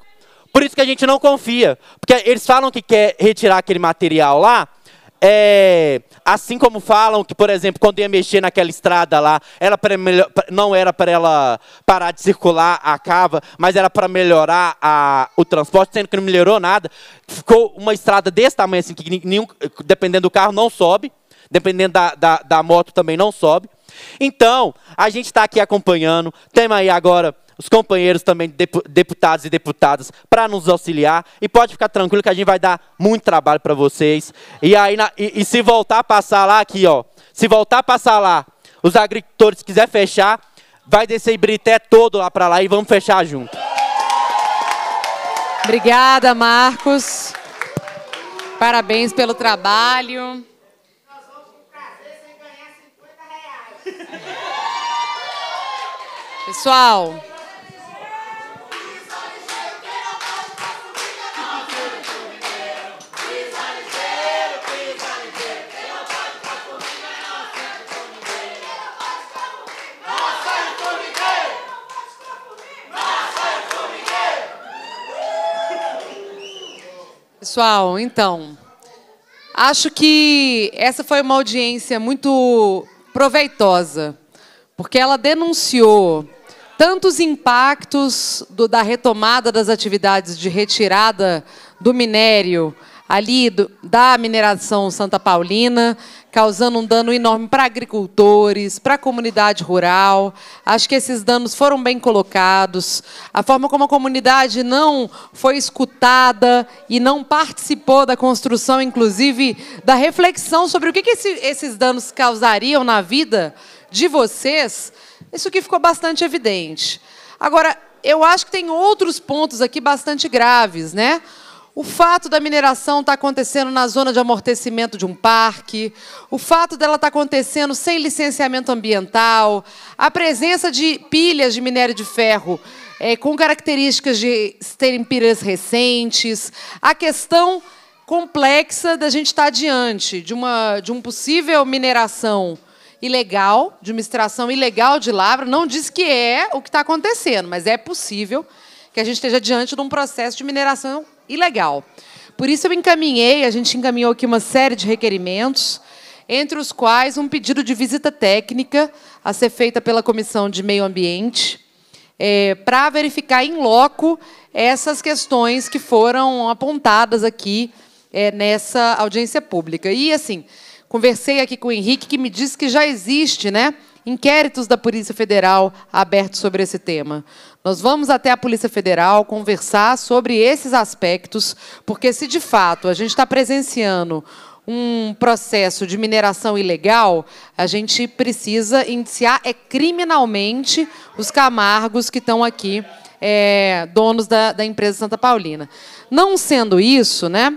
por isso que a gente não confia. Porque eles falam que quer retirar aquele material lá. É, assim como falam que, por exemplo, quando ia mexer naquela estrada lá, ela não era para ela parar de circular a cava, mas era para melhorar a, o transporte, sendo que não melhorou nada. Ficou uma estrada desse tamanho, assim, que nenhum, dependendo do carro, não sobe dependendo da, da, da moto também não sobe. Então, a gente está aqui acompanhando, temos aí agora os companheiros também, deputados e deputadas, para nos auxiliar. E pode ficar tranquilo que a gente vai dar muito trabalho para vocês. E aí, na, e, e, se voltar a passar lá aqui, ó. Se voltar a passar lá, os agricultores quiser fechar, vai descer Ibrité todo lá para lá e vamos fechar junto. Obrigada, Marcos. Parabéns pelo trabalho. Pessoal. Pessoal, então, acho que essa foi uma audiência muito proveitosa, porque ela denunciou tantos impactos do, da retomada das atividades de retirada do minério ali do, da mineração Santa Paulina, causando um dano enorme para agricultores, para a comunidade rural. Acho que esses danos foram bem colocados. A forma como a comunidade não foi escutada e não participou da construção, inclusive, da reflexão sobre o que, que esse, esses danos causariam na vida de vocês isso aqui ficou bastante evidente. Agora, eu acho que tem outros pontos aqui bastante graves, né? O fato da mineração estar tá acontecendo na zona de amortecimento de um parque, o fato dela estar tá acontecendo sem licenciamento ambiental, a presença de pilhas de minério de ferro é, com características de terem pilhas recentes, a questão complexa da gente estar tá diante de uma de um possível mineração ilegal, de uma extração ilegal de lavra. Não diz que é o que está acontecendo, mas é possível que a gente esteja diante de um processo de mineração ilegal. Por isso eu encaminhei, a gente encaminhou aqui uma série de requerimentos, entre os quais um pedido de visita técnica a ser feita pela Comissão de Meio Ambiente, é, para verificar em loco essas questões que foram apontadas aqui é, nessa audiência pública. E, assim, Conversei aqui com o Henrique, que me disse que já existe, né? Inquéritos da Polícia Federal abertos sobre esse tema. Nós vamos até a Polícia Federal conversar sobre esses aspectos, porque se de fato a gente está presenciando um processo de mineração ilegal, a gente precisa indiciar é criminalmente os Camargos que estão aqui, é, donos da, da empresa Santa Paulina. Não sendo isso, né,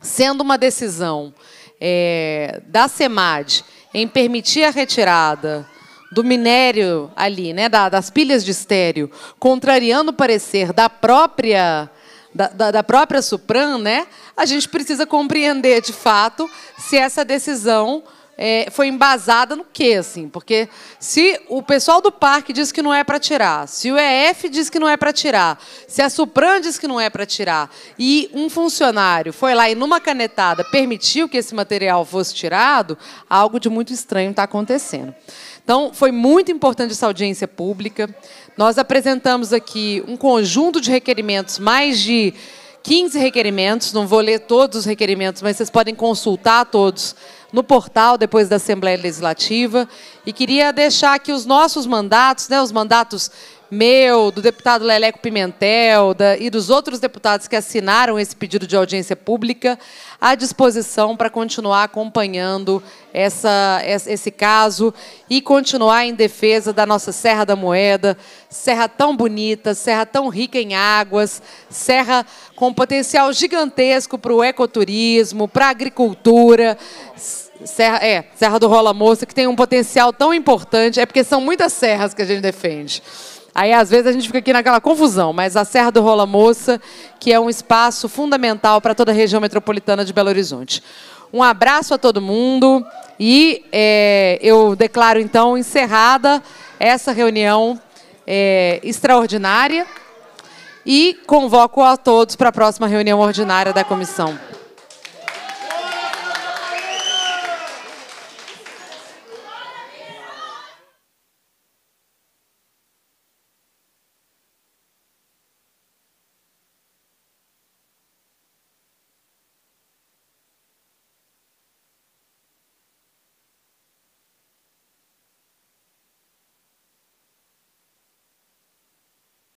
sendo uma decisão é, da SEMAD em permitir a retirada do minério ali, né, das pilhas de estéreo, contrariando o parecer da própria da, da, da, própria Supran, né, a gente precisa compreender de fato se essa decisão é, foi embasada no quê, assim? Porque se o pessoal do parque diz que não é para tirar, se o EF diz que não é para tirar, se a Supran diz que não é para tirar, e um funcionário foi lá e numa canetada permitiu que esse material fosse tirado, algo de muito estranho está acontecendo. Então, foi muito importante essa audiência pública. Nós apresentamos aqui um conjunto de requerimentos, mais de 15 requerimentos, não vou ler todos os requerimentos, mas vocês podem consultar todos no portal depois da Assembleia Legislativa. E queria deixar aqui os nossos mandatos, né, os mandatos meu, do deputado Leleco Pimentel da, e dos outros deputados que assinaram esse pedido de audiência pública, à disposição para continuar acompanhando essa, esse caso e continuar em defesa da nossa Serra da Moeda, serra tão bonita, serra tão rica em águas, serra com potencial gigantesco para o ecoturismo, para a agricultura, Serra, é, Serra do Rola Moça, que tem um potencial tão importante, é porque são muitas serras que a gente defende. Aí, às vezes, a gente fica aqui naquela confusão, mas a Serra do Rola Moça, que é um espaço fundamental para toda a região metropolitana de Belo Horizonte. Um abraço a todo mundo e é, eu declaro, então, encerrada essa reunião é, extraordinária e convoco a todos para a próxima reunião ordinária da comissão.